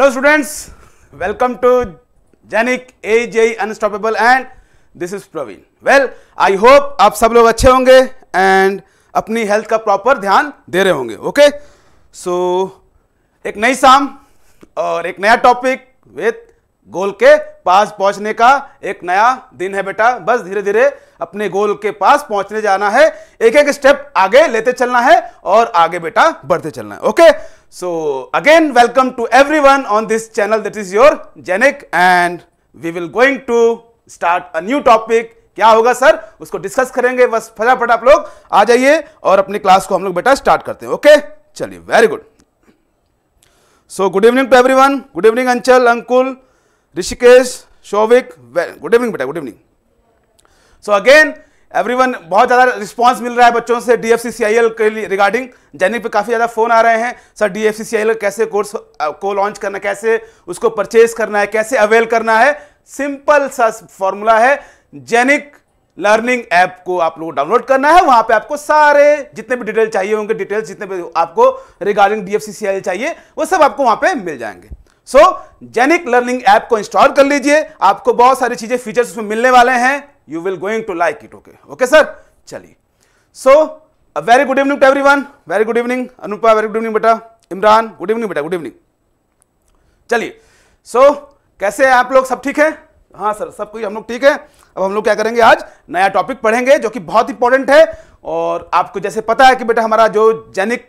Students welcome to Jainik A J unstoppable and this is Praveen well I hope आप सब लोग अच्छे होंगे एंड अपनी हेल्थ का प्रॉपर ध्यान दे रहे होंगे ओके सो so, एक नई शाम और एक नया टॉपिक विथ गोल के पास पहुंचने का एक नया दिन है बेटा बस धीरे धीरे अपने गोल के पास पहुंचने जाना है एक एक स्टेप आगे लेते चलना है और आगे बेटा बढ़ते चलना है okay so again welcome to every one on this channel that is your Jenik and we will going to start a new topic क्या होगा सर उसको डिस्कस करेंगे बस फटाफट आप लोग आ जाइए और अपनी क्लास को हम लोग बेटा स्टार्ट करते हैं ओके चलिए very good so good evening to everyone good evening Anchal Ankul Rishikesh Shovik good evening बेटा good evening so again everyone बहुत ज़्यादा रिस्पांस मिल रहा है बच्चों से D F C C I L के रिगार्डिंग जैनिक पे काफ़ी ज़्यादा फ़ोन आ रहे हैं sir D F C C I L कैसे कोर्स uh, को लॉन्च करना कैसे उसको परचेज करना है कैसे अवेल करना है सिंपल सा फॉर्मूला है जेनिक लर्निंग ऐप को आप लोग डाउनलोड करना है वहां पे आपको सारे जितने भी डिटेल चाहिए होंगे डिटेल्स जितने भी आपको regarding D F C C I L चाहिए वो सब आपको वहां पे मिल जाएंगे सो जेनिक लर्निंग ऐप को इंस्टॉल कर लीजिए आपको बहुत सारी चीज़ें फीचर्स उसमें मिलने वाले हैं you will going to like it okay okay sir chaliye so a very good evening to everyone very good evening anupa very good evening beta imran good evening beta good evening चलिए सो so, कैसे हैं आप लोग सब ठीक है हाँ sir सब कोई हम लोग ठीक है अब हम लोग क्या करेंगे आज नया टॉपिक पढ़ेंगे जो कि बहुत इंपॉर्टेंट है और आपको जैसे पता है कि बेटा हमारा जो जैनिक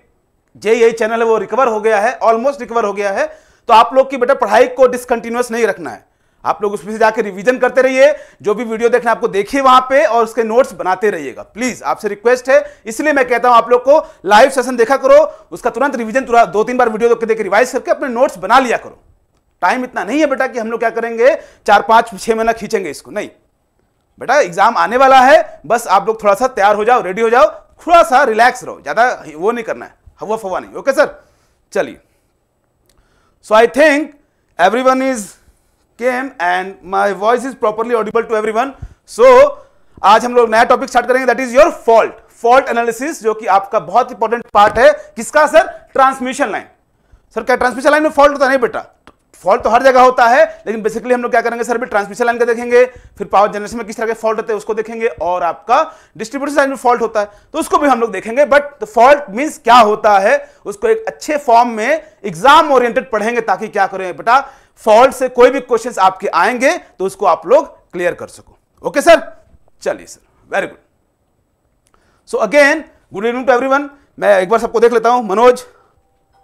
जे यही चैनल है वो रिकवर हो गया है ऑलमोस्ट रिकवर हो गया है तो आप लोग की बेटा पढ़ाई को डिसकंटिन्यूस नहीं रखना है आप लोग उसमें से जाकर रिवीजन करते रहिए जो भी वीडियो देखना आपको देखिए वहां पे और उसके नोट्स बनाते रहिएगा प्लीज आपसे रिक्वेस्ट है इसलिए मैं कहता हूं आप लोग को लाइव सेशन देखा करो उसका तुरंत रिवीजन तुरंत दो तीन बार वीडियो देख रिवाइज करके अपने नोट्स बना लिया करो टाइम इतना नहीं है बेटा कि हम लोग क्या करेंगे चार पांच छह महीना खींचेंगे इसको नहीं बेटा एग्जाम आने वाला है बस आप लोग थोड़ा सा तैयार हो जाओ रेडी हो जाओ थोड़ा सा रिलैक्स रहो ज्यादा वो नहीं करना है हवा फवा नहीं ओके सर चलिए so I think every one is came and my voice is properly audible to everyone. So आज हम लोग नया टॉपिक स्टार्ट करेंगे that is your fault fault analysis जो कि आपका बहुत इंपॉर्टेंट पार्ट है किसका सर ट्रांसमिशन लाइन सर क्या ट्रांसमिशन लाइन में फॉल्ट होता नहीं बेटा फॉल्ट तो हर जगह होता है लेकिन बेसिकली हम लोग क्या करेंगे सर भी ट्रांसमिशन लाइन का देखेंगे फिर पावर जनरेशन में किस तरह के फॉल्ट होते हैं उसको देखेंगे और आपका डिस्ट्रीब्यूशन लाइन में फॉल्ट होता है तो उसको भी हम लोग देखेंगे बट फॉल्ट मीन्स क्या होता है उसको एक अच्छे फॉर्म में एग्जाम ओरिएंटेड पढ़ेंगे ताकि क्या करें बेटा फॉल्ट से कोई भी क्वेश्चन आपके आएंगे तो उसको आप लोग क्लियर कर सको ओके सर चलिए sir very good so again good evening to every मैं एक बार सबको देख लेता हूं मनोज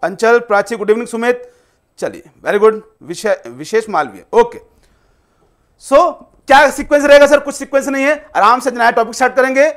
अंचल प्राची गुड इवनिंग सुमित चलिए very good Vishesh Malviya okay so so, क्या सीक्वेंस रहेगा सर कुछ सीक्वेंस नहीं है आराम से नया टॉपिक स्टार्ट करेंगे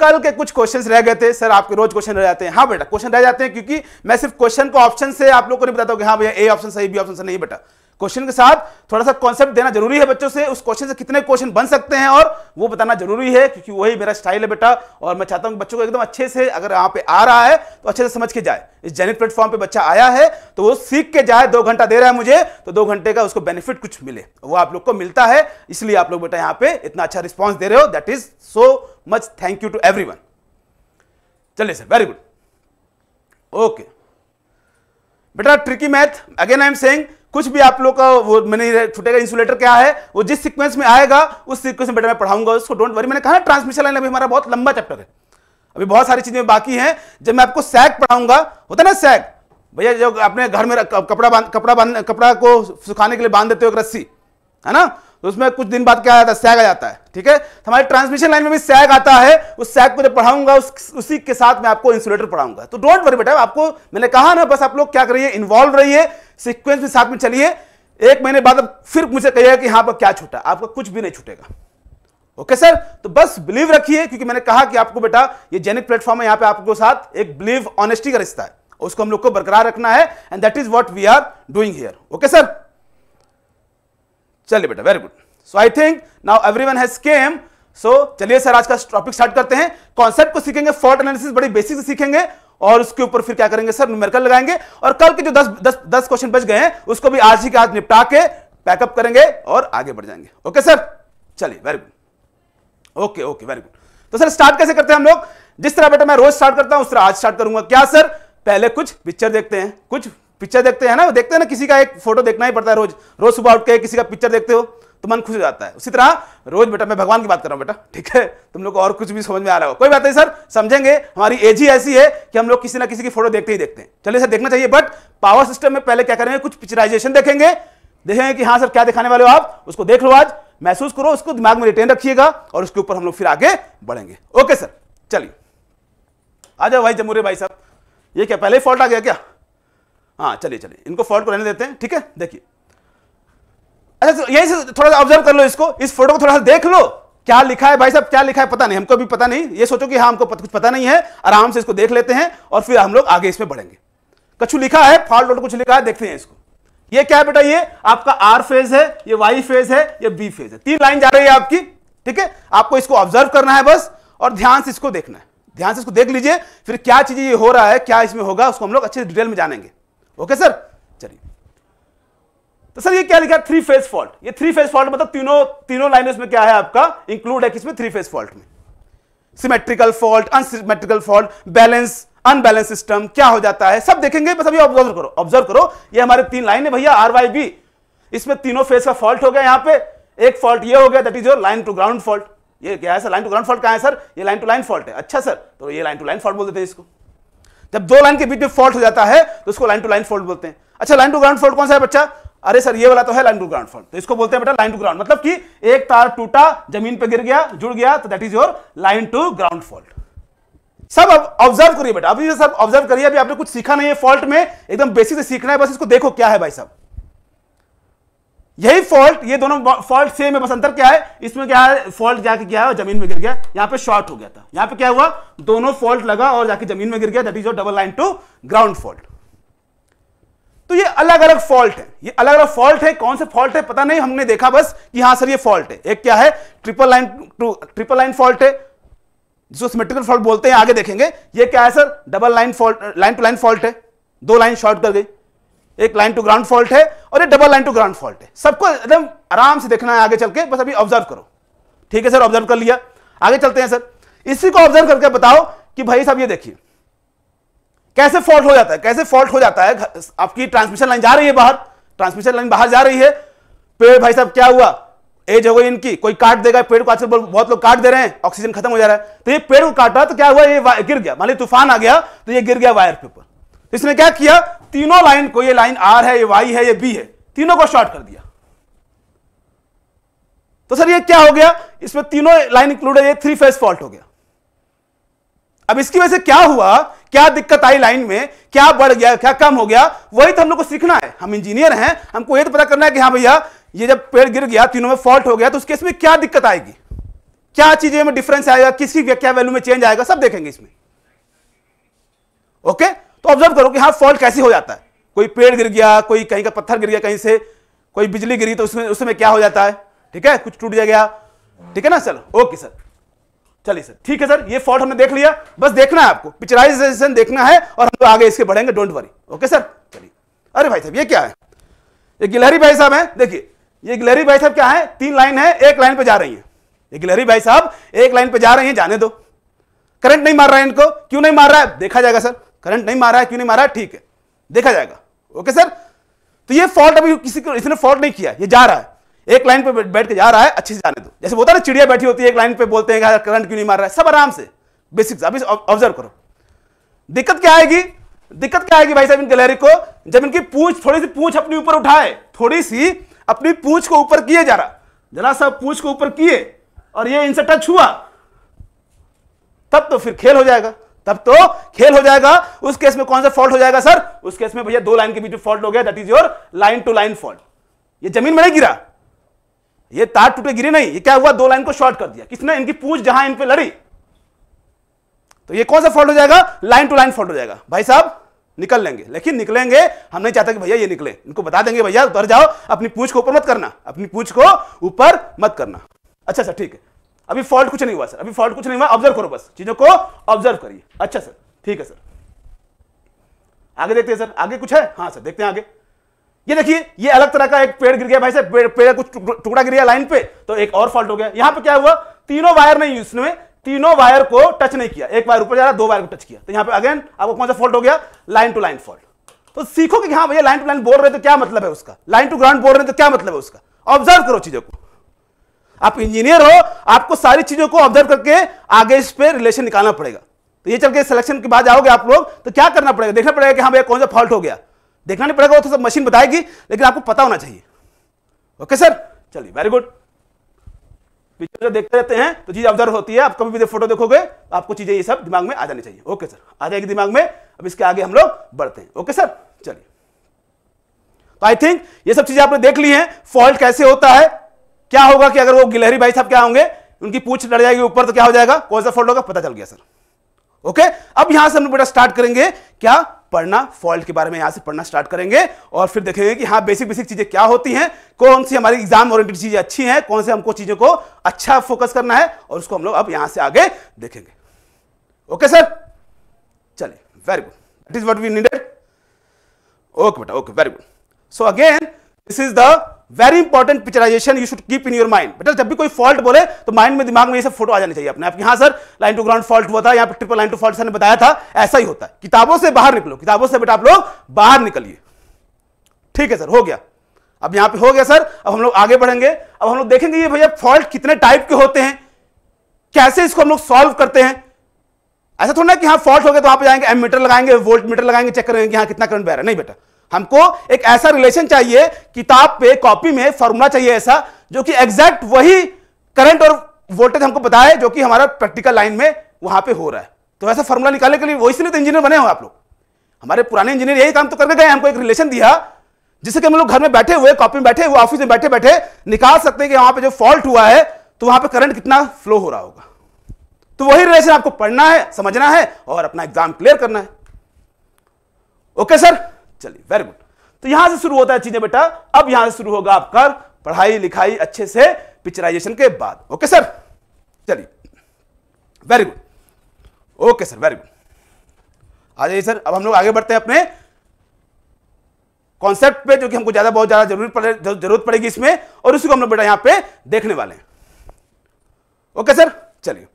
कल के कुछ क्वेश्चंस रह गए थे सर आपके रोज क्वेश्चन रह जाते हैं हाँ बेटा क्वेश्चन रह जाते हैं क्योंकि मैं सिर्फ क्वेश्चन को ऑप्शन से आप लोगों को नहीं बताता हूँ हाँ भैया ए ऑप्शन सही बी ऑप्शन सही नहीं बेटा क्वेश्चन के साथ थोड़ा सा कॉन्सेप्ट देना जरूरी है बच्चों से उस क्वेश्चन से कितने क्वेश्चन बन सकते हैं और वो बताना जरूरी है क्योंकि वही मेरा स्टाइल है बेटा और मैं चाहता हूँ बच्चों को एकदम अच्छे से अगर यहाँ पे आ रहा है तो अच्छे से समझ के जाए इस जेनिक प्लेटफॉर्म पर बच्चा आया है तो वो सीख के जाए दो घंटा दे रहा है मुझे तो दो घंटे का उसको बेनिफिट कुछ मिले वो आप लोग को मिलता है इसलिए आप लोग बेटा यहाँ पे इतना अच्छा रिस्पॉन्स दे रहे हो that is so much thank you to every चलिए सर वेरी गुड ओके बेटा tricky math again I am saying कुछ भी आप लोग का वो मैंने छुटेगा इंसुलेटर क्या है वो जिस सीक्वेंस में आएगा उस सीक्वेंस में बेटा मैं पढ़ाऊंगा उसको डोंट वरी मैंने कहा ट्रांसमिशन लाइन अभी हमारा बहुत लंबा चैप्टर है अभी बहुत सारी चीजें बाकी हैं जब मैं आपको सैग पढ़ाऊंगा होता ना सैग भैया जो अपने घर में कपड़ा बांध कपड़ा बांध कपड़ा को सुखाने के लिए बांध देते हो एक रस्सी है ना तो उसमें कुछ दिन बाद क्या आता है सैग आ जाता है ठीक है हमारे ट्रांसमिशन लाइन में भी सैग आता है उस सैग को जब पढ़ाऊंगा उस, उसी के साथ मैं आपको इंसुलेटर पढ़ाऊंगा तो डोंट वरी बेटा आपको मैंने कहा ना बस आप लोग क्या करिए इन्वॉल्व रहिए सिक्वेंस भी साथ में चलिए एक महीने बाद अब फिर मुझे कहिएगा कि यहां पर क्या छूटा आपका कुछ भी नहीं छूटेगा ओके सर तो बस बिलीव रखिए क्योंकि मैंने कहा कि आपको बेटा ये जेनिक प्लेटफॉर्म है यहाँ पे आपको साथ एक बिलीव ऑनेस्टी का रिश्ता है उसको हम लोग को बरकरार रखना है and that is what we are doing here okay sir चलिए बेटा very good so I think now everyone has came so चलिए सर आज का टॉपिक स्टार्ट करते हैं कॉन्सेप्ट को सीखेंगे फॉल्ट एनालिसिस बड़ी बेसिक से सीखेंगे और उसके ऊपर फिर क्या करेंगे सर न्यूमेरिकल लगाएंगे और कल के जो दस दस दस क्वेश्चन बच गए हैं उसको भी आज ही के आज निपटा के पैकअप करेंगे और आगे बढ़ जाएंगे ओके सर चलिए very good okay okay very good तो सर स्टार्ट कैसे करते हैं हम लोग जिस तरह बेटा मैं रोज स्टार्ट करता हूं उस तरह आज स्टार्ट करूंगा क्या सर पहले कुछ पिक्चर देखते हैं कुछ पिक्चर देखते हैं ना देखते हैं ना किसी का एक फोटो देखना ही पड़ता है रोज रोज सुबह उठ के किसी का पिक्चर देखते हो तो मन खुश हो जाता है उसी तरह रोज बेटा मैं भगवान की बात कर रहा हूँ बेटा ठीक है तुम लोग को और कुछ भी समझ में आ रहा हो कोई बात नहीं सर समझेंगे हमारी एज ही ऐसी है कि हम लोग किसी ना किसी की फोटो देखते ही देखते हैं चलिए सर देखना चाहिए बट पावर सिस्टम में पहले क्या करेंगे कुछ पिक्चराइजेशन देखेंगे देखेंगे कि हाँ सर क्या दिखाने वाले हो आप उसको देख लो आज महसूस करो उसको दिमाग में रिटेन रखिएगा और उसके ऊपर हम लोग फिर आगे बढ़ेंगे ओके सर चलिए आ जाओ भाई जमूरे भाई साहब ये क्या पहले फॉल्ट आ गया क्या हाँ चलिए चलिए इनको फॉल्ट को रहने देते हैं ठीक है देखिए अच्छा तो यही से थोड़ा सा ऑब्जर्व कर लो इसको इस फोटो को थोड़ा सा देख लो क्या लिखा है भाई साहब क्या लिखा है पता नहीं हमको भी पता नहीं ये सोचो कि हाँ हमको कुछ पता नहीं है आराम से इसको देख लेते हैं और फिर हम लोग आगे इसमें बढ़ेंगे कछु लिखा है फॉल्ट और कुछ लिखा है देखते हैं इसको ये क्या है बेटा ये आपका आर फेज है ये वाई फेज है ये बी फेज है तीन लाइन जा रही है आपकी ठीक है आपको इसको ऑब्जर्व करना है बस और ध्यान से इसको देखना है ध्यान से इसको देख लीजिए फिर क्या चीज ये हो रहा है क्या इसमें होगा उसको हम लोग अच्छे डिटेल में जानेंगे ओके सर चलिए तो सर ये क्या लिखा है थ्री फेज फॉल्ट ये थ्री फेज फॉल्ट मतलब तीनों तीनों लाइन में क्या है आपका इंक्लूड है किसमें थ्री फेज फॉल्ट में symmetrical fault unsymmetrical fault balance unbalance system क्या हो जाता है सब देखेंगे बस अभी ऑब्जर्व करो ऑब्जर्व करो ये हमारे तीन लाइन है भैया आर वाई बी इसमें तीनों फेज का फॉल्ट हो गया यहां पे एक फॉल्ट ये हो गया that is your line to ground fault ये क्या है sir line to ground fault कहाँ है सर ये लाइन टू लाइन फॉल्ट है अच्छा सर तो ये लाइन टू लाइन फॉल्ट बोल देते हैं इसको जब दो लाइन के बीच में फॉल्ट हो जाता है तो उसको लाइन टू लाइन फॉल्ट बोलते हैं अच्छा लाइन टू ग्राउंड फॉल्ट कौन सा है बच्चा अरे सर ये वाला तो है लाइन टू ग्राउंड फॉल्ट तो इसको बोलते हैं बेटा लाइन टू ग्राउंड मतलब कि एक तार टूटा जमीन पर गिर गया जुड़ गया तो that is your line to ground fault सब अब ऑब्जर्व करिए बेटा अभी सब ऑब्जर्व करिए अभी आपने कुछ सीखा नहीं है फॉल्ट में एकदम बेसिक से सीखना है बस इसको देखो क्या है भाई साहब यही फॉल्ट ये दोनों फॉल्ट सेम है बस अंतर क्या है इसमें क्या है फॉल्ट जाके क्या है जमीन में गिर गया यहां पे शॉर्ट हो गया था यहां पे क्या हुआ दोनों फॉल्ट लगा और जाके जमीन में गिर गया that is your double line to ground fault तो ये अलग अलग फॉल्ट है ये अलग अलग फॉल्ट है कौन से फॉल्ट है पता नहीं हमने देखा बस कि हाँ सर ये फॉल्ट है एक क्या है triple line to triple line fault है जो सिमेट्रिकल फॉल्ट बोलते हैं आगे देखेंगे ये क्या है sir double line fault line to line fault है दो लाइन शॉर्ट कर गई एक लाइन टू ग्राउंड फॉल्ट है और एक double line to ground fault है सबको एकदम आराम से देखना है आगे चल के बस अभी ऑब्जर्व करो ठीक है सर ऑब्जर्व कर लिया आगे चलते हैं सर इसी को ऑब्जर्व करके बताओ कि भाई साहब ये देखिए कैसे फॉल्ट हो जाता है कैसे फॉल्ट हो जाता है आपकी ट्रांसमिशन लाइन जा रही है बाहर ट्रांसमिशन लाइन बाहर जा रही है पेड़ भाई साहब क्या हुआ एज हो गई इनकी कोई काट देगा पेड़ को आजकल बहुत लोग काट दे रहे हैं ऑक्सीजन खत्म हो जा रहा है तो ये पेड़ को काटा तो क्या हुआ ये गिर गया मान ली तूफान आ गया तो ये गिर गया वायर के ऊपर इसने क्या किया तीनों लाइन को ये लाइन आर है ये वाई है ये बी है तीनों को शॉर्ट कर दिया तो सर ये क्या हो गया इसमें तीनों लाइन इंक्लूड है ये थ्री फेज फॉल्ट हो गया अब इसकी वजह से क्या हुआ क्या दिक्कत आई लाइन में क्या बढ़ गया क्या कम हो गया वही तो हम लोग को सीखना है हम इंजीनियर हैं हमको ये तो पता करना है कि हाँ भैया ये जब पेड़ गिर गया तीनों में फॉल्ट हो गया तो उस केस में क्या दिक्कत आएगी क्या चीजें में डिफरेंस आएगा किसी क्या वैल्यू में चेंज आएगा सब देखेंगे इसमें ओके तो ऑब्जर्व करो कि हाँ फॉल कैसे हो जाता है कोई पेड़ गिर गया कोई कहीं का पत्थर गिर गया कहीं से कोई बिजली गिरी तो उसमें उसमें क्या हो जाता है ठीक है कुछ टूट गया ठीक है ना सर ओके सर चलिए सर ठीक है सर ये फॉल्ट हमने देख लिया बस देखना है आपको पिक्चराइजेशन देखना है और हम लोग आगे इसके बढ़ेंगे डोंट वरी ओके सर चलिए अरे भाई साहब ये क्या है ये गिलहरी भाई साहब है देखिए ये गिलहरी भाई साहब क्या है तीन लाइन है एक लाइन पे जा रही है ये गिलहरी भाई साहब एक लाइन पे जा रही है जाने दो करंट नहीं मार रहा है इनको क्यों नहीं मार रहा है देखा जाएगा सर करंट नहीं मारा है क्यों नहीं मारा है ठीक है देखा जाएगा ओके सर तो ये फॉल्ट अभी किसी को इसने फॉल्ट नहीं किया ये जा रहा है एक लाइन पे बैठ के जा रहा है अच्छे से जाने दो जैसे बोलता है ना चिड़िया बैठी होती है एक लाइन पे बोलते हैं करंट क्यों नहीं मार रहा है सब आराम से बेसिक्स अभी ऑब्जर्व करो दिक्कत क्या आएगी दिक्कत क्या आएगी भाई साहब इन गैलरी को जब इनकी पूछ थोड़ी सी पूछ अपने ऊपर उठाए थोड़ी सी अपनी पूछ को ऊपर किए जा रहा जरा सा पूछ को ऊपर किए और ये इनसे टच हुआ तब तो फिर खेल हो जाएगा तब तो खेल हो जाएगा उस केस में कौन सा फॉल्ट हो जाएगा सर उस केस में भैया दो लाइन के बीच में फॉल्ट हो गया that is your line to line fault ये जमीन में नहीं गिरा ये तार टूटे गिरे नहीं ये क्या हुआ दो लाइन को शॉर्ट कर दिया किसने इनकी पूछ जहां इन पे लड़ी तो ये कौन सा फॉल्ट हो जाएगा लाइन टू लाइन फॉल्ट हो जाएगा भाई साहब निकल लेंगे लेकिन निकलेंगे हम नहीं चाहते कि भैया ये निकले इनको बता देंगे भैया उतर जाओ अपनी पूछ को ऊपर मत करना अपनी पूछ को ऊपर मत करना अच्छा अच्छा ठीक है अभी फॉल्ट कुछ नहीं हुआ सर अभी फॉल्ट कुछ नहीं हुआ ऑब्जर्व करो बस चीजों को ऑब्जर्व करिए अच्छा सर ठीक है सर आगे देखते हैं सर आगे कुछ है हाँ सर देखते हैं आगे ये देखिए ये अलग तरह का एक पेड़ गिर गया भाई सर पेड़ पेड़ कुछ टुकड़ा गिर गया लाइन पे तो एक और फॉल्ट हो गया यहां पर क्या हुआ तीनों वायर नहीं इसने तीनों वायर को टच नहीं किया एक वायर ऊपर जा रहा दो वायर को टच किया तो यहां पर अगेन आपको कौन सा फॉल्ट हो गया लाइन टू लाइन फॉल्ट तो सीखो कि हाँ भैया लाइन टू लाइन बोल रहे तो क्या मतलब है उसका लाइन टू ग्राउंड बोल रहे तो क्या मतलब है उसका ऑब्जर्व करो चीजों को आप इंजीनियर हो आपको सारी चीजों को ऑब्जर्व करके आगे इस पर रिलेशन निकालना पड़ेगा तो ये चल के सिलेक्शन के बाद आओगे आप लोग तो क्या करना पड़ेगा देखना पड़ेगा कि हाँ भैया कौन सा फॉल्ट हो गया देखना नहीं पड़ेगा वो तो सब मशीन बताएगी लेकिन आपको पता होना चाहिए ओके सर चलिए वेरी गुड पिक्चर जब देखते रहते हैं तो चीज ऑब्जर्व होती है आप कभी भी फोटो देखोगे तो आपको चीजें ये सब दिमाग में आ जानी चाहिए ओके सर आ जाएगी दिमाग में अब इसके आगे हम लोग बढ़ते हैं ओके सर चलिए तो आई थिंक ये सब चीजें आपने देख ली हैं फॉल्ट कैसे होता है क्या होगा कि अगर वो गिलहरी भाई साहब क्या होंगे उनकी पूछ लड़ जाएगी ऊपर तो क्या हो जाएगा कौन सा फॉल्ट होगा पता चल गया सर ओके अब यहां से हम बेटा स्टार्ट करेंगे क्या पढ़ना फॉल्ट के बारे में यहां से पढ़ना स्टार्ट करेंगे और फिर देखेंगे कि हाँ बेसिक बेसिक चीजें क्या होती हैं कौन सी हमारी एग्जाम ओरिएंटेड चीजें अच्छी हैं कौन से हमको चीजों को अच्छा फोकस करना है और उसको हम लोग अब यहां से आगे देखेंगे ओके सर चलिए very good that is what we needed okay बेटा okay very good so again this is the very important picturisation you should keep in your mind बेटा जब भी कोई फॉल्ट बोले तो माइंड में दिमाग में ये सब फोटो आ जानी चाहिए अपने आप यहां sir line to ground fault हुआ था यहां पर triple line to fault sir ने बताया था ऐसा ही होता है किताबों से बाहर निकलो किताबों से बेटा आप लोग बाहर निकलिए ठीक है सर हो गया अब यहां पर हो गया सर अब हम लोग आगे बढ़ेंगे अब हम लोग देखेंगे ये भैया फॉल्ट कितने टाइप के होते हैं कैसे इसको हम लोग सॉल्व करते हैं ऐसा थोड़ा ना कि हाँ फॉल्ट हो गया तो आप जाएंगे एम मीटर लगाएंगे वोल्ट मीटर लगाएंगे चेक करेंगे कि हाँ कितना करंट बह रहा है नहीं बेटा हमको एक ऐसा रिलेशन चाहिए किताब पे कॉपी में फॉर्मूला चाहिए ऐसा जो कि एग्जैक्ट वही करंट और वोल्टेज हमको बताए जो कि हमारा प्रैक्टिकल लाइन में वहां पे हो रहा है तो ऐसा फॉर्मूला निकालने के लिए वो इसलिए तो इंजीनियर बने हो आप लोग हमारे पुराने इंजीनियर यही काम तो करके गए हमको एक रिलेशन दिया जिससे कि हम लोग घर में बैठे हुए कॉपी में बैठे हुए ऑफिस में बैठे बैठे निकाल सकते हैं कि वहां पर जो फॉल्ट हुआ है तो वहां पर करंट कितना फ्लो हो रहा होगा तो वही रिलेशन आपको पढ़ना है समझना है और अपना एग्जाम क्लियर करना है ओके सर चलिए वेरी गुड तो यहां से शुरू होता है चीजें बेटा अब यहां से शुरू होगा आपका पढ़ाई लिखाई अच्छे से पिक्चराइजेशन के बाद ओके सर चलिए very good okay sir very good आ जाइए सर अब हम लोग आगे बढ़ते हैं अपने कॉन्सेप्ट पे जो कि हमको ज्यादा बहुत ज्यादा जरूरत पड़े जरूरत पड़ेगी इसमें और उसी को हम लोग बेटा यहां पे देखने वाले हैं ओके सर चलिए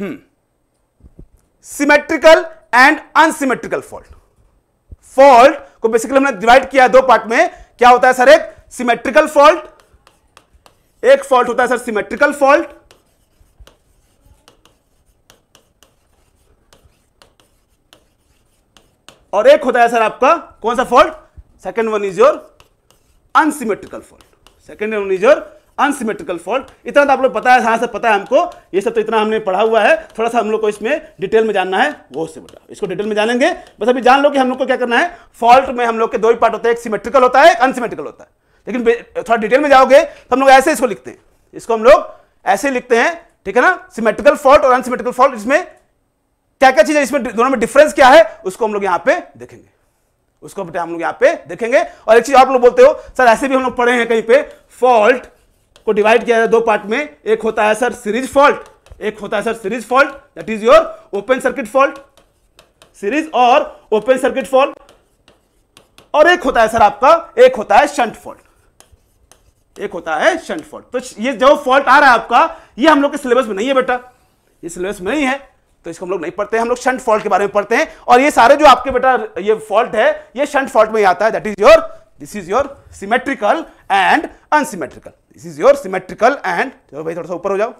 hmm symmetrical and unsymmetrical fault fault को बेसिकली हमने डिवाइड किया है दो पार्ट में क्या होता है सर एक सिमेट्रिकल फॉल्ट एक फॉल्ट होता है सर सिमेट्रिकल फॉल्ट और एक होता है सर आपका कौन सा fault second one is your unsymmetrical fault second one is your unsymmetrical fault इतना तो आप लोग पता है हाँ से पता है हमको ये सब तो इतना हमने पढ़ा हुआ है थोड़ा सा हम लोग को इसमें डिटेल में जानना है वो से बता इसको डिटेल में जानेंगे बस अभी जान लो कि हम लोग को क्या करना है फॉल्ट में हम लोग के दो ही पार्ट होते हैं एक सिमेट्रिकल होता है एक अनसिमेट्रिकल होता है लेकिन थोड़ा डिटेल में जाओगे तो हम लोग ऐसे इसको लिखते हैं इसको हम लोग ऐसे लिखते हैं ठीक है ना सिमेट्रिकल फॉल्ट और अनसिमेट्रिकल फॉल्ट इसमें क्या क्या चीज है इसमें दोनों में डिफरेंस क्या है उसको हम लोग यहाँ पे देखेंगे उसको बेटा हम लोग यहाँ पे देखेंगे और एक चीज आप लोग बोलते हो सर ऐसे भी हम लोग पढ़े हैं कहीं पे फॉल्ट को डिवाइड किया जाए दो पार्ट में एक होता है सर सीरीज फॉल्ट एक होता है sir series fault that is your open circuit fault series और ओपन सर्किट फॉल्ट और एक होता है सर आपका एक होता है शंट फॉल्ट एक होता है शंट फॉल्ट तो ये जो फॉल्ट आ रहा है आपका ये हम लोग के सिलेबस में नहीं है बेटा ये सिलेबस में नहीं है तो इसको हम लोग नहीं पढ़ते हैं हम लोग शंट फॉल्ट के बारे में पढ़ते हैं और ये सारे जो आपके बेटा ये फॉल्ट है ये शंट फॉल्ट में आता है that is your this is your symmetrical and unsymmetrical this is your symmetrical and चलो भाई थोड़ा सा ऊपर हो जाओ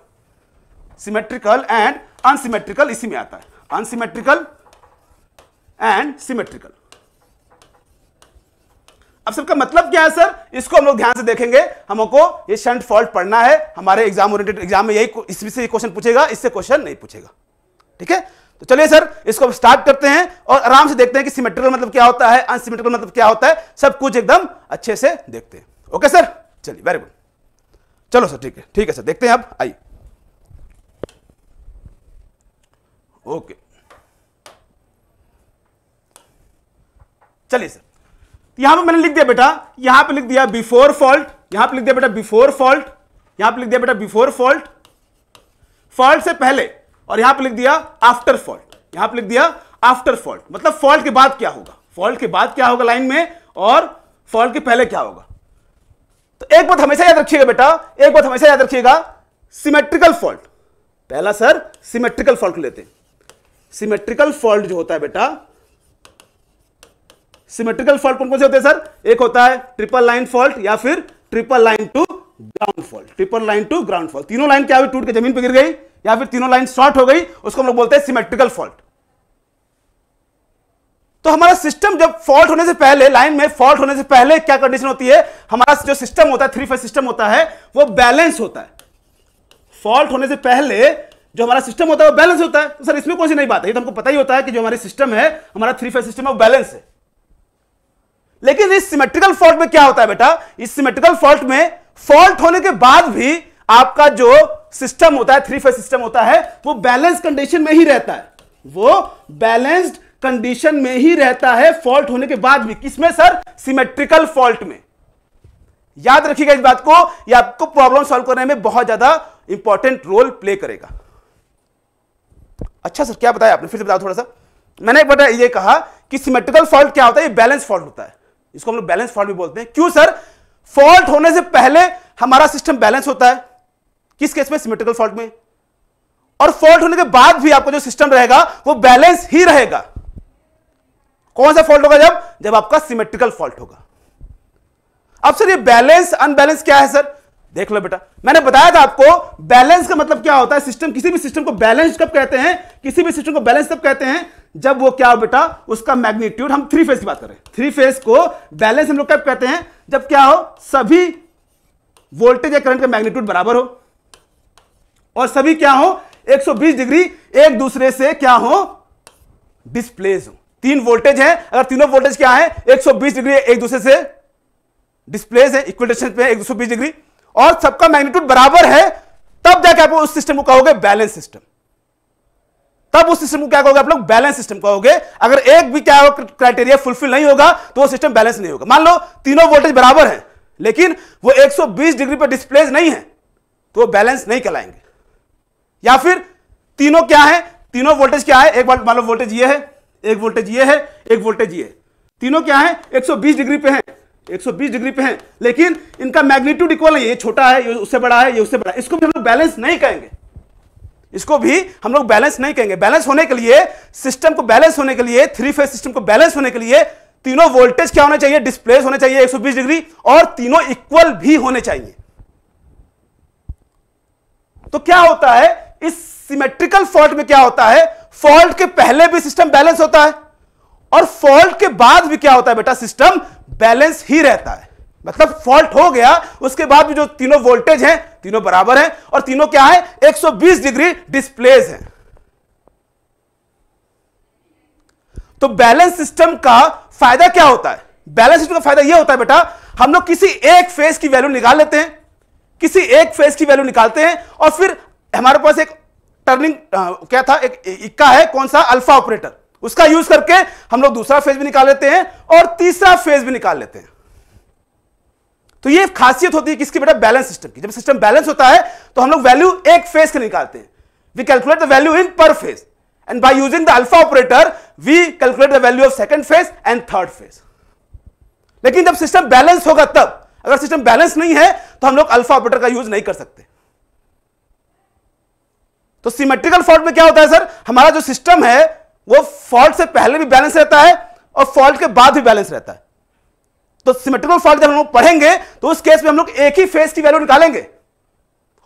सिमेट्रिकल एंड अनसिमेट्रिकल इसी में आता है अनसिमेट्रिकल एंड सिमेट्रिकल अब सबका मतलब क्या है सर इसको हम लोग ध्यान से देखेंगे हमको ये शंट फॉल्ट पढ़ना है हमारे एग्जाम ओरिएंटेड एग्जाम में यही इसमें से क्वेश्चन पूछेगा इससे क्वेश्चन नहीं पूछेगा ठीक है तो चलिए सर इसको स्टार्ट करते हैं और आराम से देखते हैं कि सिमेट्रिकल मतलब क्या होता है अनसिमेट्रिकल मतलब क्या होता है सब कुछ एकदम अच्छे से देखते हैं ओके सर चलिए वेरी गुड चलो सर ठीक है ठीक है सर देखते हैं आप आइए ओके चलिए सर यहां पर मैंने लिख दिया बेटा यहां पे लिख दिया बिफोर फॉल्ट यहां पे लिख दिया बेटा बिफोर फॉल्ट यहां पे लिख दिया बेटा बिफोर फॉल्ट फॉल्ट से पहले और यहां पे लिख दिया आफ्टर फॉल्ट यहां पे लिख दिया आफ्टर फॉल्ट मतलब फॉल्ट के बाद क्या होगा फॉल्ट के बाद क्या होगा लाइन में और फॉल्ट के पहले क्या होगा तो एक बात हमेशा याद रखिएगा बेटा एक बात हमेशा याद रखिएगा सिमेट्रिकल फॉल्ट पहला सर सिमेट्रिकल फॉल्ट लेते हैं सिमेट्रिकल फॉल्ट जो होता है बेटा सिमेट्रिकल फॉल्ट कौन कौन से होते हैं सर एक होता है ट्रिपल लाइन फॉल्ट या फिर triple line to ground fault triple line to ground fault तीनों लाइन क्या हुई टूट के जमीन पर गिर गई या फिर तीनों लाइन शॉर्ट हो गई उसको हम लोग बोलते हैं सिमेट्रिकल फॉल्ट तो हमारा सिस्टम जब फॉल्ट होने से पहले लाइन में फॉल्ट होने से पहले क्या कंडीशन होती है हमारा जो सिस्टम होता है थ्री फेज सिस्टम होता है वो बैलेंस होता है फॉल्ट होने से पहले जो हमारा सिस्टम होता है वो बैलेंस होता है तो सर इसमें कौन सी नहीं बात है ये तो हमको पता ही होता है कि जो हमारे सिस्टम है हमारा थ्री फेज सिस्टम है वो बैलेंस है लेकिन इस सिमेट्रिकल फॉल्ट में क्या होता है बेटा इस सिमेट्रिकल फॉल्ट में फॉल्ट होने के बाद भी आपका जो सिस्टम होता है थ्री फेज सिस्टम होता है वो बैलेंस कंडीशन में ही रहता है वो बैलेंस्ड कंडीशन में ही रहता है फॉल्ट होने के बाद भी किसमें सर सिमेट्रिकल फॉल्ट में याद रखिएगा इस बात को ये आपको प्रॉब्लम सॉल्व करने में बहुत ज्यादा इंपॉर्टेंट रोल प्ले करेगा अच्छा सर क्या बताया आपने फिर से बताओ थोड़ा सा मैंने बताया ये कहा कि सिमेट्रिकल फॉल्ट क्या होता है ये बैलेंस फॉल्ट होता है इसको हम लोग बैलेंस फॉल्ट भी बोलते हैं क्यों सर फॉल्ट होने से पहले हमारा सिस्टम बैलेंस होता है किस केस में सिमेट्रिकल फॉल्ट में और फॉल्ट होने के बाद भी आपका जो सिस्टम रहेगा वो बैलेंस ही रहेगा कौन सा फॉल्ट होगा जब जब आपका सिमेट्रिकल फॉल्ट होगा अब सर ये बैलेंस अनबैलेंस क्या है सर देख लो बेटा मैंने बताया था आपको बैलेंस का मतलब क्या होता है सिस्टम किसी भी सिस्टम को बैलेंस कब कहते हैं किसी भी सिस्टम को बैलेंस कब कहते हैं जब वो क्या हो बेटा उसका मैग्नीट्यूड हम थ्री फेज की बात करें थ्री फेज को बैलेंस हम लोग कब कहते हैं जब क्या हो सभी वोल्टेज या करंट का मैग्नीट्यूड बराबर हो और सभी क्या हो 120 डिग्री एक दूसरे से क्या हो डिस्प्लेस हो तीन वोल्टेज हैं अगर तीनों वोल्टेज क्या है 120 डिग्री एक दूसरे से डिस्प्लेस है डिस्टेंस पे एक सौ डिग्री और सबका मैग्नीट्यूड बराबर है तब जाके आप उस सिस्टम को कहोगे बैलेंस सिस्टम तब उस सिस्टम को क्या कहोगे आप लोग बैलेंस सिस्टम कहोगे अगर एक भी क्या क्राइटेरिया फुलफिल नहीं होगा तो वो सिस्टम बैलेंस नहीं होगा मान लो तीनों वोल्टेज बराबर है लेकिन वो 120 डिग्री पर डिस्प्लेस नहीं है तो वो बैलेंस नहीं कहलाएंगे या फिर तीनों क्या है तीनों वोल्टेज क्या है एक बार मान लो वोल्टेज ये है एक वोल्टेज ये है एक वोल्टेज ये तीनों क्या है 120 डिग्री पे हैं 120 डिग्री पे हैं लेकिन इनका मैग्नीट्यूड इक्वल है ये छोटा है ये उससे बड़ा है ये उससे बड़ा है इसको भी हम लोग बैलेंस नहीं कहेंगे इसको भी हम लोग बैलेंस नहीं कहेंगे बैलेंस होने के लिए सिस्टम को बैलेंस होने के लिए थ्री फेज सिस्टम को बैलेंस होने के लिए तीनों वोल्टेज क्या होने चाहिए डिस्प्लेस होने चाहिए एक डिग्री और तीनों इक्वल भी होने चाहिए तो क्या होता है इस सिमेट्रिकल फॉल्ट में क्या होता है फॉल्ट के पहले भी सिस्टम बैलेंस होता है और फॉल्ट के बाद भी क्या होता है बेटा सिस्टम बैलेंस ही रहता है मतलब फॉल्ट हो गया उसके बाद भी जो तीनों वोल्टेज हैं तीनों बराबर हैं और तीनों क्या है 120 डिग्री डिस्प्लेस हैं तो बैलेंस सिस्टम का फायदा क्या होता है बैलेंस सिस्टम का फायदा यह होता है बेटा हम लोग किसी एक फेज की वैल्यू निकाल लेते हैं किसी एक फेज की वैल्यू निकालते हैं और फिर हमारे पास एक टर्निंग uh, क्या था एक इक्का है कौन सा अल्फा ऑपरेटर उसका यूज करके हम लोग दूसरा फेज भी निकाल लेते हैं और तीसरा फेज भी निकाल लेते हैं तो ये खासियत होती है किसकी बेटा बैलेंस सिस्टम की जब सिस्टम बैलेंस होता है तो हम लोग वैल्यू एक फेज के निकालते हैं we calculate the value in per phase and by using the alpha operator we calculate the value of second phase and third phase लेकिन जब सिस्टम बैलेंस होगा तब अगर सिस्टम बैलेंस नहीं है तो हम लोग अल्फा ऑपरेटर का यूज नहीं कर सकते तो सिमेट्रिकल फॉल्ट में क्या होता है सर हमारा जो सिस्टम है वो फॉल्ट से पहले भी बैलेंस रहता है और फॉल्ट के बाद भी बैलेंस रहता है तो सिमेट्रिकल फॉल्ट जब हम लोग पढ़ेंगे तो उस केस में हम लोग एक ही फेज की वैल्यू निकालेंगे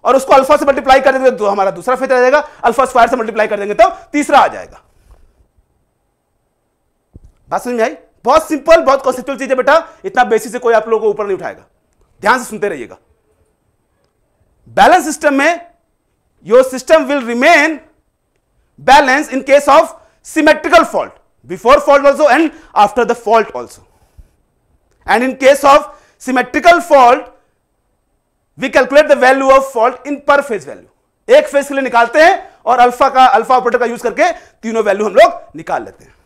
और उसको अल्फा से मल्टीप्लाई कर देंगे तो हमारा दूसरा फेज आ जाएगा अल्फा स्क्वायर से मल्टीप्लाई कर देंगे तो तीसरा आ जाएगा बात समझ में आई बहुत सिंपल बहुत कॉन्सेप्चुअल चीज है बेटा इतना बेसिक से कोई आप लोगों को ऊपर नहीं उठाएगा ध्यान से सुनते रहिएगा बैलेंस सिस्टम में your system will remain balanced in case of symmetrical fault before fault also and after the fault also. And in case of symmetrical fault, we calculate the value of fault in per phase value. ek phase ke liye nikalte hain aur alpha ka alpha operator ka use karke tino value hum log nikal lete hain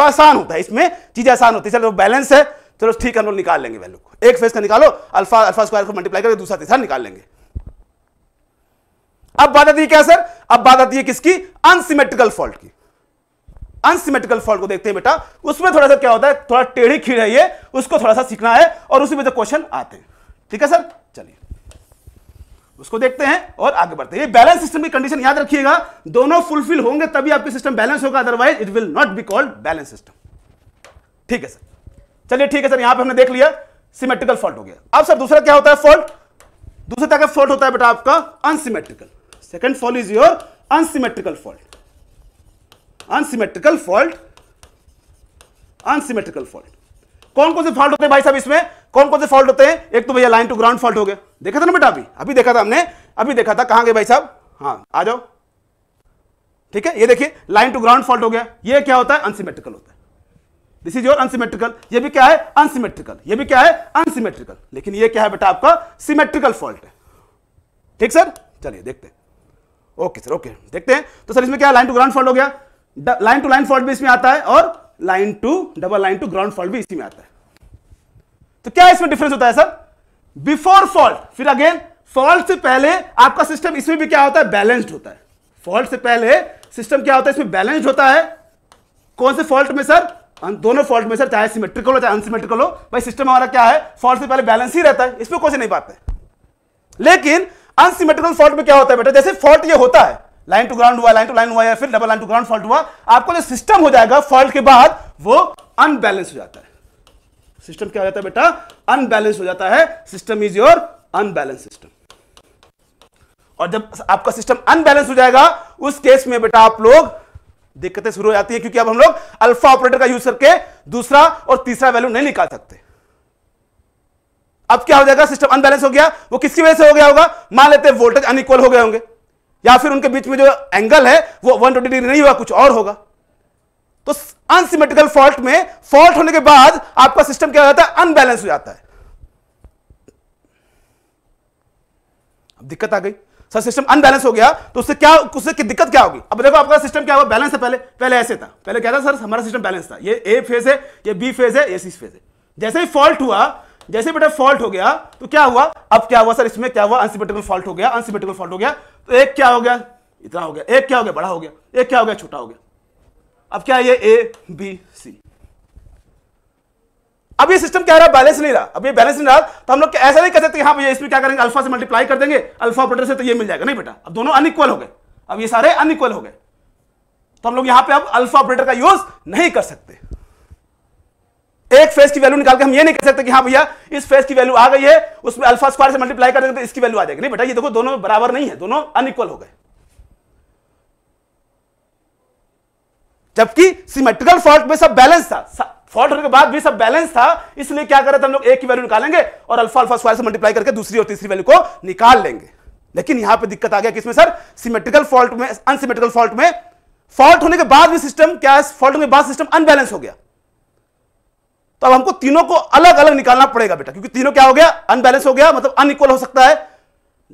to aasan hota hai isme cheeze aasan hoti hai चलो balance hai चलो theek है हम लोग निकाल लेंगे value को एक phase का निकालो alpha अल्फा स्क्वायर को मल्टीप्लाई करके दूसरा तीसरा निकाल लेंगे अब बात आती है क्या सर अब बात आती है किसकी अनसिमेट्रिकल फॉल्ट की अनसिमेट्रिकल फॉल्ट को देखते हैं बेटा उसमें थोड़ा सा क्या होता है थोड़ा टेढ़ी खीर है ये उसको थोड़ा सा सीखना है और उसी में जो क्वेश्चन आते हैं ठीक है सर चलिए उसको देखते हैं और आगे बढ़ते हैं ये बैलेंस सिस्टम की कंडीशन याद रखिएगा दोनों फुलफिल होंगे तभी आपके सिस्टम बैलेंस होगा otherwise it will not be called balance system ठीक है सर चलिए ठीक है सर यहां पे हमने देख लिया सिमेट्रिकल फॉल्ट हो गया अब सर दूसरा क्या होता है फॉल्ट दूसरे तरह का फॉल्ट होता है बेटा आपका unsymmetrical Second fault is your unsymmetrical fault. Unsymmetrical fault. Unsymmetrical fault. कौन कौन से फॉल्ट होते हैं भाई साहब इसमें कौन कौन से फॉल्ट होते हैं एक तो भैया लाइन टू ग्राउंड फॉल्ट हो गया देखा था ना बेटा अभी अभी देखा था हमने अभी देखा था कहां गए भाई साहब हाँ आ जाओ ठीक है ये देखिए लाइन टू ग्राउंड फॉल्ट हो गया ये क्या होता है अनसिमेट्रिकल होता है दिस इज योर अनसिमेट्रिकल ये भी क्या है अनसिमेट्रिकल ये भी क्या है अनसिमेट्रिकल लेकिन ये क्या है बेटा आपका सिमेट्रिकल फॉल्ट है ठीक सर चलिए देखते हैं ओके सर ओके देखते हैं तो सर इसमें क्या लाइन टू ग्राउंड फॉल्ट हो गया लाइन टू लाइन फॉल्ट भी इसमें आता है और line to double line to ground fault भी इसी में आता है तो क्या इसमें डिफरेंस होता है सर बिफोर फॉल्ट फिर अगेन फॉल्ट से पहले आपका सिस्टम इसमें भी क्या होता है बैलेंस्ड होता है फॉल्ट से पहले सिस्टम क्या होता है इसमें बैलेंस्ड होता है कौन से फॉल्ट में सर दोनों फॉल्ट में सर चाहे सिमेट्रिकल हो चाहे अनसिमेट्रिकल हो भाई सिस्टम हमारा क्या है फॉल्ट से पहले बैलेंस ही रहता है इसमें से नहीं पाते लेकिन अनसिमेट्रिकल फॉल्ट में क्या होता है बेटा जैसे फॉल्ट ये होता है लाइन टू ग्राउंड हुआ लाइन टू लाइन हुआ या फिर double line to ground fault हुआ आपका जो सिस्टम हो जाएगा फॉल्ट के बाद वो अनबैलेंस हो जाता है सिस्टम क्या हो जाता है बेटा अनबैलेंस हो जाता है system is your unbalance system और जब आपका सिस्टम अनबैलेंस हो जाएगा उस केस में बेटा आप लोग दिक्कतें शुरू हो जाती है क्योंकि अब हम लोग अल्फा ऑपरेटर का यूज करके दूसरा और तीसरा वैल्यू नहीं निकाल सकते अब क्या हो जाएगा सिस्टम अनबैलेंस हो गया वो किसकी वजह से हो गया होगा मान लेते हैं वोल्टेज अनइक्वल हो गए होंगे या फिर उनके बीच में जो एंगल है वो 120 डिग्री नहीं हुआ कुछ और होगा तो अनसिमेट्रिकल फॉल्ट में फॉल्ट होने के बाद आपका सिस्टम क्या हो जाता है अनबैलेंस हो जाता है अब दिक्कत आ गई सर सिस्टम अनबैलेंस हो गया तो उससे क्या उससे की दिक्कत क्या होगी अब देखो आपका सिस्टम क्या होगा बैलेंस है पहले पहले ऐसे था पहले क्या था सर हमारा सिस्टम बैलेंस था ये ए फेज है ये बी फेज है ये सी फेज है जैसे ही फॉल्ट हुआ जैसे बेटा फॉल्ट हो गया तो क्या हुआ अब क्या हुआ सर इसमें क्या हुआ अनसिमेट्रिकल फॉल्ट हो गया अनसिमेट्रिकल फॉल्ट हो गया तो एक क्या हो गया इतना हो गया एक क्या हो गया बड़ा हो गया एक क्या हो गया छोटा हो गया अब क्या ये ए बी सी अब ये सिस्टम क्या रहा बैलेंस नहीं रहा अब ये बैलेंस नहीं रहा तो हम लोग ऐसा नहीं कर सकते हाँ भैया इसमें क्या करेंगे अल्फा से मल्टीप्लाई कर देंगे अल्फा ऑपरेटर से तो ये मिल जाएगा नहीं बेटा अब दोनों अनइक्वल हो गए अब ये सारे अनइक्वल हो गए तो हम लोग यहां पे अब अल्फा ऑपरेटर का यूज नहीं कर सकते एक फेज की वैल्यू निकाल के हम ये नहीं कह सकते कि हाँ भैया इस फेज की वैल्यू आ गई है उसमें अल्फा स्क्वायर से मल्टीप्लाई कर देंगे तो इसकी वैल्यू आ जाएगी नहीं बेटा ये देखो दोनों बराबर नहीं है दोनों अनइक्वल हो गए जबकि सिमेट्रिकल फॉल्ट में सब बैलेंस था फॉल्ट होने के बाद भी सब बैलेंस था इसलिए क्या कर हम लोग एक की वैल्यू निकालेंगे और अल्फा अल्फा स्क्वायर से मल्टीप्लाई करके दूसरी और तीसरी वैल्यू को निकाल लेंगे लेकिन यहां पर दिक्कत आ गया किसमें सर सिमेट्रिकल फॉल्ट में अनसिमेट्रिकल फॉल्ट में फॉल्ट होने के बाद भी सिस्टम क्या फॉल्ट होने के बाद सिस्टम अनबैलेंस हो गया तो अब हमको तीनों को अलग अलग निकालना पड़ेगा बेटा क्योंकि तीनों क्या हो गया अनबैलेंस हो गया मतलब अनइक्वल हो सकता है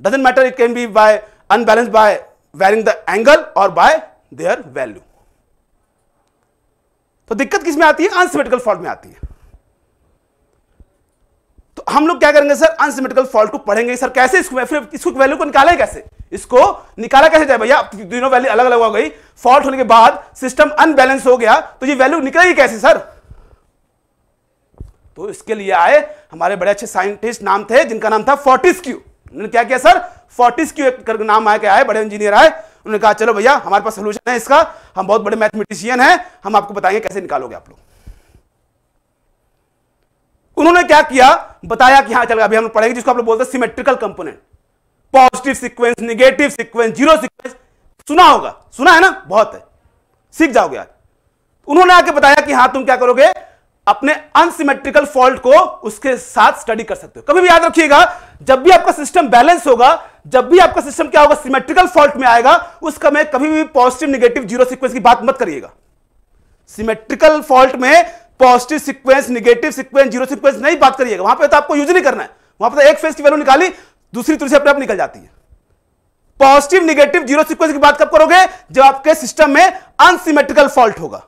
doesn't matter it can be by unbalance by varying the angle और बाय देयर वैल्यू तो दिक्कत किस में आती है अनसिमेट्रिकल फॉल्ट में आती है तो हम लोग क्या करेंगे सर अनसिमेट्रिकल फॉल्ट को पढ़ेंगे सर कैसे इसको फिर इसको वैल्यू को निकाले कैसे इसको निकाला कैसे जाए भैया दोनों वैल्यू अलग अलग हो गई फॉल्ट होने के बाद सिस्टम अनबैलेंस हो गया तो ये वैल्यू निकलेगी कैसे सर तो इसके लिए आए हमारे बड़े अच्छे साइंटिस्ट नाम थे जिनका नाम था फोर्टिस क्यू उन्होंने क्या किया सर फोर्टिस क्यू एक नाम आया क्या आए बड़े इंजीनियर आए उन्होंने कहा चलो भैया हमारे पास सोल्यूशन है इसका हम बहुत बड़े मैथमेटिशियन हैं हम आपको बताएंगे कैसे निकालोगे आप लोग उन्होंने क्या किया बताया कि हाँ चल अभी हम पढ़ेंगे जिसको आप लोग बोलते हैं symmetrical component positive sequence negative sequence zero sequence सुना होगा सुना है ना बहुत है सीख जाओगे आज उन्होंने आके बताया कि हाँ तुम क्या करोगे अपने अनसिमेट्रिकल फॉल्ट को उसके साथ स्टडी कर सकते हो कभी भी याद रखिएगा जब भी आपका सिस्टम बैलेंस होगा जब भी आपका सिस्टम क्या होगा सिमेट्रिकल फॉल्ट में आएगा उस समय कभी भी पॉजिटिव निगेटिव जीरो सीक्वेंस की बात मत करिएगा सिमेट्रिकल फॉल्ट में positive sequence negative sequence zero sequence नहीं बात करिएगा वहां पर तो आपको यूज नहीं करना है वहां पर तो एक फेज की वैल्यू निकाली दूसरी तुलसी अपने आप निकल जाती है पॉजिटिव निगेटिव जीरो सिक्वेंस की बात कब करोगे जब आपके सिस्टम में अनसिमेट्रिकल फॉल्ट होगा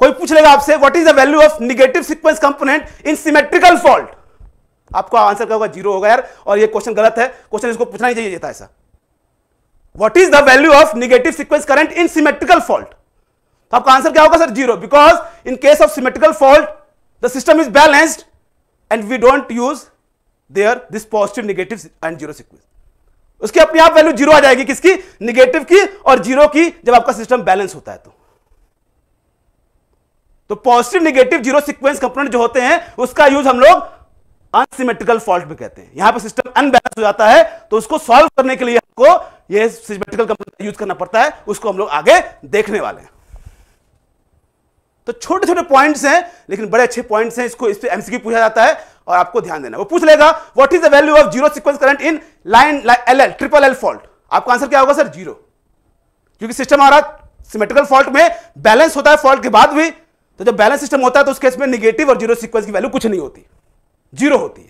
कोई पूछ लेगा आपसे what is the value of negative sequence component in symmetrical fault आपको आंसर क्या होगा जीरो होगा यार और ये क्वेश्चन गलत है क्वेश्चन इसको पूछना ही चाहिए था ऐसा what is the value of negative sequence current in symmetrical fault तो आपका आंसर क्या होगा sir zero because in case of symmetrical fault the system is balanced and we don't use their this positive negative and zero sequence उसकी अपनी आप value zero आ जाएगी किसकी negative की और जीरो की जब आपका सिस्टम बैलेंस होता है तो तो positive negative zero sequence component जो होते हैं उसका यूज हम लोग अनसिमेट्रिकल फॉल्ट में कहते हैं यहां पर सिस्टम अनबैलेंस हो जाता है तो उसको सॉल्व करने के लिए आपको यह सिमेट्रिकल कंपोनेंट यूज करना पड़ता है उसको हम लोग आगे देखने वाले हैं तो छोटे छोटे पॉइंट्स हैं लेकिन बड़े अच्छे पॉइंट्स हैं इसको इस पे एमसीक्यू पूछा जाता है और आपको ध्यान देना वो पूछ लेगा what is the value of zero sequence current in line L L triple L fault आपका आंसर क्या होगा सर जीरो क्योंकि सिस्टम हमारा सिमेट्रिकल फॉल्ट में बैलेंस होता है फॉल्ट के बाद भी तो जब बैलेंस सिस्टम होता है तो उस केस में निगेटिव और जीरो सिक्वेंस की वैल्यू कुछ नहीं होती जीरो होती है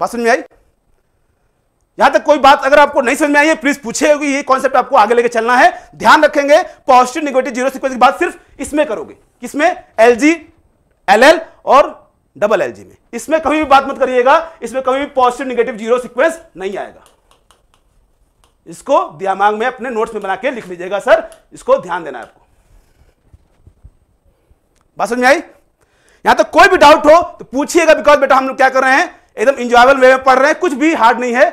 बात समझ में आई यहां तक कोई बात अगर आपको नहीं समझ में आई है प्लीज पूछे ये कॉन्सेप्ट आपको आगे लेके चलना है ध्यान रखेंगे पॉजिटिव निगेटिव जीरो सिक्वेंस की बात सिर्फ इसमें करोगे किसमें एल जी एल एल और डबल एल जी में इसमें कभी भी बात मत करिएगा इसमें कभी भी पॉजिटिव निगेटिव जीरो सिक्वेंस नहीं आएगा इसको दिमाग में अपने नोट्स में बना के लिख लीजिएगा सर इसको ध्यान देना है आपको बात समझ में आई यहां तक कोई भी डाउट हो तो पूछिएगा बिकॉज बेटा हम लोग क्या कर रहे हैं एकदम इंजॉयबल वे में पढ़ रहे हैं कुछ भी हार्ड नहीं है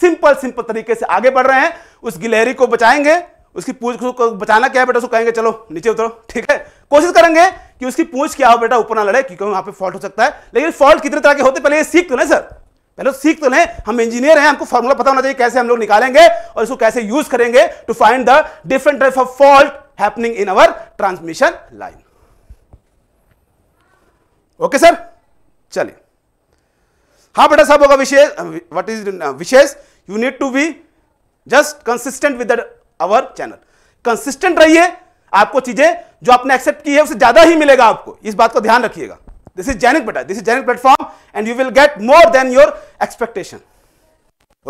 सिंपल सिंपल तरीके से आगे बढ़ रहे हैं उस गिलहरी को बचाएंगे उसकी पूछ को बचाना क्या है बेटा उसको कहेंगे चलो नीचे उतरो ठीक है कोशिश करेंगे कि उसकी पूछ क्या हो बेटा ऊपर ना लड़े क्योंकि वहां पे फॉल्ट हो सकता है लेकिन फॉल्ट कितने तरह के होते पहले ये सीख तो नहीं सर पहले तो सीख तो नहीं हम इंजीनियर हैं हमको फॉर्मूला पता होना चाहिए कैसे हम लोग निकालेंगे और इसको कैसे यूज करेंगे to find the different type of fault happening in our transmission line okay sir चलिए हाँ बेटा साहब होगा विशेष व्हाट इज विशेष you need to be just consistent with our channel consistent रहिए आपको चीजें जो आपने एक्सेप्ट की है उससे ज्यादा ही मिलेगा आपको इस बात को ध्यान रखिएगा दिस इज जैनिक बेटा दिस इज जैनिक platform and you will get more than your expectation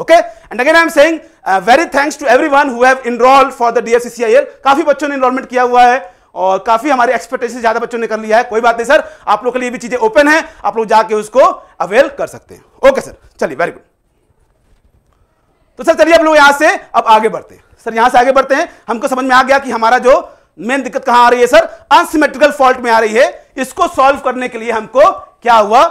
okay and again I am saying very thanks to everyone who have enrol for the the काफी बच्चों ने इनरोलमेंट किया हुआ है और काफी हमारे एक्सपेक्टेशन ज्यादा बच्चों ने कर लिया है कोई बात नहीं सर आप लोग के लिए भी चीजें ओपन है आप लोग जाके उसको अवेल कर सकते हैं ओके सर चलिए वेरी गुड तो सर चलिए हम लोग यहां से अब आगे बढ़ते हैं सर यहां से आगे बढ़ते हैं हमको समझ में आ गया कि हमारा जो मेन दिक्कत कहां आ रही है सर अनसिमेट्रिकल फॉल्ट में आ रही है इसको सॉल्व करने के लिए हमको क्या हुआ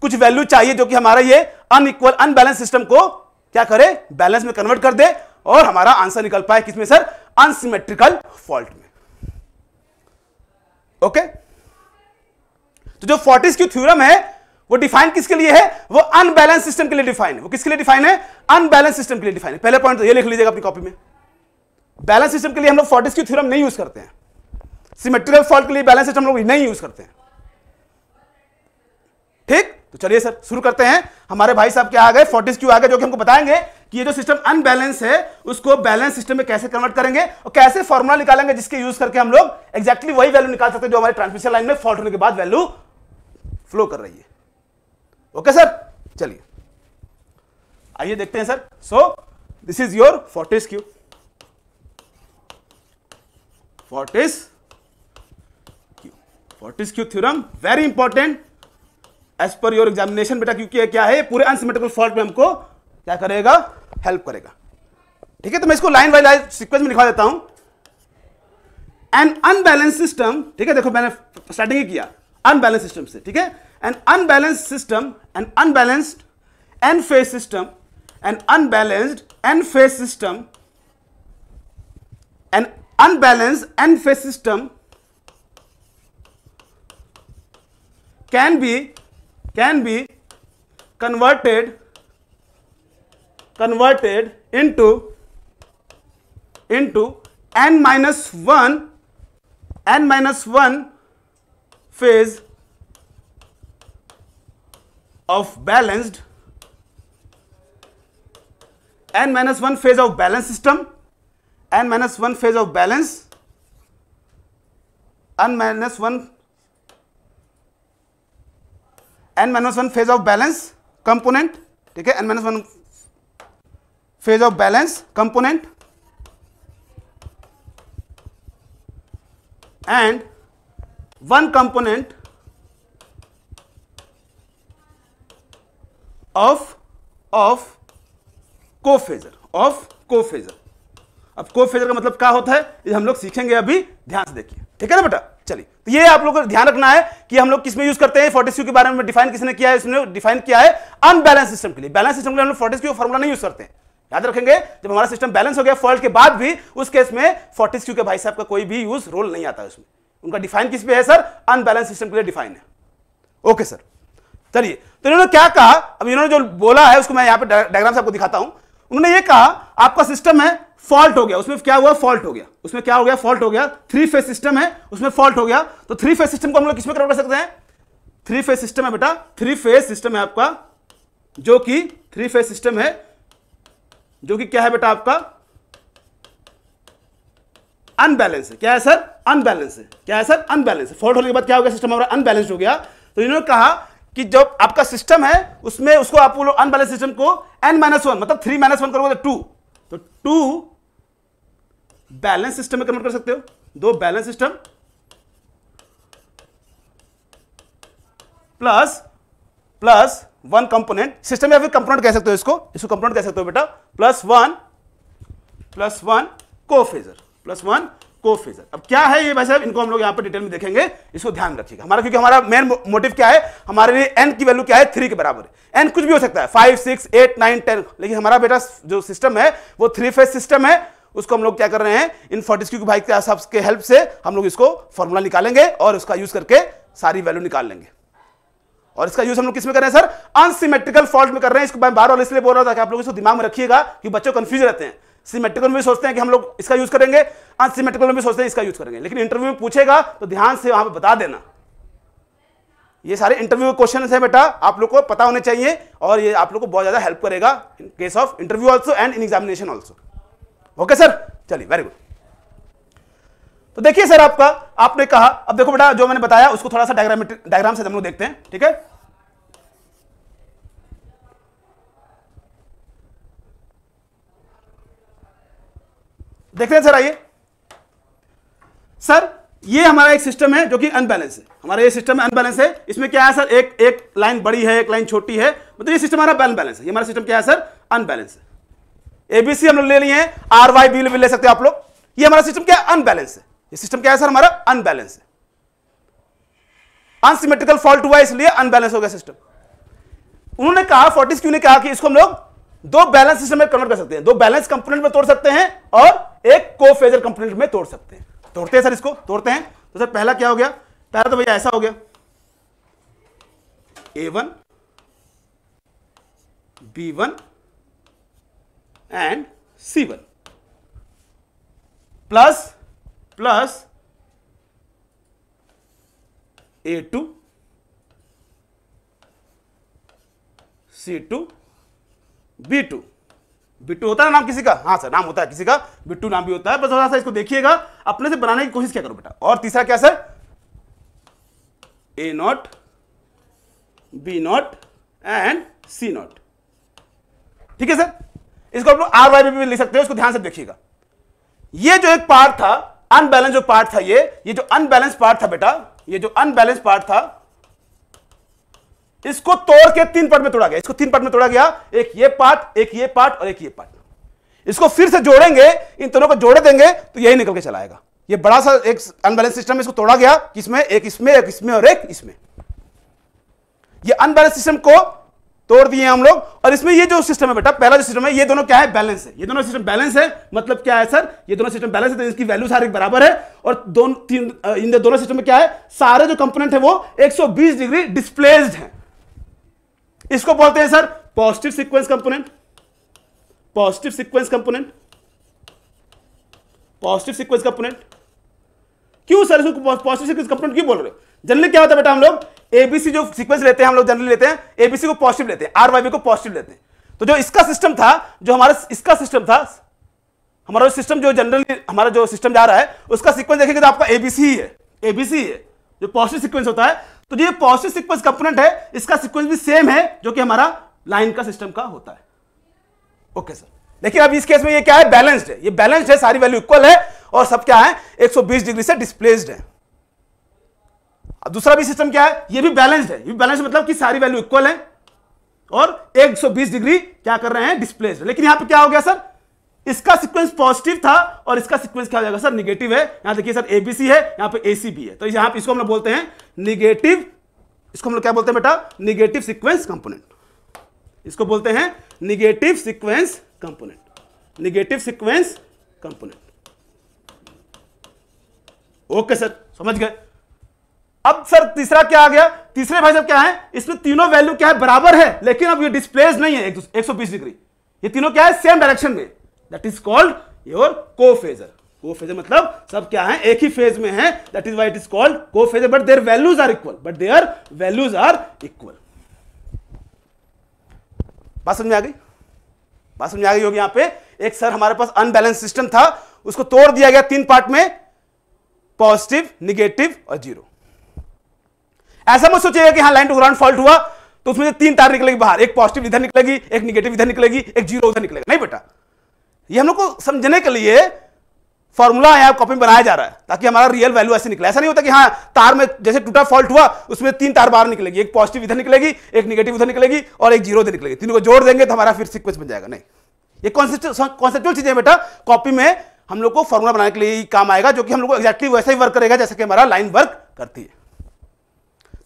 कुछ वैल्यू चाहिए जो कि हमारा ये अनइक्वल अनबैलेंस सिस्टम को क्या करे बैलेंस में कन्वर्ट कर दे और हमारा आंसर निकल पाए किसमें सर अनसिमेट्रिकल फॉल्ट में ओके तो जो फोर्टिस की थ्योरम है वो डिफाइन किसके लिए है वो अनबैलेंस सिस्टम के लिए डिफाइन है वो किसके लिए डिफाइन है अनबैलेंस सिस्टम के लिए डिफाइन है पहले पॉइंट तो ये लिख लीजिएगा अपनी कॉपी में बैलेंस सिस्टम के लिए हम लोग फोर्टिस की थ्योरम नहीं यूज करते हैं सिमेट्रिकल फॉल्ट के लिए बैलेंस सिस्टम लोग नहीं यूज करते हैं ठीक तो चलिए सर शुरू करते हैं हमारे भाई साहब क्या आ गए फोर्टिस क्यू आ गए जो कि हमको बताएंगे कि ये जो सिस्टम अनबैलेंस है उसको बैलेंस सिस्टम में कैसे कन्वर्ट करेंगे और कैसे फॉर्मुला निकालेंगे जिसके यूज करके हम लोग एक्जैक्टली exactly वही वैल्यू निकाल सकते हैं जो हमारे ट्रांसमिशन लाइन में फॉल्ट होने के बाद वैल्यू फ्लो कर रही है ओके सर चलिए आइए देखते हैं sir so this is your Fortescue Fortescue Fortescue theorem very important as per your examination बेटा क्योंकि क्या है पूरे अनसिमेट्रिकल फॉल्ट में हमको क्या करेगा हेल्प करेगा ठीक है तो मैं इसको लाइन बाई लाइन सिक्वेंस में लिखवा देता हूं एन अनबैलेंस सिस्टम ठीक है देखो मैंने स्टार्टिंग ही किया अनबैलेंस सिस्टम से ठीक है an unbalance system an unbalanced n phase system an unbalanced n phase system an unbalance n phase system can be can be converted converted into into n minus 1 n minus 1 phase of balanced n minus 1 phase of balance system n minus 1 phase of balance n minus 1 n minus 1 phase of balance component okay n minus minus 1 phase of balance component and one component of of cophasor of cophasor अब cophasor का मतलब क्या होता है ये हम लोग सीखेंगे अभी ध्यान से देखिए ठीक है ना बेटा चलिए तो ये आप लोगों को ध्यान रखना है कि हम लोग किसमें यूज करते हैं फोर्टेस्यू के बारे में डिफाइन किसने किया है इसने डिफाइन किया है अनबैलेंस सिस्टम के लिए बैलेंस सिस्टम के लिए हम लोग फोर्टेस्यू फॉर्मुला नहीं यूज करते हैं याद रखेंगे जब हमारा सिस्टम बैलेंस हो गया फॉल्ट के बाद भी उस केस में फोर्टिस क्यू के भाई साहब का कोई भी यूज रोल नहीं आता उसमें उनका डिफाइन किस पे है सर अनबैलेंस सिस्टम के लिए डिफाइन है ओके सर चलिए तो इन्होंने क्या कहा अब इन्होंने जो बोला है उसको मैं यहां पर डायग्राम से आपको दिखाता हूं उन्होंने ये कहा आपका सिस्टम है फॉल्ट हो गया उसमें क्या हुआ फॉल्ट हो गया उसमें क्या हो गया फॉल्ट हो गया थ्री फेज सिस्टम है उसमें फॉल्ट हो गया तो थ्री फेज सिस्टम को हम लोग किसमें कन्वर्ट कर सकते हैं थ्री फेज सिस्टम है बेटा थ्री फेज सिस्टम है आपका जो कि थ्री फेज सिस्टम है जो कि क्या है बेटा आपका अनबैलेंस है क्या है सर अनबैलेंस है क्या है सर अनबैलेंस फॉल्ट होने के बाद क्या हो गया सिस्टम हमारा अनबैलेंस हो गया तो इन्होंने कहा कि जब आपका सिस्टम है उसमें उसको आप बोलो अनबैलेंस सिस्टम को एन माइनस वन मतलब थ्री माइनस वन करोगे तो टू तो टू बैलेंस सिस्टम में कन्वर्ट कर सकते हो दो balance system plus plus one component system या फिर कंपोनेंट कह सकते हो इसको इसको कंपोनेंट कह सकते हो बेटा plus one plus one cophasor plus one cophasor अब क्या है ये भाई साहब इनको हम लोग यहां पर डिटेल में देखेंगे इसको ध्यान रखिएगा हमारा क्योंकि हमारा मेन मोटिव क्या है हमारे लिए एन की वैल्यू क्या है थ्री के बराबर एन कुछ भी हो सकता है five six eight nine ten लेकिन हमारा बेटा जो सिस्टम है वो थ्री फेज सिस्टम है उसको हम लोग क्या कर रहे हैं इन फोर्टिस भाई के हेल्प से हम लोग इसको फॉर्मूला निकालेंगे और उसका यूज करके सारी वैल्यू निकाल लेंगे और इसका यूज हम लोग किसमें कर रहे हैं सर अनसिमेट्रिकल फॉल्ट में कर रहे हैं इसको मैं बार बार इसलिए बोल रहा था कि आप लोग इसको दिमाग में रखिएगा कि बच्चों कंफ्यूज रहते हैं सिमेट्रिकल में सोचते हैं कि हम लोग इसका यूज करेंगे अनसिमेट्रिकल में भी सोचते हैं इसका यूज करेंगे लेकिन इंटरव्यू में पूछेगा तो ध्यान से वहां पर बता देना ये सारे इंटरव्यू क्वेश्चन है बेटा आप लोग को पता होने चाहिए और ये आप लोग को बहुत ज्यादा हेल्प करेगा in case of interview also and in examination also okay sir चलिए वेरी गुड तो देखिए सर आपका आपने कहा अब देखो बेटा जो मैंने बताया उसको थोड़ा सा डायग्राम डायग्राम से हम लोग देखते हैं ठीक है देखते हैं सर आइए सर ये हमारा एक सिस्टम है जो कि अनबैलेंस है हमारा ये सिस्टम अनबैलेंस है इसमें क्या है सर एक एक लाइन बड़ी है एक लाइन छोटी है मतलब ये सिस्टम हमारा अनबैलेंस है ये हमारा सिस्टम क्या है सर अनबैलेंस है एबीसी हम लोग ले लिए हैं आर वाई बी भी ले सकते हैं आप लोग ये हमारा सिस्टम क्या है अनबैलेंस है ये सिस्टम क्या है सर हमारा अनबैलेंस है अनसिमेट्रिकल फॉल्ट हुआ इसलिए अनबैलेंस हो गया सिस्टम उन्होंने कहा फोर्टिस क्यू ने कहा कि इसको हम लोग दो बैलेंस सिस्टम में कन्वर्ट कर सकते हैं दो बैलेंस कंपोनेंट में तोड़ सकते हैं और एक को फेजर कंपोनेंट में तोड़ सकते हैं तोड़ते हैं सर इसको तोड़ते हैं तो सर पहला क्या हो गया पहला तो भैया ऐसा हो गया A one B one and C one plus plus A two C two B two Bittu होता है नाम किसी का हाँ सर नाम होता है किसी का बिट्टू नाम भी होता है बस थोड़ा सा इसको देखिएगा अपने से बनाने की कोशिश क्या करो बेटा और तीसरा क्या sir A naught B not and C naught ठीक है सर इसको आप लोग आर वाई भी लिख सकते हो इसको ध्यान से देखिएगा ये जो एक पार्ट था अनबैलेंस जो पार्ट था ये ये जो अनबैलेंस पार्ट था बेटा ये जो अनबैलेंस पार्ट था इसको तोड़ के तीन पार्ट में तोड़ा गया इसको तीन पार्ट में तोड़ा गया एक ये पार्ट एक ये पार्ट और एक ये पार्ट इसको फिर से जोड़ेंगे इन दोनों को जोड़े देंगे तो यही निकल के चलाएगा ये बड़ा सा एक अनबैलेंस सिस्टम इसको तोड़ा गया किसमें एक इसमें एक इसमें और एक इसमें ये अनबैलेंस सिस्टम को तोड़ दिए हम लोग और इसमें ये जो सिस्टम है बेटा पहला जो सिस्टम है ये दोनों क्या है बैलेंस है ये दोनों सिस्टम बैलेंस है मतलब क्या है सर ये दोनों सिस्टम बैलेंस है तो इसकी वैल्यू सारे बराबर है और दोनों तीन इन दोनों सिस्टम में क्या है सारे जो कंपोनेंट है वो 120 डिग्री डिस्प्लेस्ड है इसको बोलते हैं sir positive sequence component positive sequence component positive sequence component क्यों सर इसको पॉजिटिव सिक्वेंस कंपोनेंट क्यों बोल रहे हो जनरली क्या होता है बेटा हम लोग एबीसी जो सीक्वेंस लेते हैं हम लोग जनरली लेते हैं एबीसी को पॉजिटिव लेते हैं आर वाई बी को पॉजिटिव लेते हैं तो जो इसका सिस्टम था जो हमारा इसका सिस्टम था हमारा सिस्टम जो जनरली हमारा जो सिस्टम जा रहा है उसका सिक्वेंस देखेंगे तो आपका एबीसी ही है एबीसी है जो पॉजिटिव सिक्वेंस होता है तो ये पॉजिटिव सिक्वेंस कंपोनेंट है इसका सिक्वेंस भी सेम है जो कि हमारा लाइन का सिस्टम का होता है ओके सर लेकिन अब इस केस में ये क्या है बैलेंस्ड है ये बैलेंस्ड है सारी वैल्यू इक्वल है और सब क्या है 120 डिग्री से डिस्प्लेस्ड है दूसरा भी सिस्टम क्या है ये भी बैलेंस्ड है ये बैलेंस मतलब कि सारी वैल्यू इक्वल है और 120 डिग्री क्या कर रहे हैं डिस्प्लेस लेकिन यहां पे क्या हो गया सर इसका सीक्वेंस पॉजिटिव था और इसका सीक्वेंस क्या हो जाएगा सर निगेटिव है यहां देखिए सर एबीसी है यहां पर एसी भी है तो यहां पर इसको हम लोग बोलते हैं निगेटिव इसको हम लोग क्या बोलते हैं बेटा निगेटिव सिक्वेंस कंपोनेंट इसको बोलते हैं negative sequence component negative sequence component okay sir समझ गए अब सर तीसरा क्या आ गया तीसरे भाई साहब क्या है इसमें तीनों वैल्यू क्या है बराबर है लेकिन अब ये डिस्प्लेस नहीं है एक एक सौ बीस डिग्री ये तीनों क्या है सेम डायरेक्शन में दैट इज कॉल्ड योर को फेजर को फेजर मतलब सब क्या है एक ही फेज में है that is why it is called को phasor but their values are equal but their values are equal बात समझ में आ गई बात समझ में आ गई होगी यहां पे एक सर हमारे पास अनबैलेंस सिस्टम था उसको तोड़ दिया गया तीन पार्ट में पॉजिटिव निगेटिव और जीरो ऐसा मत सोचिएगा कि हाँ लाइन टू ग्राउंड फॉल्ट हुआ तो उसमें से तीन तार निकलेगी बाहर एक पॉजिटिव इधर निकलेगी एक निगेटिव इधर निकलेगी एक जीरो उधर निकलेगा नहीं बेटा ये हम लोग को समझने के लिए फॉर्मूला यहाँ कॉपी में बनाया जा रहा है ताकि हमारा रियल वैल्यू ऐसे निकले ऐसा नहीं होता कि हाँ तार में जैसे टूटा फॉल्ट हुआ उसमें तीन तार बाहर निकलेगी एक पॉजिटिव इधर निकलेगी एक निगेटिव उधर निकलेगी और एक जीरो उधर निकलेगी तीनों को जोड़ देंगे तो हमारा फिर सिक्वेंस बन जाएगा नहीं ये कॉन्सेप्चुअल चीजें बेटा कॉपी में हम लोग को फॉर्मूला बनाने के लिए काम आएगा जो कि हम लोग को एक्जैक्टली वैसा ही वर्क करेगा जैसे कि हमारा लाइन वर्क करती है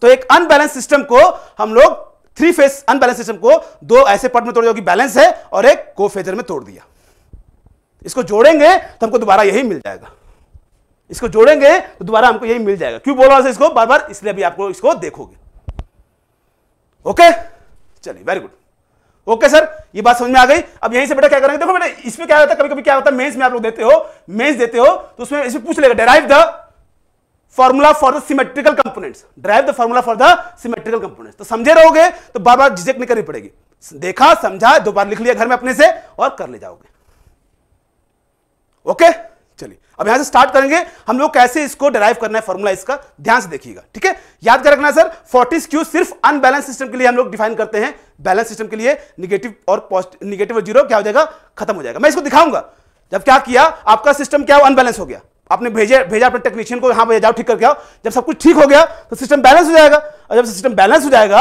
तो एक अनबैलेंस सिस्टम को हम लोग थ्री फेस अनबैलेंस सिस्टम को दो ऐसे पट में तोड़ जो बैलेंस है और एक को फेजर में तोड़ दिया इसको जोड़ेंगे तो हमको दोबारा यही मिल जाएगा इसको जोड़ेंगे तो दोबारा हमको यही मिल जाएगा क्यों बोल रहा इसको बार बार इसलिए भी आपको इसको देखोगे ओके चलिए वेरी गुड ओके सर ये बात समझ में आ गई अब यहीं से बेटा क्या करेंगे देखो बेटा इसमें क्या होता है कभी कभी क्या होता है मेंस में आप लोग देते हो मेंस देते हो तो उसमें इसमें पूछ लेगा derive the formula for the symmetrical components drive the formula for the symmetrical components तो समझे रहोगे तो बार बार झिझक नहीं करनी पड़ेगी देखा समझा दो बार लिख लिया घर में अपने से और कर ले जाओगे ओके चलिए अब यहां से स्टार्ट करेंगे हम लोग कैसे इसको डिराइव करना है फॉर्मूला इसका ध्यान से देखिएगा ठीक है याद कर रखना सर फोर्टिस क्यू सिर्फ अनबैलेंस सिस्टम के लिए हम लोग डिफाइन करते हैं बैलेंस सिस्टम के लिए निगेटिव और निगेटिव और जीरो क्या हो जाएगा खत्म हो जाएगा मैं इसको दिखाऊंगा जब क्या किया आपका सिस्टम क्या अनबैलेंस हो गया आपने भेजे भेजा अपने टेक्नीशियन को यहाँ जाओ ठीक करके आओ जब सब कुछ ठीक हो गया तो सिस्टम बैलेंस हो जाएगा और जब सिस्टम बैलेंस हो जाएगा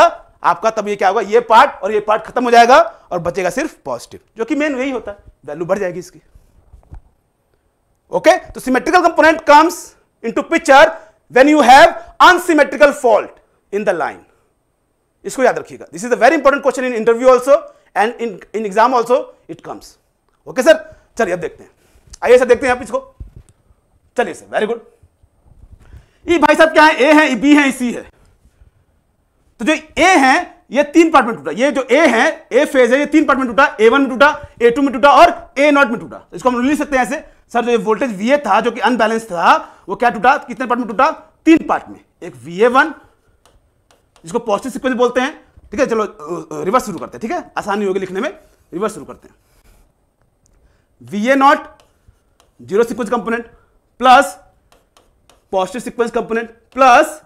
आपका तब ये क्या होगा ये पार्ट और ये पार्ट खत्म हो जाएगा और बचेगा सिर्फ पॉजिटिव जो कि मेन यही होता है वैल्यू बढ़ जाएगी इसकी ओके तो symmetrical component comes into picture when you have unsymmetrical fault in the line इसको याद रखिएगा this is a very important question in interview also and in in exam also it comes okay sir चलिए अब देखते हैं आइए sir देखते हैं आप इसको चलिए सर वेरी गुड ये भाई साहब क्या है ए है बी है सी है तो जो ए है ये तीन पार्ट में टूटा ये जो ए है ए फेज है ये तीन पार्ट में टूटा ए वन में टूटा ए टू में टूटा और ए नॉट में टूटा तो इसको हम लिख सकते हैं ऐसे सर जो वोल्टेज वी ए था जो कि अनबैलेंस था वो क्या टूटा कितने पार्ट में टूटा तीन पार्ट में एक वी ए वन जिसको पॉजिटिव सिक्वेंस बोलते हैं ठीक है चलो रिवर्स शुरू करते हैं ठीक है आसानी होगी लिखने में रिवर्स शुरू करते हैं V A naught zero sequence component plus positive sequence component plus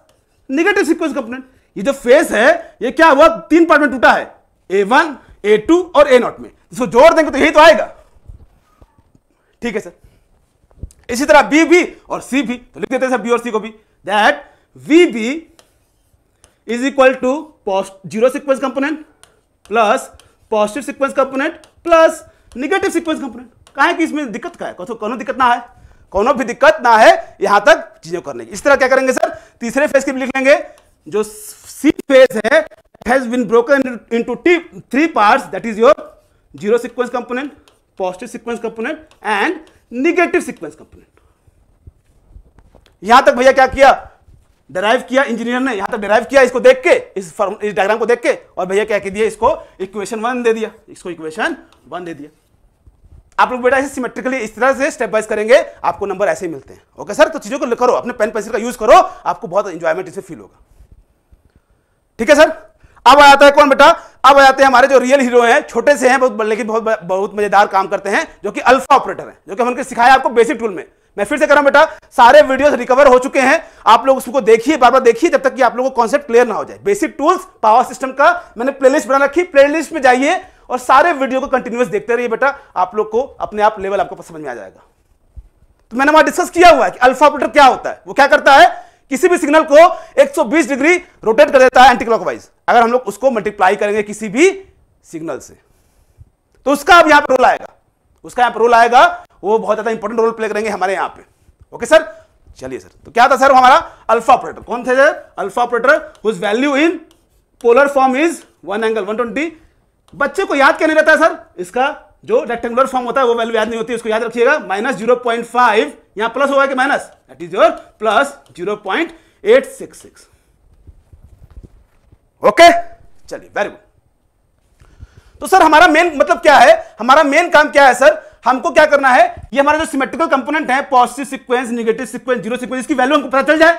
negative sequence component ये जो फेस है ये क्या हुआ तीन पार्ट में टूटा है ए वन ए टू और ए नॉट में इसको जोड़ देंगे तो यही तो आएगा ठीक है सर इसी तरह बी बी और सी भी तो लिख देते हैं सर बी और सी को भी that V B is equal to zero sequence component plus positive sequence component plus negative sequence component कहा है कि इसमें दिक्कत का है कौन दिक्कत ना है कोनो भी दिक्कत ना है यहां तक चीजें करने की इस तरह क्या करेंगे सर तीसरे फेज के भी लिख लेंगे जो सी फेज है has been broken into two three parts that is your zero sequence component positive sequence component and negative sequence component यहां तक भैया क्या किया डराइव किया इंजीनियर ने यहां तक डराइव किया इसको देख के इस इस डायग्राम को देख के और भैया क्या कह दिया इसको इक्वेशन वन दे दिया इसको इक्वेशन वन दे दिया आप लोग बेटा इसे सिमेट्रिकली इस तरह से स्टेप बाइज करेंगे आपको नंबर ऐसे ही मिलते हैं ओके सर तो चीज़ों को करो अपने पेन पेंसिल का यूज़ करो आपको बहुत इंजॉयमेंट इसे फील होगा ठीक है सर अब आ जाता है कौन बेटा अब आ जाते हैं हमारे जो रियल हीरो हैं छोटे से हैं बहुत लेकिन बहुत बहुत मजेदार काम करते हैं जो कि अल्फा ऑपरेटर हैं जो कि हमने सिखाया आपको बेसिक टूल में मैं फिर से कर रहा हूं बेटा सारे वीडियोस रिकवर हो चुके हैं आप लोग उसको देखिए बार बार देखिए जब तक कि आप लोगों को कॉन्सेप्ट क्लियर ना हो जाए बेसिक टूल्स पावर सिस्टम का मैंने प्लेलिस्ट बना रखी प्लेलिस्ट में जाइए और सारे वीडियो को कंटिन्यूस देखते रहिए बेटा आप लोग को अपने आप लेवल आपको समझ में आ जाएगा तो मैंने वहां डिस्कस किया हुआ है कि अल्फा ऑपरेटर क्या होता है वो क्या करता है किसी भी सिग्नल को 120 डिग्री रोटेट कर देता है एंटी क्लॉकवाइज अगर हम लोग उसको मल्टीप्लाई करेंगे किसी भी सिग्नल से तो उसका अब यहां पर रोल आएगा उसका यहां पर रोल आएगा वो बहुत ज्यादा इंपॉर्टेंट रोल प्ले करेंगे हमारे यहां पर ओके सर चलिए सर तो क्या था सर हमारा अल्फा ऑपरेटर कौन थे sir alpha operator whose value in polar form is one angle one twenty बच्चे को याद क्या नहीं रहता है सर इसका जो रेक्टेंगुलर फॉर्म होता है वो वैल्यू याद नहीं होती उसको याद रखिएगा माइनस जीरो पॉइंट फाइव यहां प्लस होगा कि minus that is your plus zero point eight six six okay चलिए वेरी गुड तो सर हमारा मेन मतलब क्या है हमारा मेन काम क्या है सर हमको क्या करना है ये हमारा जो सिमेट्रिकल कंपोनेंट है positive sequence negative sequence zero sequence इसकी वैल्यू हमको पता चल जाए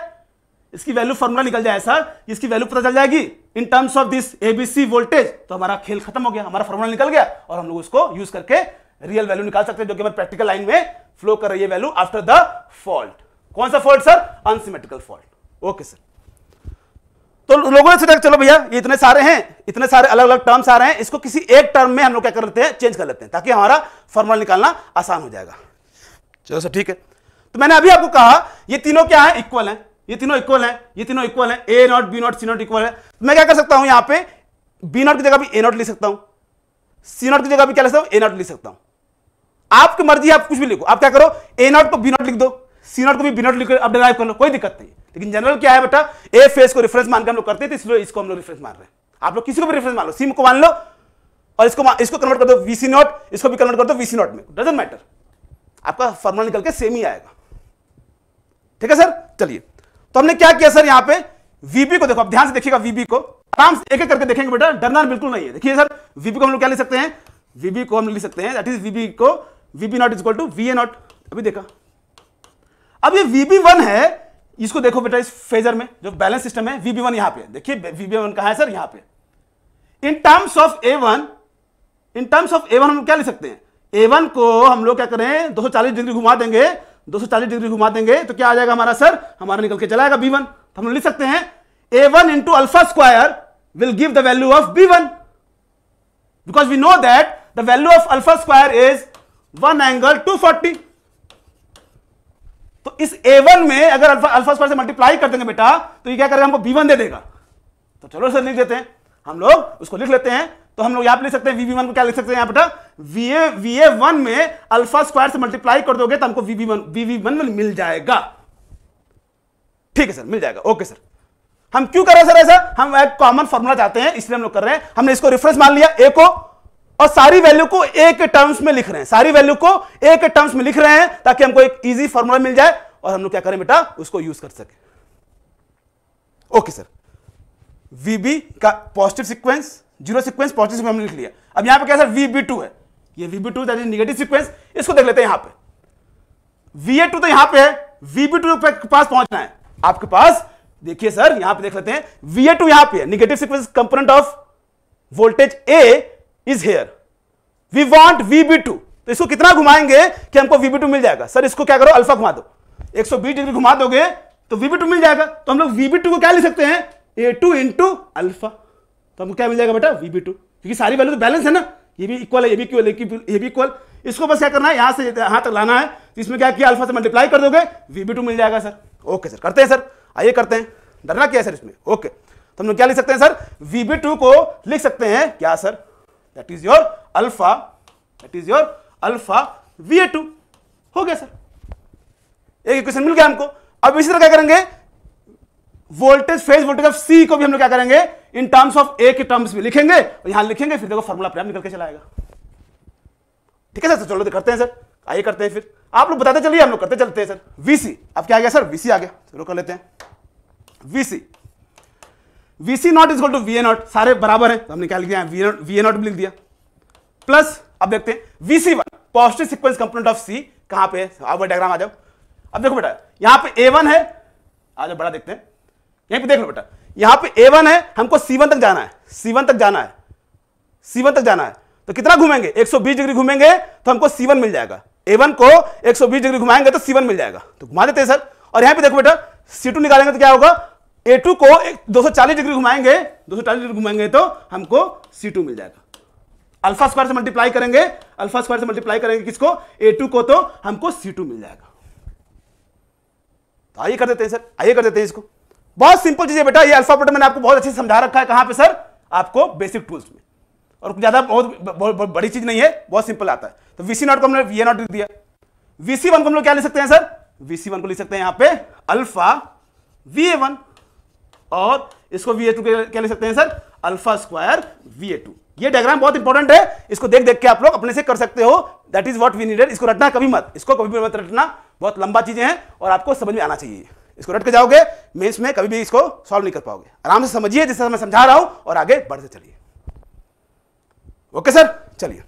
इसकी वैल्यू फॉर्मूला निकल जाए सर इसकी वैल्यू पता चल जाएगी in terms of this ABC voltage तो हमारा खेल खत्म हो गया हमारा फॉर्मूला निकल गया और हम लोग उसको यूज करके रियल वैल्यू निकाल सकते हैं जो कि हमारे प्रैक्टिकल लाइन में फ्लो कर रही है वैल्यू आफ्टर द फॉल्ट कौन सा fault sir unsymmetrical fault okay sir तो लोगों ने सोचा चलो भैया ये इतने सारे हैं इतने सारे अलग अलग टर्म्स आ रहे हैं इसको किसी एक टर्म में हम लोग क्या कर लेते हैं चेंज कर लेते हैं ताकि हमारा फॉर्मूला निकालना आसान हो जाएगा चलो सर ठीक है तो मैंने अभी आपको कहा ये तीनों क्या है इक्वल है ये तीनों इक्वल हैं ये तीनों इक्वल हैं A naught B naught C naught equal है तो मैं क्या कर सकता हूं यहां पे बी नॉट की जगह भी ए नॉट लिख सकता हूं सी नॉट की जगह भी क्या लिख सकता हूं ए नॉट लिख सकता हूं आपकी मर्जी आप कुछ भी लिखो आप क्या करो ए नॉट को बी नॉट लिख दो सी नॉट को भी बी नॉट लिख अब डिराइव कर लो कोई दिक्कत नहीं लेकिन जनरल क्या है बेटा ए फेस को रेफरेंस मानकर हम लोग करते थे इसलिए इसको हम लोग रेफरेंस मान रहे हैं आप लोग किसी को भी रेफरेंस मान लो सिम को मान लो और इसको इसको कन्वर्ट कर दो वीसी नॉट इसको भी कन्वर्ट कर दो वीसी नॉट में डजेंट मैटर आपका फॉर्मूला निकल के सेम ही आएगा ठीक है सर चलिए तो हमने क्या किया सर यहां पे वीबी को देखो अब ध्यान से देखिएगा वीबी को आराम से एक एक करके देखेंगे बेटा डरना बिल्कुल नहीं है देखिए सर वीबी को हम लोग क्या ले सकते हैं वीबी को हम लिख सकते हैं दैट इज वीबी को VB naught is equal to V A naught अभी देखा अब ये वीबी वन है इसको देखो बेटा इस फेजर में जो बैलेंस सिस्टम है वीबी वन यहां पर देखिए वीबी वन कहा है सर यहां पर in terms of A one in terms of A one हम क्या लिख सकते हैं ए वन को हम लोग क्या करें दो सौ चालीस डिग्री घुमा देंगे चालीस डिग्री घुमा देंगे तो क्या आ जाएगा हमारा सर हमारा निकल के चलाएगा बी वन तो हम लिख सकते हैं A one into alpha square will give the value of B one because we know that the value of alpha square is one angle two forty तो इस ए वन में अगर अल्फा अल्फा स्क्वायर से multiply कर देंगे बेटा तो ये क्या करेगा हमको बी वन दे देगा तो चलो सर लिख देते हैं हम लोग उसको लिख लेते हैं तो हम लोग यहां लिख सकते हैं वीबी वन को क्या लिख सकते हैं यहां बेटा वीए वन में अल्फा स्क्वायर से मल्टीप्लाई कर दोगे तो हमको वीवी वन वीबी वन में मिल जाएगा ठीक है सर मिल जाएगा ओके सर हम क्यों कर रहे हैं सर ऐसा हम एक कॉमन फॉर्मूला चाहते हैं इसलिए हम लोग कर रहे हैं हमने इसको रेफरेंस मान लिया ए को और सारी वैल्यू को एक टर्म्स में लिख रहे हैं सारी वैल्यू को एक टर्म्स में लिख रहे हैं ताकि हमको एक इजी फॉर्मूला मिल जाए और हम लोग क्या करें बेटा उसको यूज कर सके ओके सर वीबी का positive sequence zero sequence positive sequence लिख लिया अब यहां पे क्या सर वी बी टू है ये V B two that is negative sequence इसको देख लेते हैं यहां पे वी ए टू तो यहां पे है वी बी टू के पास पहुंचना है आपके पास देखिए सर यहां पे देख लेते हैं वी ए टू यहां पर negative sequence component of voltage A is here we want V B two तो इसको कितना घुमाएंगे कि हमको वी बी टू मिल जाएगा सर इसको क्या करो अल्फा घुमा दो 120 डिग्री घुमा दोगे तो वी बी टू मिल जाएगा तो हम लोग वी बी टू को क्या लिख सकते हैं ए टू इंटू अल्फा तो हमको क्या मिल जाएगा बेटा वी बी टू क्योंकि सारी वैल्यू तो बैलेंस है ना ये भी इक्वल है ये भी इक्वल ये भी इक्वल इसको बस क्या करना है यहाँ से यहाँ तक लाना है तो इसमें क्या किया अल्फा से मल्टीप्लाई कर दोगे वी बी टू मिल जाएगा सर ओके सर करते हैं सर आइए करते हैं डरना क्या है सर इसमें ओके तो हम लोग क्या लिख सकते हैं सर वी बी टू को लिख सकते हैं क्या sir that is your alpha that is your alpha V A two हो गया सर एक इक्वेशन मिल गया हमको अब इसी तरह क्या करेंगे voltage phase voltage of C को भी हम लोग क्या करेंगे इन टर्म्स ऑफ ए के टर्म्स में लिखेंगे और यहां लिखेंगे फिर देखो फॉर्मूला प्रयाम निकल के चलाएगा ठीक है सर तो चलो तो करते हैं सर आइए करते हैं फिर आप लोग बताते चलिए हम लोग करते चलते हैं सर वीसी अब क्या आ गया सर वीसी आ गया चलो कर लेते हैं VC VC naught is two V A naught सारे बराबर है तो हमने क्या लिख दिया वी ए नॉट भी लिख दिया प्लस अब देखते हैं VC one positive sequence component of C कहां पर आप डायग्राम आ जाओ अब देखो बेटा यहां पर ए वन है आ जाओ बड़ा देखते हैं यहीं पे देख लो बेटा यहां पे ए वन है हमको सी वन तक जाना है सी वन तक जाना है सी वन तक जाना है तो कितना घूमेंगे 120 डिग्री घूमेंगे तो हमको सी वन मिल जाएगा ए वन को 120 डिग्री घुमाएंगे तो सी वन मिल जाएगा तो घुमा देते हैं सर और यहां पे देखो बेटा सी टू निकालेंगे तो क्या होगा ए टू को दो सौ चालीस डिग्री घुमाएंगे दो सौ चालीस डिग्री घुमाएंगे तो हमको सी टू मिल जाएगा अल्फा स्क्वायर से मल्टीप्लाई करेंगे अल्फा स्क्वायर से मल्टीप्लाई करेंगे किसको ए टू को तो हमको सी टू मिल जाएगा तो आइए कर देते हैं सर आइए कर देते हैं इसको बहुत सिंपल चीज है बेटा ये अल्फाबेट मैंने आपको बहुत अच्छे से समझा रखा है कहां पे सर आपको बेसिक टूल्स में और ज्यादा बहुत, बड़ी चीज नहीं है बहुत सिंपल आता है तो वीसी नॉट को हमने ये नॉट लिख दिया वीसी वन को हम लोग क्या लिख सकते हैं सर वीसी वन को लिख सकते हैं यहां पे अल्फा वी ए वन और इसको वी ए टू क्या लिख सकते हैं sir alpha square V A two ये डायग्राम बहुत इंपॉर्टेंट है इसको देख देख के आप लोग अपने से कर सकते हो that is what we needed इसको रटना कभी मत इसको कभी भी मत रटना बहुत लंबा चीजें हैं और आपको समझ में आना चाहिए इसको रट के जाओगे मेंस में कभी भी इसको सॉल्व नहीं कर पाओगे आराम से समझिए जिस तरह मैं समझा रहा हूं और आगे बढ़ते चलिए ओके सर चलिए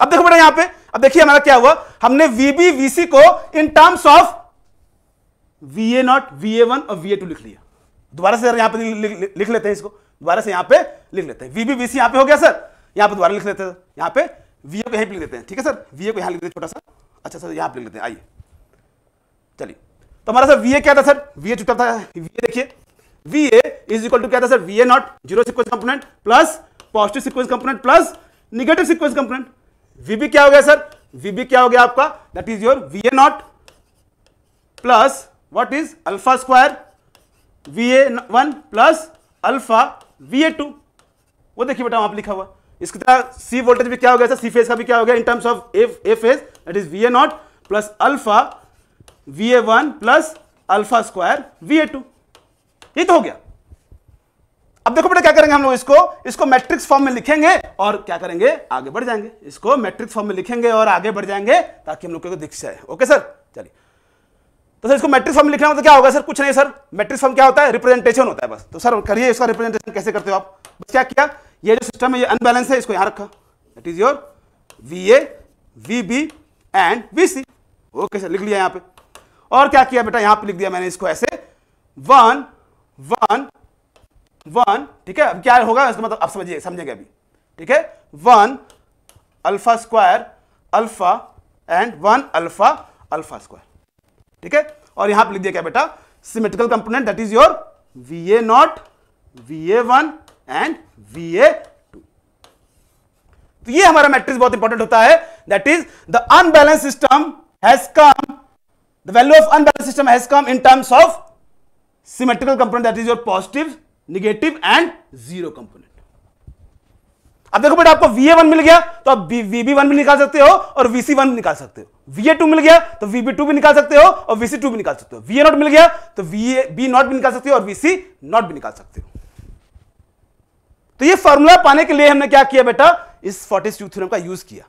अब देखो बेटा यहां पे अब देखिए हमारा क्या हुआ हमने वीबी वीसी को in terms of V A not V A one और वी ए टू लिख लिया दोबारा से यहां पर लिख, लेते हैं इसको दोबारा से यहां पर लिख लेते हैं वीबी वीसी यहां पर हो गया सर यहां पर दोबारा लिख लेते हैं यहां पर वीए को यहां पे लिख लेते हैं ठीक है सर वीए को यहां लिख देते छोटा सा अच्छा सर यहां पर लिख लेते हैं आइए चलिए तो हमारा सर वीए क्या था सर वीए चुका था वीए देखिए वीए इज इक्वल टू क्या था sir VA naught zero sequence component plus positive sequence component plus negative sequence component VB क्या हो गया सर वीबी क्या हो गया आपका that is your VA naught plus what is alpha square VA one plus alpha VA two वो देखिए बेटा वहां पर लिखा हुआ इसकी तरह सी वोल्टेज भी क्या हो गया सर सी फेज का भी क्या हो गया in terms of A phase that is VA naught plus alpha V A one plus alpha square V A two ये तो हो गया अब देखो बेटा क्या करेंगे हम लोग इसको इसको मैट्रिक्स फॉर्म में लिखेंगे और क्या करेंगे आगे बढ़ जाएंगे इसको मैट्रिक्स फॉर्म में लिखेंगे और आगे बढ़ जाएंगे ताकि हम लोग को दिख जाए ओके सर चलिए तो सर इसको मैट्रिक्स फॉर्म लिखना होता तो क्या होगा सर कुछ नहीं सर मैट्रिक्स फॉर्म क्या होता है रिप्रेजेंटेशन होता है बस तो सर करिए इसका रिप्रेजेंटेशन कैसे करते हो आप बस क्या किया ये जो सिस्टम है ये अनबैलेंस है इसको यहां रखा that is your V A V B and V C okay sir लिख लिया यहां पर और क्या किया बेटा यहां पे लिख दिया मैंने इसको ऐसे वन वन वन ठीक है अब क्या होगा इसका मतलब आप समझिए समझेंगे अभी ठीक है one alpha square alpha and one alpha alpha square ठीक है और यहां पे लिख दिया क्या बेटा symmetrical component that is your V A not V A one and V A two तो ये हमारा मैट्रिक्स बहुत इंपॉर्टेंट होता है that is the unbalance system has come The value of unbalanced system has come in terms of symmetrical component that is your positive, negative and zero component. अब देखो बेटा आपको VA1 मिल गया तो आप VB1 भी निकाल सकते हो और VC1 भी निकाल सकते हो VA2 मिल गया तो VB2 भी निकाल सकते हो और VC2 भी निकाल सकते हो वी ए मिल गया तो वी ए बी भी निकाल सकते हो और वी सी भी निकाल सकते हो तो ये फॉर्मूला पाने के लिए हमने क्या किया बेटा इस फोर्टिस थ्योरम का यूज किया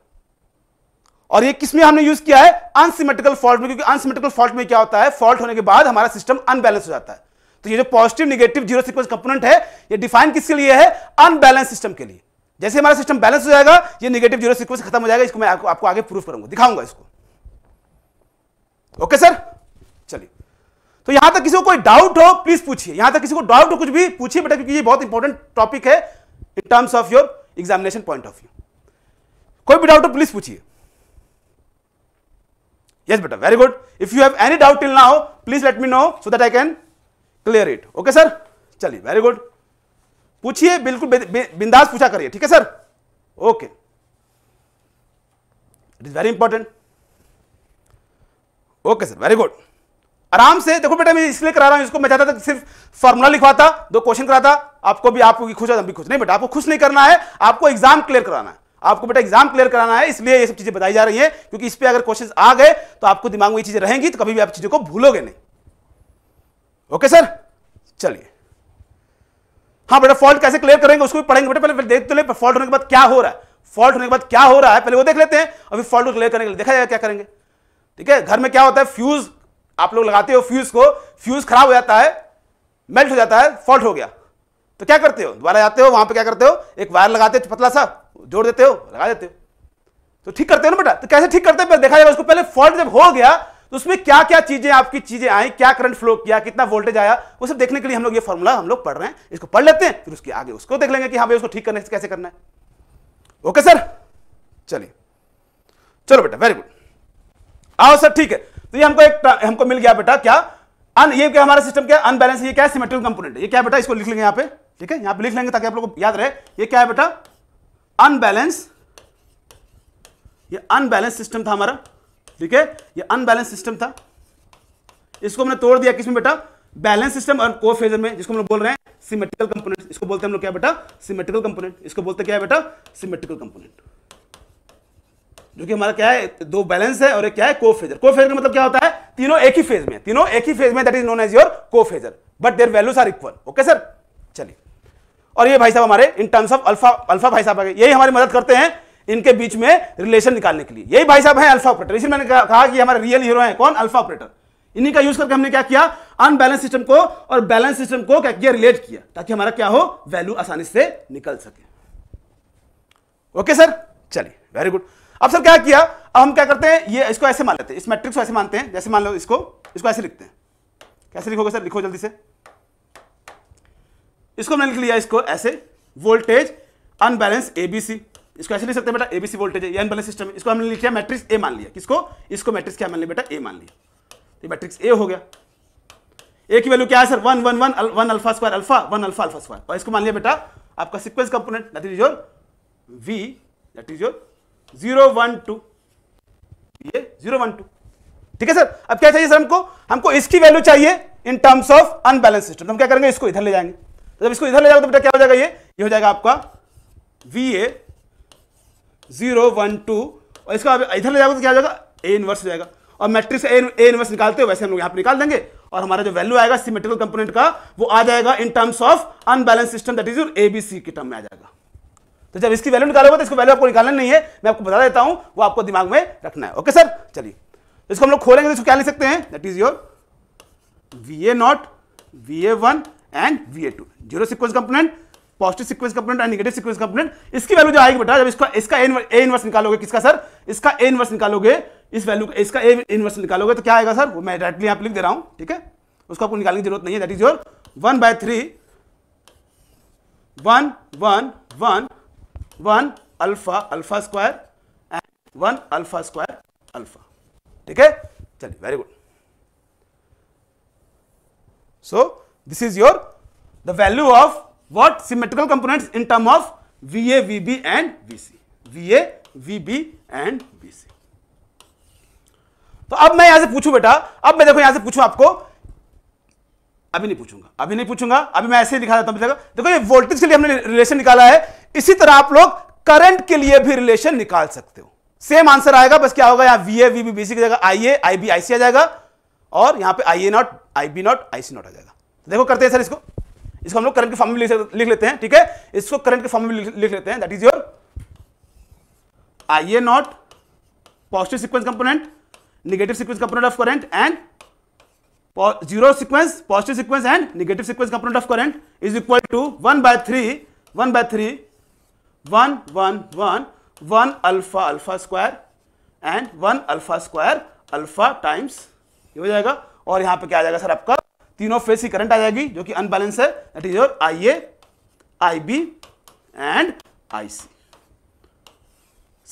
और ये किसमें हमने यूज किया है अनसिमेट्रिकल फॉल्ट में क्योंकि अनसिमेट्रिकल फॉल्ट में क्या होता है फॉल्ट होने के बाद हमारा सिस्टम अनबैलेंस हो जाता है तो ये जो positive negative zero sequence component है ये डिफाइन किसके लिए है अनबैलेंस सिस्टम के लिए जैसे हमारा सिस्टम बैलेंस हो जाएगा ये निगेटिव जीरो सीक्वेंस खत्म हो जाएगा इसको मैं आपको, आपको आगे प्रूफ करूंगा दिखाऊंगा इसको ओके सर चलिए तो यहां तक किसी को कोई डाउट हो प्लीज पूछिए यहां तक किसी को डाउट हो कुछ भी पूछिए बेटा क्योंकि ये बहुत इंपॉर्टेंट टॉपिक है in terms of your examination point of view कोई भी डाउट हो प्लीज पूछिए yes beta very good if you have any doubt till now please let me know so that i can clear it okay sir चलिए very good पूछिए बिल्कुल बिंदास पूछा करिए ठीक है sir okay it is very important okay sir very good आराम से देखो बेटा मैं इसलिए करा रहा हूं इसको मैं चाहता था सिर्फ फॉर्मूला लिखवाता दो क्वेश्चन कराता आपको भी आपको खुश हम भी खुश नहीं बेटा आपको खुश नहीं करना है आपको एग्जाम क्लियर कराना है आपको बेटा एग्जाम क्लियर कराना है इसलिए ये सब चीजें बताई जा रही है क्योंकि इस पर अगर क्वेश्चन आ गए तो आपको दिमाग में ये चीजें रहेंगी तो कभी भी आप चीजों को भूलोगे नहीं ओके सर चलिए हाँ बेटा फॉल्ट कैसे क्लियर करेंगे उसको भी पढ़ेंगे बेटा पहले देख देखते तो फॉल्ट होने के बाद क्या हो रहा है फॉल्ट होने के बाद क्या हो रहा है पहले वो देख लेते हैं अभी फॉल्ट को क्लियर करने के लिए देखा जाएगा क्या करेंगे ठीक है घर में क्या होता है फ्यूज आप लोग लगाते हो फ्यूज को फ्यूज खराब हो जाता है मेल्ट हो जाता है फॉल्ट हो गया तो क्या करते हो दोबारा जाते हो वहां पे क्या करते हो एक वायर लगाते हो पतला सा जोड़ देते हो लगा देते हो तो ठीक करते हो ना बेटा तो कैसे ठीक करते हैं देखा जाएगा उसको पहले फॉल्ट जब हो गया तो उसमें क्या क्या चीजें आपकी चीजें आई क्या करंट फ्लो किया कितना वोल्टेज आया वो सब देखने के लिए हम लोग ये फॉर्मूला हम लोग पढ़ रहे हैं इसको पढ़ लेते हैं फिर उसके आगे उसको देख लेंगे कि हाँ भाई उसको ठीक करने से कैसे करना है ओके सर चलिए चलो बेटा वेरी गुड आओ सर ठीक है तो ये हमको एक हमको मिल गया बेटा क्या अन ये क्या हमारा सिस्टम क्या अनबैलेंस ये क्या सिमेट्रिकल कंपोनेंट है ये क्या बेटा इसको लिख लेंगे यहाँ पे ठीक है यहां पे लिख लेंगे ताकि आप लोग को याद रहे ये क्या है बेटा अनबैलेंस ये अनबैलेंस सिस्टम था हमारा ठीक है ये अनबैलेंस सिस्टम था इसको हमने तोड़ दिया किसमें बेटा बैलेंस सिस्टम और को फेजर में जिसको हम लोग बोल रहे हैं सिमेट्रिकल कंपोनेंट इसको बोलते हैं हम लोग क्या बेटा सिमेट्रिकल कंपोनेंट इसको बोलते क्या है बेटा सिमेट्रिकल कंपोनेंट जो कि हमारा क्या है दो बैलेंस है और एक क्या है को फेजर को फेजर का मतलब क्या होता है तीनों एक ही फेज में तीनों एक ही फेज में that is known as your को phasor but their values are equal okay sir चलिए और ये भाई साहब हमारे in terms of alpha alpha भाई साहब यही हमारी मदद करते हैं इनके बीच में रिलेशन निकालने के लिए यही भाई साहब हैं अल्फा ऑपरेटर इसी मैंने कहा कि हमारे रियल हीरो हैं कौन अल्फा ऑपरेटर इन्हीं का यूज करके हमने क्या किया अनबैलेंस सिस्टम को और बैलेंस सिस्टम को क्या किया रिलेट किया ताकि हमारा क्या हो वैल्यू आसानी से निकल सके ओके सर चलिए वेरी गुड अब सर क्या किया अब हम क्या करते हैं ये इसको ऐसे मान लेते हैं इस मैट्रिक्स को ऐसे मानते हैं जैसे मान लो इसको इसको ऐसे लिखते हैं कैसे लिखोगे सर लिखो जल्दी से इसको मैंने लिख लिया इसको ऐसे वोल्टेज अनबैलेंस एबीसी इसको ऐसे लिख सकते हैं बेटा एबीसी वोल्टेज है अनबैलेंस सिस्टम इसको हमने लिख लिया मैट्रिक्स ए मान लिया किसको इसको मैट्रिक्स क्या मान लिया बेटा ए मान लिया तो मैट्रिक्स ए हो गया ए की वैल्यू क्या है sir one one one one alpha square alpha one alpha alpha square और इसको मान लिया बेटा आपका sequence component that is your V that is your zero one two ये जीरो वन टू ठीक है सर अब क्या चाहिए सर हमको हमको इसकी वैल्यू चाहिए in terms of unbalance system हम क्या करेंगे इसको इधर ले जाएंगे तो जब इसको इधर ले जाओ तो बेटा क्या हो जाएगा ये ये हो जाएगा आपका V A zero one two और इसको आप इधर ले जाओगे तो क्या हो जाएगा ए इनवर्स हो जाएगा और मैट्रिक्स ए ए इनवर्स निकालते हो वैसे हम लोग यहाँ पर निकाल देंगे और हमारा जो वैल्यू आएगा सिमेट्रिकल कंपोनेंट का वो आ जाएगा in terms of unbalance system that is your C के टर्म में आ जाएगा तो जब इसकी वैल्यू निकालोगे तो इसको वैल्यू आपको निकालना नहीं है मैं आपको बता देता हूँ वो आपको दिमाग में रखना है ओके सर चलिए तो इसको हम लोग खोलेंगे तो इसको क्या लिख सकते हैं that is your V A not V A one and two zero sequence component positive sequence component and negative sequence component इसकी वैल्यू जो आएगी बेटा जब इसका इसका ए इनवर्स निकालोगे किसका सर इसका ए इनवर्स निकालोगे इस वैल्यू इसका ए इनवर्स निकालोगे तो क्या आएगा सर वो मैं डायरेक्टली आप लिख दे रहा हूँ ठीक है उसको आपको निकालने की जरूरत नहीं है that is your one by three one one one one alpha alpha square and one alpha square alpha ठीक है चलिए very good so This is your the value of what symmetrical components in term of VA, VB and VC. VA, VB and VC. तो अब मैं यहां से पूछूं बेटा अब मैं देखो यहां से पूछूं आपको अभी नहीं पूछूंगा अभी नहीं पूछूंगा अभी मैं ऐसे ही दिखा देता हूं देखो ये वोल्टेज के लिए हमने रिलेशन निकाला है इसी तरह आप लोग करंट के लिए भी रिलेशन निकाल सकते हो सेम आंसर आएगा बस क्या होगा यहां बी बी सी की जगह आई ए आई बी आईसी आ जाएगा और यहां पर I A not I B naught IC naught आ जाएगा देखो करते हैं सर इसको इसको हम लोग करंट के फॉर्म में लिख लेते हैं ठीक है इसको करंट के फॉर्म में लिख लेते हैं that is your I A naught positive sequence component negative sequence component of current and zero sequence positive sequence and negative sequence component of current is equal to one by three one by three one one one one alpha alpha square and one alpha square alpha times ये हो जाएगा और यहां पे क्या आ जाएगा sir आपका तीनों फेज की करंट आ जाएगी जो कि अनबैलेंस है that is your I A I B and I C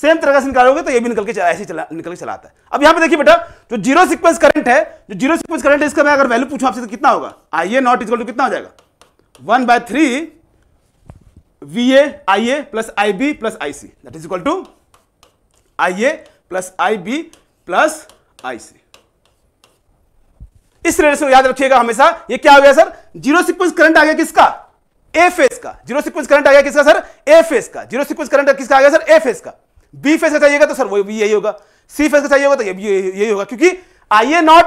same तरह से निकालोगे तो ये भी निकल के चला ऐसे चला निकल के चलाता है अब यहां पे देखिए बेटा जो जीरो सीक्वेंस करंट है जो जीरो सीक्वेंस करंट है इसका मैं अगर वैल्यू पूछूं आपसे तो कितना होगा I A naught equal to कितना हो जाएगा one by three V A I A plus I B plus I C that is equal to I A plus I B plus I C इस relation को याद रखिएगा हमेशा ये क्या हो गया सर जीरो सीक्वेंस करंट आ गया किसका ए फेस का जीरो सीक्वेंस करंट आ गया किसका सर ए फेस का जीरो सीक्वेंस करंट किसका आ गया सर ए फेस का बी फेस का चाहिएगा तो सर वो भी यही होगा सी फेस का चाहिए होगा तो ये भी यही होगा क्योंकि I A not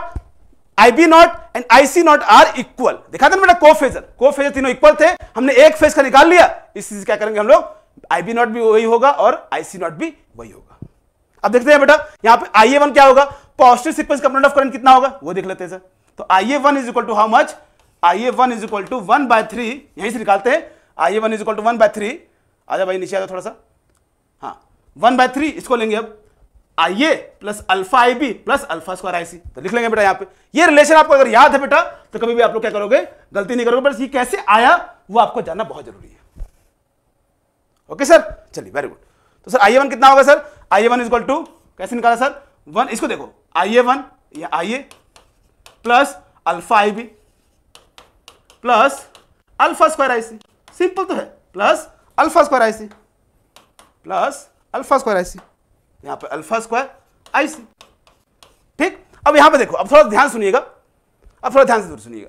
I B not and I C naught are equal देखा था ना बेटा कोफेजर कोफेजर तीनों इक्वल थे हमने एक फेस का निकाल लिया इससे क्या करेंगे हम लोग आई बी नॉट भी वही होगा और आई सी नॉट भी वही होगा अब देखते हैं बेटा यहां पे आई ए वन क्या होगा positive sequence component of current कितना होगा वो देख लेते हैं सर तो I A one is equal to how much I A one is equal to one by three यहीं से निकालते हैं I A one is equal to one by three आजा भाई नीचे आजा थोड़ा सा हाँ वन बाय थ्री इसको लेंगे अब I A plus alpha I B plus alpha square I C तो लिख लेंगे बेटा यहाँ पे ये रिलेशन आपको अगर याद है बेटा तो कभी भी आप लोग क्या करोगे गलती नहीं करोगे बस ये कैसे आया वो आपको जानना बहुत जरूरी है ओके सर चलिए वेरी गुड तो सर आई ए वन कितना होगा sir I A one is equal to कैसे निकाला सर वन इसको देखो आई ए वन या I A plus alpha I B plus alpha square I C simple तो है plus alpha square I C plus alpha square I C यहां पर alpha square I C ठीक अब यहां पे देखो अब थोड़ा ध्यान सुनिएगा अब थोड़ा ध्यान से जरूर सुनिएगा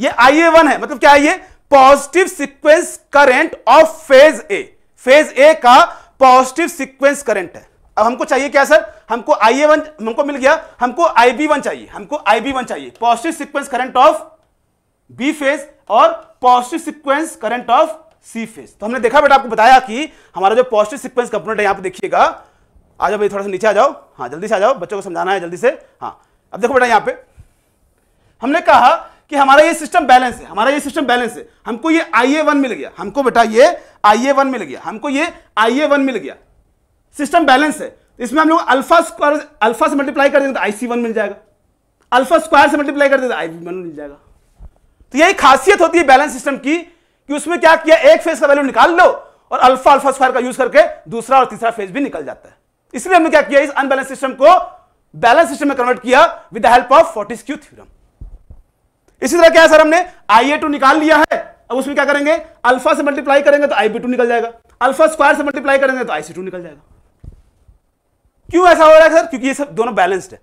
ये आई ए वन है मतलब क्या है ये positive sequence current of phase A phase A का पॉजिटिव सिक्वेंस करेंट है अब हमको चाहिए क्या सर हमको आई ए वन हमको मिल गया हमको आई बी वन चाहिए हमको आई बी वन चाहिए positive sequence current of B phase और positive sequence current of C phase तो हमने देखा बेटा आपको बताया कि हमारा जो पॉजिटिव सिक्वेंस कंपोनेंट है यहां पर देखिएगा आ जाओ भाई थोड़ा सा नीचे आ जाओ हाँ जल्दी से आ जाओ बच्चों को समझाना है जल्दी से हाँ अब देखो बेटा यहां पर हमने कहा कि हमारा ये सिस्टम बैलेंस है हमारा ये सिस्टम बैलेंस है हमको ये आई ए वन मिल गया हमको बेटा ये आई ए वन मिल गया हमको ये आई ए वन मिल गया सिस्टम बैलेंस है इसमें हम लोग अल्फा स्क्वायर अल्फा से मल्टीप्लाई कर देंगे तो आई सी वन मिल जाएगा अल्फा स्क्वायर से मल्टीप्लाई कर देंगे आई तो वन मिल जाएगा तो यही खासियत होती है बैलेंस सिस्टम की कि उसमें क्या किया एक फेज का वैल्यू निकाल लो और अल्फा अल्फा स्क्वायर का यूज करके दूसरा और तीसरा फेज भी निकल जाता है इसलिए हमने क्या किया इस अनबैलेंस सिस्टम को बैलेंस सिस्टम में कन्वर्ट किया with the help of Fortescue theorem इसी तरह क्या है सर हमने आई ए टू निकाल लिया है अब उसमें क्या करेंगे अल्फा से मल्टीप्लाई करेंगे तो आई बी टू निकल जाएगा अल्फा स्क्वायर से मल्टीप्लाई करेंगे तो आई सी टू निकल जाएगा क्यों ऐसा हो रहा है सर क्योंकि ये सब दोनों बैलेंस्ड है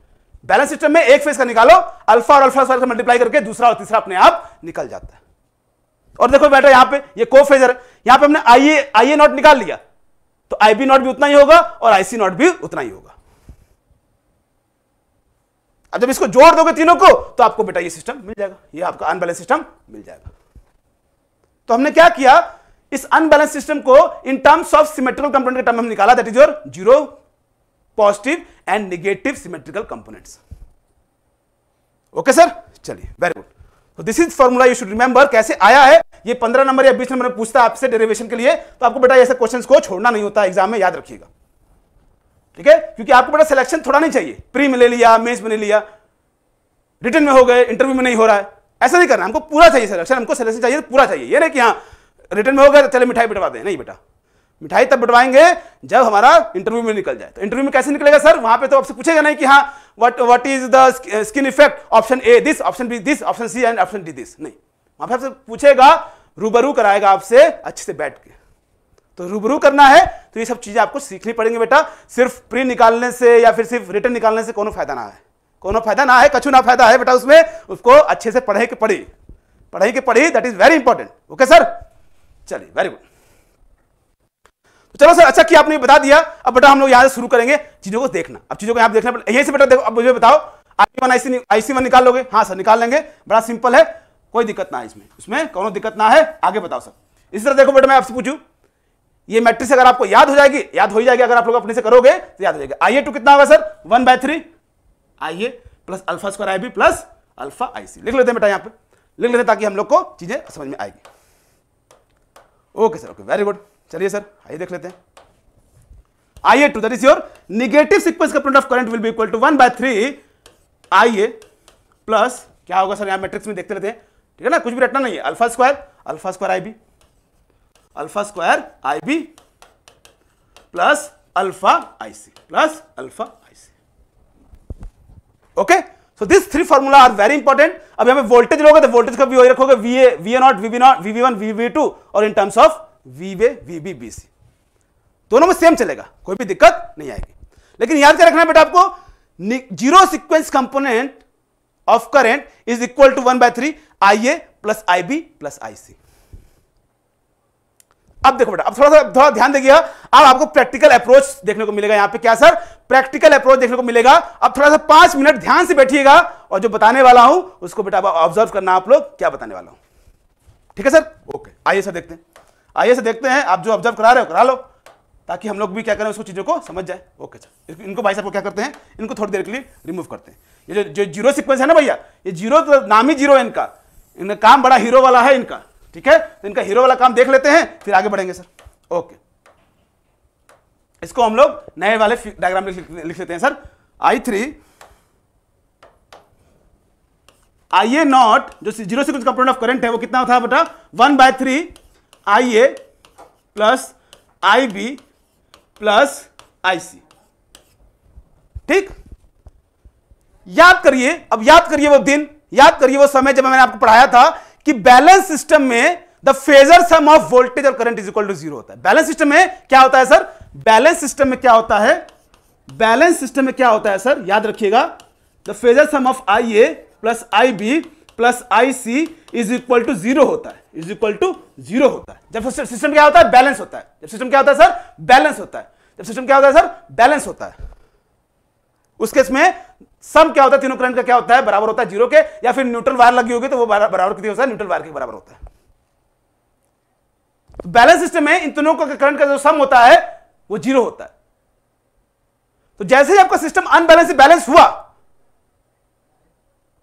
बैलेंस सिस्टम में एक फेस का निकालो अल्फा और अल्फा से मल्टीप्लाई करके दूसरा और तीसरा अपने आप निकल जाता है और देखो बेटा यहां पे ये को फेजर है यहां पे हमने आई ए आई ए नॉट निकाल लिया तो आई बी नॉट भी उतना ही होगा और आईसी नॉट भी उतना ही होगा अब जब इसको जोड़ दोगे तीनों को तो आपको बेटा ये सिस्टम मिल जाएगा ये आपका अनबैलेंस सिस्टम मिल जाएगा तो हमने क्या किया इस अनबैलेंस सिस्टम को in terms of symmetrical component के टर्म हम निकाला that is your zero positive and negative symmetrical components okay sir चलिए वेरी गुड तो this is formula you should remember कैसे आया है ये पंद्रह नंबर या बीस नंबर में पूछता है आपसे डेरिवेशन के लिए तो आपको बेटा ऐसे क्वेश्चन को छोड़ना नहीं होता एग्जाम में याद रखिएगा ठीक है क्योंकि आपको बेटा सिलेक्शन थोड़ा नहीं चाहिए प्री में ले लिया मेन्स में ले लिया रिटर्न में हो गए इंटरव्यू में नहीं हो रहा है ऐसा नहीं करना हमको पूरा चाहिए सिलेक्शन हमको सिलेक्शन चाहिए तो पूरा चाहिए ये नहीं कि हाँ रिटर्न में हो गए तो चले मिठाई बिटवा दे नहीं बेटा मिठाई तब बटवाएंगे जब हमारा इंटरव्यू में निकल जाए तो इंटरव्यू में कैसे निकलेगा सर वहां पे तो आपसे पूछेगा नहीं कि हाँ what what is the skin effect option A this option B this option C and option D this नहीं वहां पे आपसे पूछेगा रूबरू कराएगा आपसे अच्छे से बैठ के तो रूबरू करना है तो ये सब चीजें आपको सीखनी पड़ेंगी बेटा सिर्फ प्री निकालने से या फिर सिर्फ रिटर्न निकालने से कोई फायदा ना है कोई फायदा ना है कछू ना फायदा है बेटा उसमें उसको अच्छे से पढ़े के पढ़ी पढ़ाई के पढ़ी that is very important okay sir चलिए वेरी गुड चलो सर अच्छा कि आपने बता दिया अब बेटा हम लोग यहाँ से शुरू करेंगे चीज़ों को देखना अब चीज़ों को यहाँ देखना यहीं से बेटा देखो अब मुझे बताओ I one I IC one निकाल लोगे हाँ सर निकाल लेंगे बड़ा सिंपल है कोई दिक्कत ना है इसमें उसमें कोई दिक्कत ना है आगे बताओ सर इस तरह देखो बेटा मैं आपसे पूछू ये मैट्रिक्स अगर आपको याद हो जाएगी याद हो जाएगी अगर आप लोग अपने से करोगे तो याद हो जाएगा आई टू कितना होगा sir one by three I plus alpha square I B plus alpha I C लिख लेते हैं बेटा यहाँ पे लिख लेते हैं ताकि हम लोग को चीज़ें समझ में आएगी okay sir okay very good चलिए सर आइए देख लेते हैं I A two that is your negative sequence का print of current will be equal to one by three I A plus क्या होगा सर यहां मैट्रिक्स में देखते रहते हैं ठीक है ना कुछ भी रटना नहीं है alpha square alpha square I B alpha square I B plus alpha I C plus alpha I C okay so this three formula are very important अब हमें वोल्टेज लोगे तो वोल्टेज का भी वही रखोगे V A V A not V B not V V one V V two और in terms of V way V B B C दोनों में सेम चलेगा कोई भी दिक्कत नहीं आएगी लेकिन याद कर रखना बेटा आपको zero sequence component of current is equal to one by three I A plus I B plus I C अब देखो बेटा अब थोड़ा सा थोड़ा ध्यान दीजिएगा अब आपको प्रैक्टिकल अप्रोच देखने को मिलेगा यहां पे क्या सर प्रैक्टिकल अप्रोच देखने को मिलेगा अब थोड़ा सा पांच मिनट ध्यान से बैठिएगा और जो बताने वाला हूं उसको बेटा ऑब्जर्व करना आप लोग क्या बताने वाला हूं ठीक है सर ओके आइए सर देखते हैं आइए से देखते हैं आप जो ऑब्जर्व करा रहे हो करा लो ताकि हम लोग भी क्या करें उसको चीज़ों को समझ जाए ओके सर इनको भाई साहब को क्या करते हैं इनको थोड़ी देर के लिए रिमूव करते हैं ये जो जो जीरो सिक्वेंस है ना भैया ये जीरो तो नाम ही जीरो है इनका इनका काम बड़ा हीरो वाला है इनका ठीक है तो इनका हीरो वाला काम देख लेते हैं फिर आगे बढ़ेंगे सर ओके इसको हम लोग नए वाले डायग्राम लिख लेते हैं sir I three I A not जो zero sequence component of current है वो कितना था बेटा one by three I A plus I B plus I C ठीक याद करिए अब याद करिए वो दिन याद करिए वो समय जब मैंने आपको पढ़ाया था कि बैलेंस सिस्टम में the phasor sum of voltage और current is equal to zero होता है बैलेंस सिस्टम में क्या होता है सर बैलेंस सिस्टम में क्या होता है बैलेंस सिस्टम में क्या होता है सर याद रखिएगा the phasor sum of I A plus I B plus I C is equal to zero होता है इज इक्वल टू जीरो होता है जब सिस्टम क्या होता है बैलेंस होता है जब सिस्टम क्या होता है सर बैलेंस होता है जब सिस्टम क्या होता है सर बैलेंस होता है उस केस में सम क्या होता है तीनों करंट का क्या होता है बराबर होता है जीरो के या फिर न्यूट्रल वायर लगी होगी तो वो बराबर कितनी होता है न्यूट्रल वायर के बराबर होता है तो बैलेंस सिस्टम में इन तीनों का करंट का जो सम होता है वो जीरो होता है तो जैसे ही आपका सिस्टम अनबैलेंस बैलेंस हुआ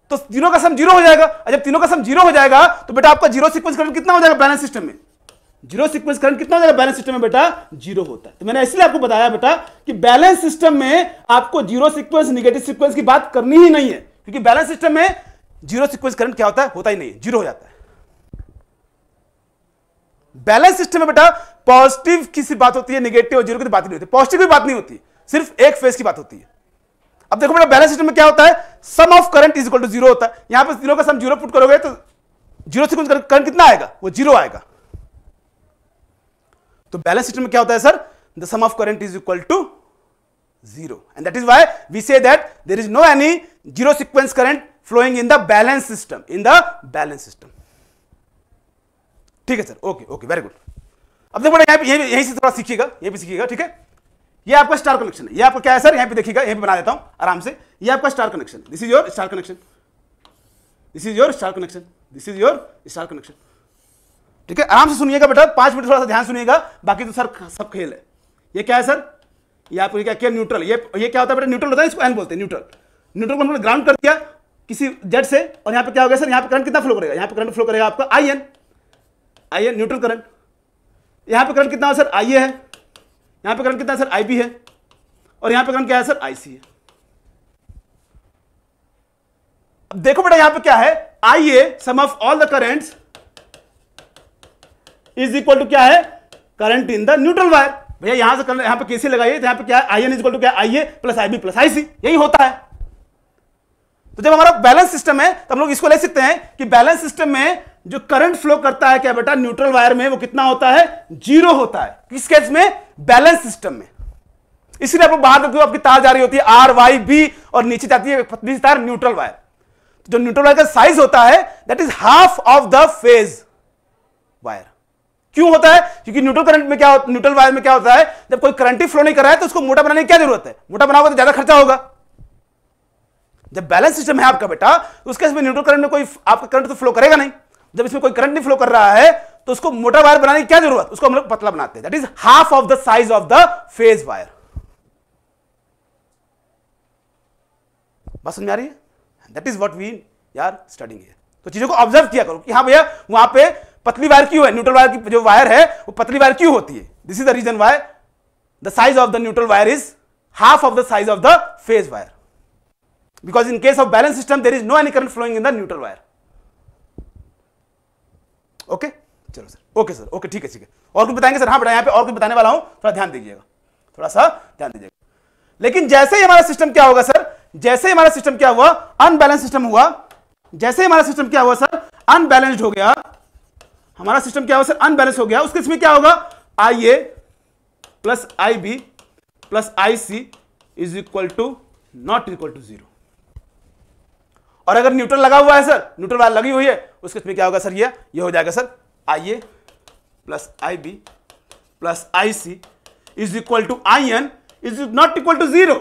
तो तीनों का सम जीरो हो जाएगा जब तीनों का सम जीरो हो जाएगा तो बेटा आपका जीरो सिक्वेंस करंट कितना हो जाएगा बैलेंस सिस्टम में जीरो सिक्वेंस करंट कितना हो जाएगा बैलेंस सिस्टम में बेटा जीरो होता है तो मैंने इसलिए आपको बताया बेटा कि बैलेंस सिस्टम में आपको जीरो सिक्वेंस निगेटिव सिक्वेंस की बात करनी ही नहीं है क्योंकि बैलेंस सिस्टम में जीरो सिक्वेंस करंट क्या होता है होता ही नहीं है जीरो हो जाता है बैलेंस सिस्टम में बेटा पॉजिटिव किसी बात होती है निगेटिव और जीरो की तो बात नहीं होती पॉजिटिव की बात नहीं होती सिर्फ एक फेज की बात होती है अब देखो मेरा बैलेंस सिस्टम में क्या होता है sum of current is equal to zero होता है यहां पर जीरो का सम जीरो पुट करोगे तो जीरो से करंट कितना आएगा वो जीरो आएगा तो बैलेंस सिस्टम में क्या होता है sir the sum of current is equal to zero and that is why we say that there is no any zero sequence current flowing in the balance system in the balance system ठीक है sir okay okay very good अब देखो यहीं यहीं से थोड़ा सीखिएगा ये भी सीखिएगा ठीक है ये आपका स्टार कनेक्शन है ये आपको क्या है सर यहाँ पे देखिएगा यहाँ पे बना देता हूँ आराम से ये आपका star connection this is your star connection this is your star connection this is your star connection ठीक है आराम से सुनिएगा बेटा पांच मिनट थोड़ा सा ध्यान सुनिएगा बाकी तो सर सब खेल है ये क्या है सर ये आपको क्या क्या न्यूट्रल ये ये क्या होता है बेटा न्यूट्रल होता है इसको एन बोलते हैं न्यूट्रल न्यूट्रल को हमने ग्राउंड कर दिया किसी जेड से और यहाँ पे क्या हो गया सर यहाँ पे करंट कितना फ्लो करेगा यहाँ पे करंट फ्लो करेगा आपका I N I N neutral current यहाँ पे करंट कितना सर आई ए है यहां पे करंट कितना है सर आईबी है और यहां पे करंट क्या है सर आईसी है अब देखो बेटा यहां पे क्या है I A sum of all the currents is equal to क्या है current in the neutral wire भैया यहां से करंट यहां पे केसी लगाइए तो यहां पे क्या है I N is equal to क्या I A plus I B plus I C यही होता है तो जब हमारा बैलेंस सिस्टम है तो हम लोग इसको ले सकते हैं कि बैलेंस सिस्टम में जो करंट फ्लो करता है क्या बेटा न्यूट्रल वायर में वो कितना होता है जीरो होता है किस केस में बैलेंस सिस्टम में इसलिए आप लोग बाहर देखो आपकी तार जा रही होती है आर वाई बी और नीचे जाती है पतली सी तार न्यूट्रल वायर तो जो न्यूट्रल वायर का साइज होता है that is half of the phase wire क्यों होता है क्योंकि न्यूट्रल करंट में क्या न्यूट्रल वायर में क्या होता है जब कोई करंट ही फ्लो नहीं कर रहा है तो उसको मोटा बनाने की क्या जरूरत है मोटा बनाओगे तो ज्यादा खर्चा होगा जब बैलेंस सिस्टम है आपका बेटा तो उसके न्यूट्रल करंट में कोई आपका करंट तो फ्लो करेगा नहीं जब इसमें कोई करंट नहीं फ्लो कर रहा है तो उसको मोटा वायर बनाने की क्या जरूरत उसको हम लोग पतला बनाते हैं half of the size of the phase wire बस समझ आ रही है दैट इज वॉट वी यार स्टडिंग है तो चीजों को ऑब्जर्व किया करो कि हाँ भैया वहां पे पतली वायर क्यों है न्यूट्रल वायर की जो वायर है वो पतली वायर क्यों होती है this is the reason why the size of the neutral wire is half of the size of the phase wire because in case of balance system there is no any current flowing in the neutral wire okay चलो sir okay sir okay ठीक है ठीक है और कुछ बताएंगे sir हाँ बेटा यहाँ पे और कुछ बताने वाला हूँ थोड़ा ध्यान दीजिएगा थोड़ा सा ध्यान दीजिएगा लेकिन जैसे ही हमारा सिस्टम क्या होगा सर जैसे ही हमारा सिस्टम क्या हुआ अनबैलेंस सिस्टम हुआ जैसे हमारा सिस्टम क्या हुआ सर अनबैलेंस्ड हो गया हमारा सिस्टम क्या हुआ सर अनबैलेंस हो गया उसके इसमें क्या होगा I A plus I B plus I C is equal to not equal to zero और अगर न्यूट्रल लगा हुआ है सर न्यूट्रल वाला लगी हुई है उसके में क्या होगा सर ये ये हो जाएगा sir I A plus I B plus I C is equal to I N is not equal to zero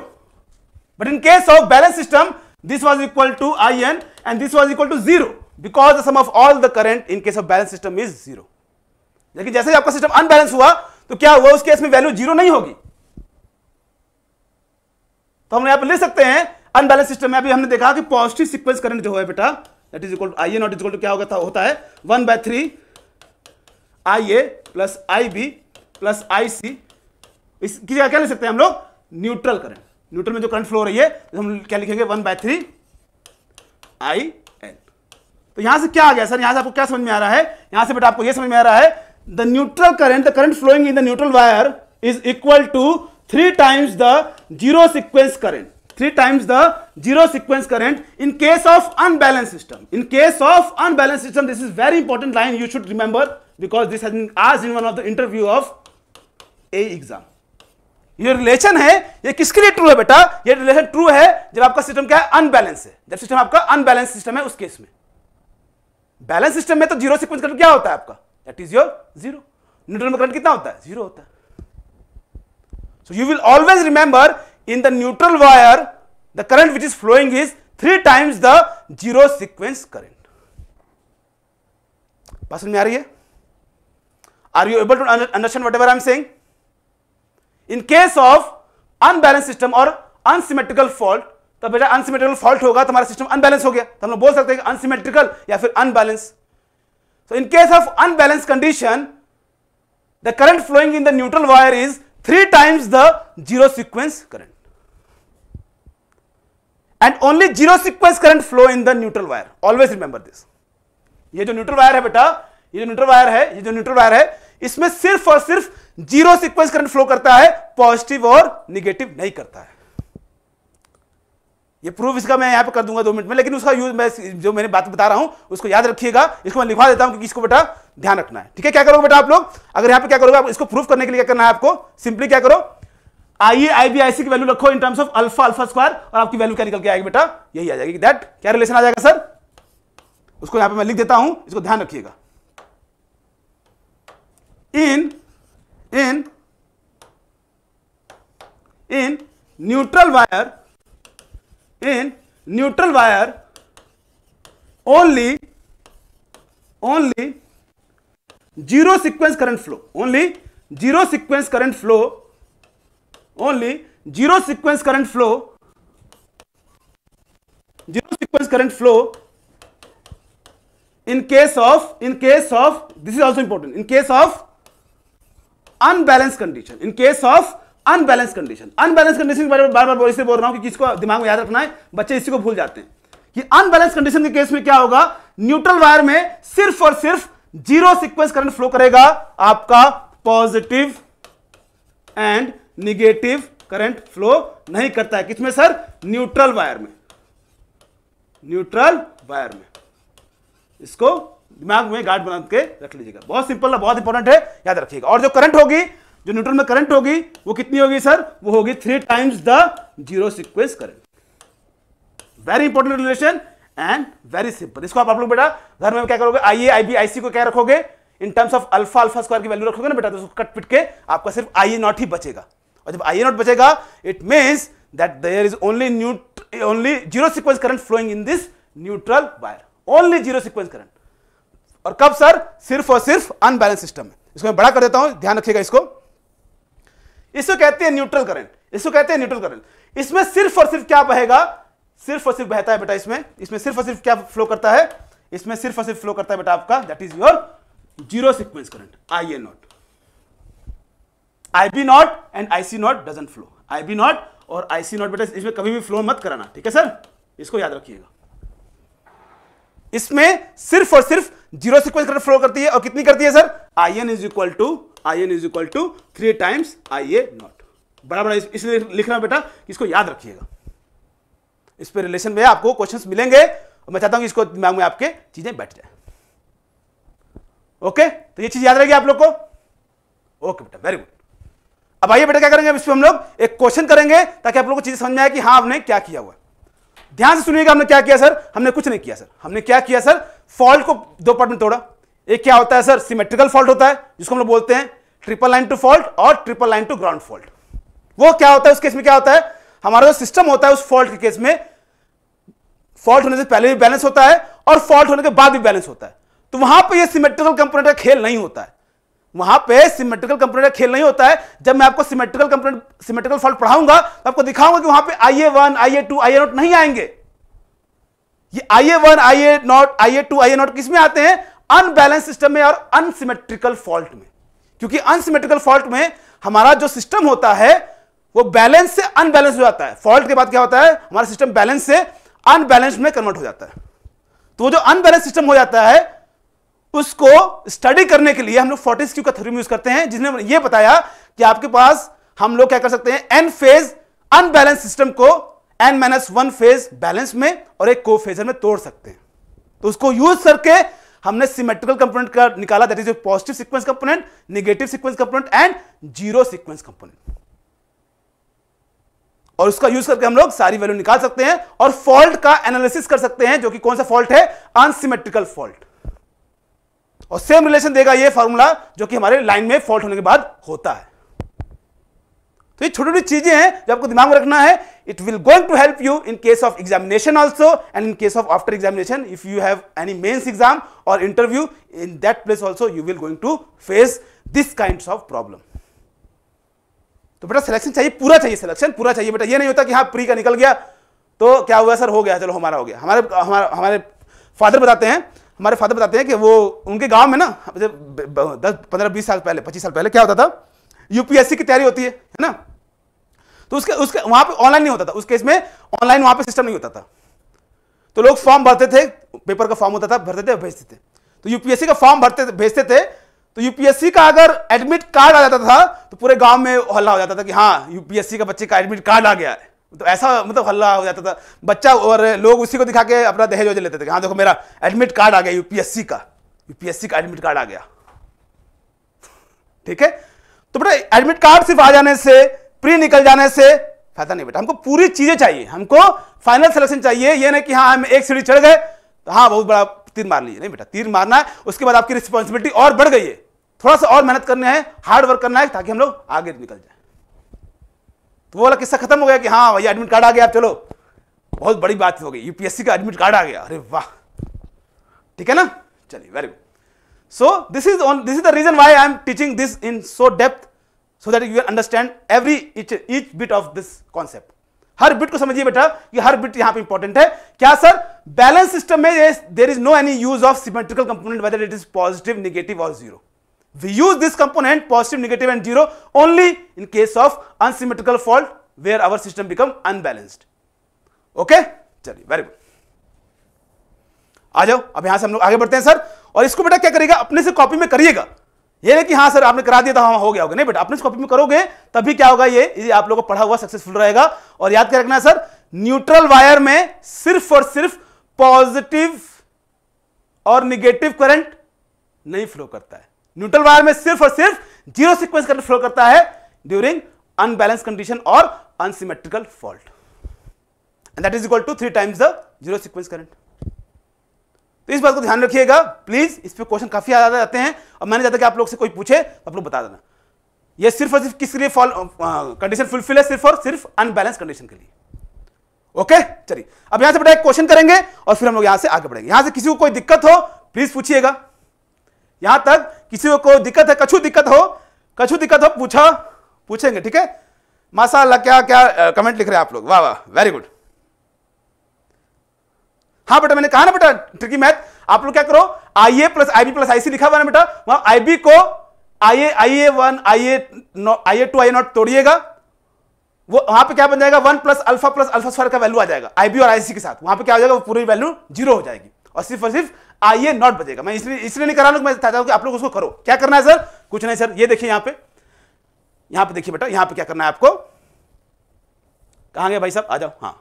but in case of balance system this this equal to I N and this was equal to zero because the sum of all the current in case of balance system is zero लेकिन जैसे ही आपका system unbalance हुआ तो क्या हुआ उस case में value zero नहीं होगी तो हम यहां पर ले सकते हैं अनबैलेंस सिस्टम में अभी हमने देखा कि पॉजिटिव सीक्वेंस करंट जो है बेटा that is equal I A not is equal to क्या होगा था होता है one by three I A plus I B plus I C इसकी जगह क्या लिख सकते हैं हम लोग न्यूट्रल करंट न्यूट्रल में जो करंट फ्लो रही है तो हम क्या लिखेंगे one by three I N तो यहां से क्या आ गया सर यहां से आपको क्या समझ में आ रहा है यहां से बेटा आपको यह समझ में आ रहा है the neutral current the current flowing in the neutral wire is equal to three times the zero sequence current three times the zero sequence current in case of unbalanced system. In case of unbalanced system, this is very important line you should remember because this has been asked in one of the interview of a exam. ये relation है ये किसके लिए true है बेटा ये relation true है जब आपका सिस्टम क्या है अनबैलेंस है जब सिस्टम आपका अनबैलेंस सिस्टम है उस केस में बैलेंस सिस्टम में तो जीरो सीक्वेंस करंट क्या होता है आपका that is your zero neutral में करंट कितना होता है जीरो होता है so you will always remember in the neutral wire the current which is flowing is 3 times the 0 sequence current. Are you able to understand whatever I am saying? In case of unbalanced system or unsymmetrical fault, तो बेटा unsymmetrical fault होगा तो system unbalanced हो गया तो बोल सकते हैं कि या फिर unbalanced so in case of unbalanced condition the current flowing in the neutral wire is three times the zero sequence current and only zero sequence current flow in the neutral wire always remember this ये जो neutral wire है बेटा ये जो neutral wire है ये जो neutral wire है इसमें सिर्फ और सिर्फ जीरो सीक्वेंस करंट फ्लो करता है पॉजिटिव और निगेटिव नहीं करता है ये प्रूफ इसका मैं यहाँ पे कर दूंगा दो मिनट में लेकिन उसका यूज मैं जो मैंने बात बता रहा हूं उसको याद रखिएगा इसको मैं लिखवा देता हूं क्योंकि इसको बेटा ध्यान रखना है ठीक है क्या करोगे बेटा आप लोग अगर यहां पे क्या करोगे आप इसको प्रूफ करने के लिए क्या करना है आपको सिंपली क्या करो आइए आईबीआईसी की वैल्यू रखो in terms of alpha alpha square और आपकी वैल्यू क्या निकल के आएगी बेटा यही आ जाएगी दैट क्या रिलेशन आ जाएगा सर उसको यहां पे मैं लिख देता हूं इसको ध्यान रखिएगा in in in neutral wire in neutral wire only only zero sequence current flow only zero sequence current flow only zero sequence current flow zero sequence current flow in case of in case of this is also important in case of unbalanced condition in case of unbalance condition unbalance condition बार बार बार इसलिए बोल रहा हूं कि किसको दिमाग में याद रखना है बच्चे इसी को भूल जाते हैं कि अनबैलेंस कंडीशन के केस में क्या होगा न्यूट्रल वायर में सिर्फ और सिर्फ जीरो सीक्वेंस करंट फ्लो करेगा आपका positive and negative current flow नहीं करता है किसमें सर न्यूट्रल वायर में न्यूट्रल वायर में इसको दिमाग में गार्ड बना के रख लीजिएगा बहुत सिंपल है बहुत इंपॉर्टेंट है याद रखिएगा और जो करंट होगी जो न्यूट्रल में करंट होगी वो कितनी होगी सर वो होगी three times the zero sequence current very important relation and very simple इसको आप आप लोग बेटा घर में क्या करोगे आई ए आई बी आईसी को क्या रखोगे in terms of alpha alpha square की वैल्यू रखोगे ना बेटा तो उसको कट पिट के आपका सिर्फ आई ए नॉट ही बचेगा और जब आई नॉट बचेगा it means that there is only न्यूट only zero sequence current flowing in this neutral wire only zero sequence current और कब सर सिर्फ और सिर्फ अनबैलेंस सिस्टम में इसको मैं बड़ा कर देता हूं ध्यान रखिएगा इसको इसको कहते हैं न्यूट्रल करंट इसको कहते हैं न्यूट्रल करंट इसमें सिर्फ और सिर्फ क्या बहेगा सिर्फ और सिर्फ बहता है बेटा इसमें इसमें सिर्फ और सिर्फ क्या फ्लो करता है इसमें सिर्फ और सिर्फ फ्लो करता है बेटा आपका that is your zero sequence current I A not I B not and I C not doesn't flow I B not और आई सी नॉट बेटा इसमें कभी भी फ्लो मत कराना ठीक है सर इसको याद रखिएगा इसमें सिर्फ और सिर्फ जीरो सिक्वेंस करंट फ्लो करती है और कितनी करती है sir I N is equal to I N is equal to three times I A not बड़ा बड़ा इसलिए लिख रहा बेटा इसको याद रखिएगा इस पर रिलेशन में आपको क्वेश्चंस मिलेंगे और मैं चाहता हूं इसको दिमाग में आपके चीजें बैठ जाए ओके तो ये चीज याद रहेगी आप लोग को ओके बेटा वेरी गुड अब आइए बेटा क्या करेंगे पर हम लोग एक क्वेश्चन करेंगे ताकि आप लोगों को चीज़ समझ में आए कि हाँ हमने क्या किया हुआ ध्यान से सुनिएगा हमने क्या किया सर हमने कुछ नहीं किया सर हमने क्या किया सर फॉल्ट को दो पार्ट में तोड़ा एक क्या होता है सर सिमेट्रिकल फॉल्ट होता है जिसको हम लोग बोलते हैं ट्रिपल लाइन टू फॉल्ट और triple line to ground fault वो क्या होता है उस केस में क्या होता है हमारा जो सिस्टम होता है उस फॉल्ट के केस में फॉल्ट होने से पहले भी बैलेंस होता है और फॉल्ट होने के बाद भी बैलेंस होता है तो वहां पर यह सिमेट्रिकल कंपोनेंट का खेल नहीं होता है वहां पे सिमेट्रिकल कंपोनेंट खेल नहीं होता है जब मैं आपको सिमेट्रिकल कंपोनेंट सिमेट्रिकल फॉल्ट पढ़ाऊंगा तो आपको दिखाऊंगा कि वहां पे I A one I A two I A not नहीं आएंगे ये I A one I A not I A two I A not किसमें आते हैं अनबैलेंस सिस्टम में और अनसिमेट्रिकल फॉल्ट में क्योंकि अनसिमेट्रिकल फॉल्ट में हमारा जो सिस्टम होता है वो बैलेंस से अनबैलेंस हो जाता है फॉल्ट के बाद क्या होता है हमारा सिस्टम बैलेंस से अनबैलेंस में कन्वर्ट हो जाता है तो वो जो अनबैलेंस सिस्टम हो जाता है उसको स्टडी करने के लिए हम लोग फोर्टिस क्यू का थ्योरम यूज करते हैं जिसने ये बताया कि आपके पास हम लोग क्या कर सकते हैं एन फेज अनबैलेंस सिस्टम को N minus one phase balance में और एक को फेजर में तोड़ सकते हैं तो उसको यूज करके हमने सिमेट्रिकल कंपोनेंट का निकाला that is positive sequence component negative sequence component and zero sequence component और उसका यूज करके हम लोग सारी वैल्यू निकाल सकते हैं और फॉल्ट का एनालिसिस कर सकते हैं जो कि कौन सा फॉल्ट है अनसिमेट्रिकल फॉल्ट और सेम रिलेशन देगा ये फॉर्मूला जो कि हमारे लाइन में फॉल्ट होने के बाद होता है तो ये छोटी छोटी चीजें हैं जो आपको दिमाग में रखना है it will going to help you in case of examination also and in case of after examination if you have any mains exam और interview in that place also you will going to face this kind of problem तो बेटा selection चाहिए पूरा चाहिए selection पूरा चाहिए बेटा ये नहीं होता कि हाँ प्री का निकल गया तो क्या हुआ सर हो गया चलो हमारा हो गया हमारे हमारे हमारे फादर बताते हैं हमारे फादर बताते हैं कि वो उनके गांव में ना दस पंद्रह बीस साल पहले पच्चीस साल पहले क्या होता था यूपीएससी की तैयारी होती है है ना तो उसके उसके वहां पे ऑनलाइन नहीं होता था उस केस में ऑनलाइन वहां पे सिस्टम नहीं होता था तो लोग फॉर्म भरते थे पेपर का फॉर्म होता था भरते थे भेजते थे तो यूपीएससी का फॉर्म भरते भेजते थे तो यूपीएससी का अगर एडमिट कार्ड आ जाता था तो पूरे गांव में हल्ला हो जाता था कि हाँ यूपीएससी का बच्चे का एडमिट कार्ड आ गया है तो ऐसा मतलब हल्ला हो जाता था बच्चा और लोग उसी को दिखा के अपना दहेज वहेज लेते थे हाँ देखो मेरा एडमिट कार्ड आ गया यूपीएससी का यूपीएससी का एडमिट कार्ड आ गया ठीक है तो बेटा एडमिट कार्ड सिर्फ आ जाने से प्री निकल जाने से फायदा नहीं बेटा हमको पूरी चीजें चाहिए हमको फाइनल सिलेक्शन चाहिए ये नहीं कि हाँ हम एक सीढ़ी चढ़ गए तो हाँ बहुत बड़ा तीर मार लीजिए नहीं बेटा तीर मारना है उसके बाद आपकी रिस्पॉन्सिबिलिटी और बढ़ गई है थोड़ा सा और मेहनत करनी है हार्ड वर्क करना है ताकि हम लोग आगे निकल जाए तो वो वाला किस्सा खत्म हो गया कि हाँ भैया एडमिट कार्ड आ गया चलो बहुत बड़ी बात हो गई यूपीएससी का एडमिट कार्ड आ गया अरे वाह ठीक है ना चलिए very good so this is on this is the reason why I am teaching this in so depth so that you understand every every each each bit of हर bit को समझिए बेटा कि हर बिट यहां पे इंपॉर्टेंट है क्या sir balance system में there is no any use of symmetrical component whether it is positive negative और zero We use this component positive, negative and 0 only in case of unsymmetrical fault where our system become unbalanced. Okay चलिए very good आ जाओ अब यहां से हम लोग आगे बढ़ते हैं सर और इसको बेटा क्या करिएगा अपने से कॉपी में करिएगा ये नहीं कि हाँ सर आपने करा दिया था तो हाँ हो गया होगा नहीं बेटा अपने कॉपी में करोगे तभी क्या होगा ये ये आप लोगों को पढ़ा हुआ सक्सेसफुल रहेगा और याद कर रखना सर न्यूट्रल वायर में सिर्फ और सिर्फ पॉजिटिव और निगेटिव करंट नहीं फ्लो करता है न्यूट्रल वायर में सिर्फ और सिर्फ जीरो सीक्वेंस करंट फ्लो करता है ड्यूरिंग अनबैलेंस कंडीशन और unsymmetrical fault and that is equal to three times the zero sequence current तो इस बात को ध्यान रखिएगा प्लीज इस पर क्वेश्चन काफी ज्यादा आते हैं और मैंने चाहता कि आप लोग से कोई पूछे आप लोग बता देना यह सिर्फ और सिर्फ किसके लिए फॉल कंडीशन फुलफिल है सिर्फ और सिर्फ अनबैलेंस कंडीशन के लिए ओके okay? चलिए अब यहां से बेटा एक क्वेश्चन करेंगे और फिर हम लोग यहां से आगे बढ़ेंगे यहां से किसी को कोई दिक्कत हो प्लीज पूछिएगा यहां तक किसी को कोई दिक्कत है कछु दिक्कत हो कछु दिक्कत हो पूछा पूछेंगे ठीक है माशाला क्या क्या कमेंट लिख रहे हैं आप लोग वाह वाह वेरी गुड हाँ बेटा मैंने कहा ना बेटा ट्रिकी मैथ आप लोग क्या करो I A plus I B plus IC लिखा हुआ ना बेटा वहां आई बी को I A I A one I A I A two I A not तोड़िएगा वो वहां पे क्या बन जाएगा one plus alpha plus alpha square का वैल्यू आ जाएगा आईबी और आईसी के साथ वहां पे क्या हो जाएगा वो पूरी वैल्यू जीरो हो जाएगी और सिर्फ और सिर्फ आइए नॉट बजेगा मैं इसलिए इसलिए नहीं करा लू मैं चाहता हूँ कि आप लोग उसको करो क्या करना है सर कुछ नहीं सर ये देखिए यहाँ पे यहाँ पे देखिए बेटा यहाँ पे क्या करना है आपको कहाँ गए भाई साहब आ जाओ हाँ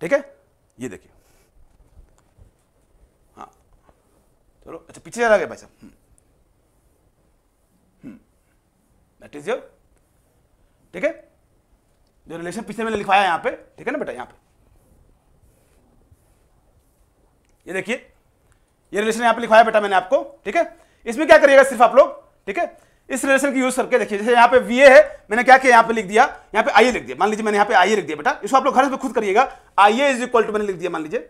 ठीक है ये देखिए हाँ चलो अच्छा पीछे चला गया भाई साहब दैट इज योर ठीक है जो रिलेशन पीछे मैंने लिखवाया यहाँ पे ठीक है ना बेटा यहाँ पे ये देखिए ये रिलेशन यहाँ पे लिखवाया बेटा मैंने आपको ठीक है इसमें क्या करिएगा सिर्फ आप लोग ठीक है इस रिलेशन की यूज करके देखिए जैसे यहाँ पे वी है मैंने क्या किया यहाँ पे लिख दिया यहाँ पे आई लिख दिया मान लीजिए मैंने यहाँ पे आई लिख दिया बेटा इसको आप लोग घर से खुद करिएगा I A is equal to मैंने लिख दिया मान लीजिए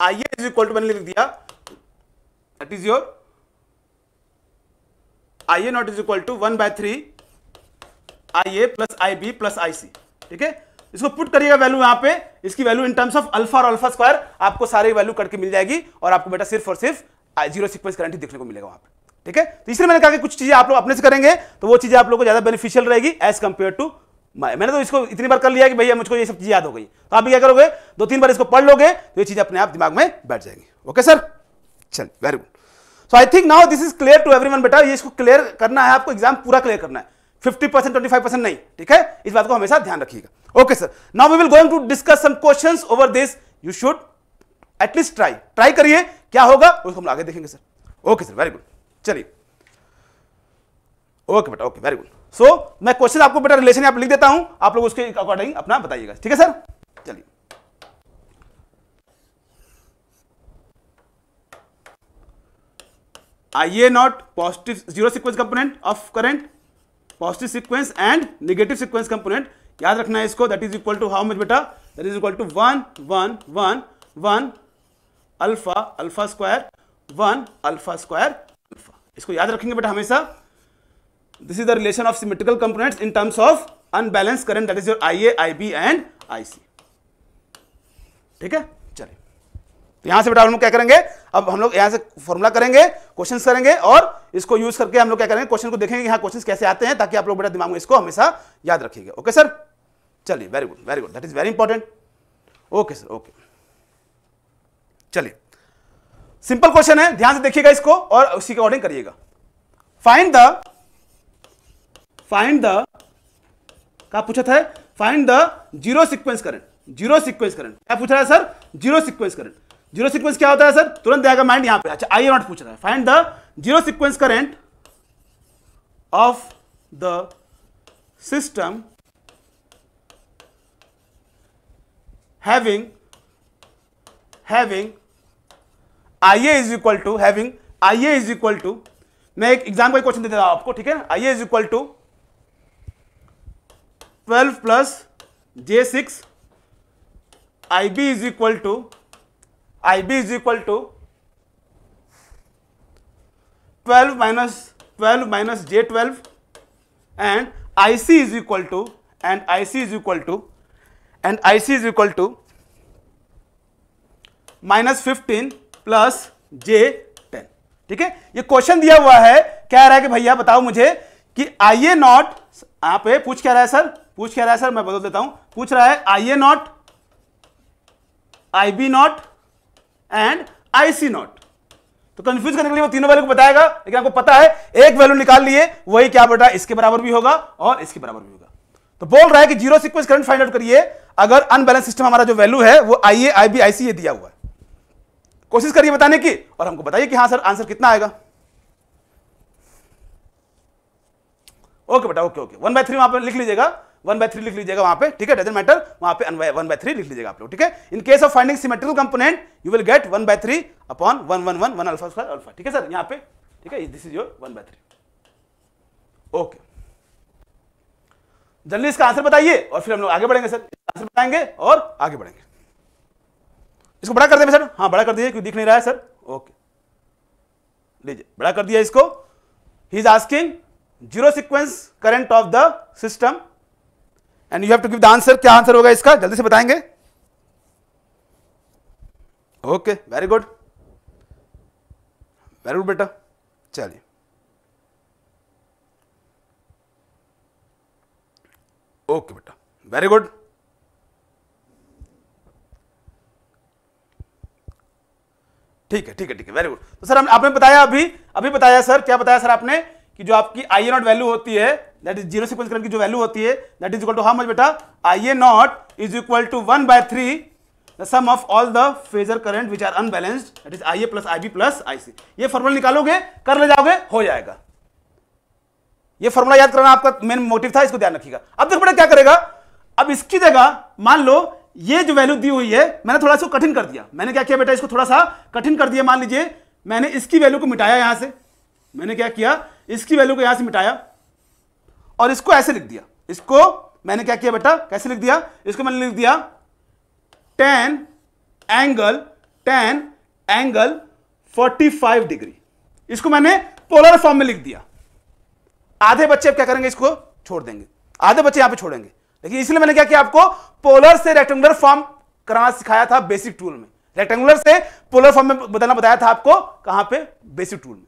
I A is equal to मैंने लिख दिया that is your I A not is equal to one by three I A plus I B plus I C ठीक है इसको पुट करिएगा वैल्यू यहां पे इसकी value in terms of alpha और अल्फा स्क्वायर आपको सारी वैल्यू करके मिल जाएगी और आपको बेटा सिर्फ और सिर्फ जीरो सीक्वेंस करंट ही देखने को मिलेगा वहां पर ठीक है तो इसलिए मैंने कहा कि कुछ चीज़ें आप लोग अपने से करेंगे तो वो चीज़ें आप लोग को ज़्यादा बेनिफिशियल रहेगी एज कंपेयर टू मैंने तो इसको इतनी बार कर लिया कि भैया मुझको ये सब चीज़ याद हो गई तो आप भी क्या करोगे दो तीन बार इसको पढ़ लोगे तो ये चीज़ अपने आप दिमाग में बैठ जाएंगी ओके सर चल very good so I think now this is clear to everyone बेटा ये इसको क्लियर करना है आपको एग्जाम पूरा क्लियर करना है fifty percent twenty five percent नहीं ठीक है इस बात को हमेशा ध्यान रखिएगा okay sir now we will going to discuss some question over this you should at least try try करिए क्या होगा उसको हम आगे देखेंगे sir okay sir very good चलिए ओके बेटा ओके वेरी गुड सो मैं क्वेश्चन आपको बेटा रिलेशन आप लिख देता हूं आप लोग उसके अकॉर्डिंग अपना बताइएगा ठीक है सर चलिए I A naught positive zero sequence component of current positive sequence and negative sequence component याद रखना है इसको that is equal to how much बेटा that is equal to one one one one alpha alpha square one alpha square alpha इसको याद रखेंगे बेटा हमेशा this is the relation of symmetrical component in terms of unbalance current that is your I A I B and I C ठीक है तो यहां से बेटा हम लोग क्या करेंगे अब हम लोग यहां से फॉर्मूला करेंगे क्वेश्चंस करेंगे और इसको यूज करके हम लोग क्या करेंगे क्वेश्चन को देखेंगे यहाँ क्वेश्चंस कैसे आते हैं ताकि आप लोग बेटा दिमाग में इसको हमेशा याद रखिएगा ओके सर चलिए very good very good that is very important okay sir okay चलिए सिंपल क्वेश्चन है ध्यान से देखिएगा इसको और उसी के अकॉर्डिंग करिएगा फाइंड द फाइंड द क्या पूछा था find the zero sequence current zero sequence current क्या पूछ रहा है sir zero sequence current zero sequence क्या होता है सर तुरंत आएगा माइंड यहां पे अच्छा आई नॉट पूछ रहा है find the zero sequence current of the system having having I A is equal to having I A is equal to मैं एक एग्जाम का क्वेश्चन दे देता हूं आपको ठीक है I A is equal to twelve plus J six I B is equal to IB is equal to 12 minus 12 minus J12 and IC is equal to and IC is equal to and IC is equal to minus fifteen plus J ten ठीक है ये question दिया हुआ है कह रहा है कि भैया बताओ मुझे कि आई ए नॉट आप पूछ क्या रहा है सर पूछ क्या रहा है सर मैं बदल देता हूं पूछ रहा है I A not I B not and IC naught तो कंफ्यूज करने के लिए वो तीनों वैल्यू को बताएगा लेकिन आपको पता है एक वैल्यू निकाल लिए वही क्या बेटा इसके बराबर भी होगा और इसके बराबर भी होगा तो बोल रहा है कि zero sequence current find out करिए अगर अनबैलेंस सिस्टम हमारा जो वैल्यू है वो आई A I B I C ये दिया हुआ है कोशिश करिए बताने की और हमको बताइए कि हाँ सर आंसर कितना आएगा ओके बेटा okay okay one by three वहां पर लिख लीजिएगा वन बाय थ्री लिख लीजिएगा वहां पे ठीक है डजेंट मैटर वहां पे वन बाय थ्री लिख लीजिएगा आप लोग ठीक है in case of finding symmetrical component you will get one by three upon one one one one alpha square alpha ठीक है सर यहां पे ठीक है this is your one by three okay जल्दी इसका आंसर बताइए और फिर हम लोग आगे बढ़ेंगे सर आंसर बताएंगे और आगे बढ़ेंगे इसको बड़ा कर देंगे सर हाँ बड़ा कर दीजिए क्योंकि दिख नहीं रहा है सर ओके लीजिए बड़ा कर दिया इसको he is asking zero sequence current of the system and you have to give the answer क्या आंसर होगा इसका जल्दी से बताएंगे okay very good very good बेटा चलिए ओके बेटा वेरी गुड ठीक है ठीक है ठीक है वेरी गुड तो सर आपने बताया अभी अभी बताया सर क्या बताया सर आपने कि जो आपकी आई नॉट वैल्यू होती है that is zero sequence current की जो वैल्यू होती है that is equal to how much बेटा I A not is equal to one by three the sum of all the phasor current which are unbalanced that is I A plus I B plus I C ये formula निकालोगे कर ले जाओगे हो जाएगा ये formula याद करना आपका मेन मोटिव था इसको ध्यान रखिएगा अब देखो बेटा क्या करेगा अब इसकी जगह मान लो ये जो वैल्यू दी हुई है मैंने थोड़ा सा कठिन कर दिया मैंने क्या किया बेटा इसको थोड़ा सा कठिन कर दिया मान लीजिए मैंने इसकी वैल्यू को मिटाया यहां से मैंने क्या किया इसकी वैल्यू को यहां से मिटाया और इसको ऐसे लिख दिया इसको मैंने क्या किया बेटा कैसे लिख दिया इसको मैंने लिख दिया ten angle ten angle 45 degree इसको मैंने पोलर फॉर्म में लिख दिया आधे बच्चे अब क्या करेंगे इसको छोड़ देंगे आधे बच्चे यहां पे छोड़ेंगे लेकिन इसलिए मैंने क्या किया आपको पोलर से रेक्टेंगुलर फॉर्म कराना सिखाया था बेसिक टूल में रेक्टेंगुलर से पोलर फॉर्म में बदलना बताया था आपको कहां पे बेसिक टूल में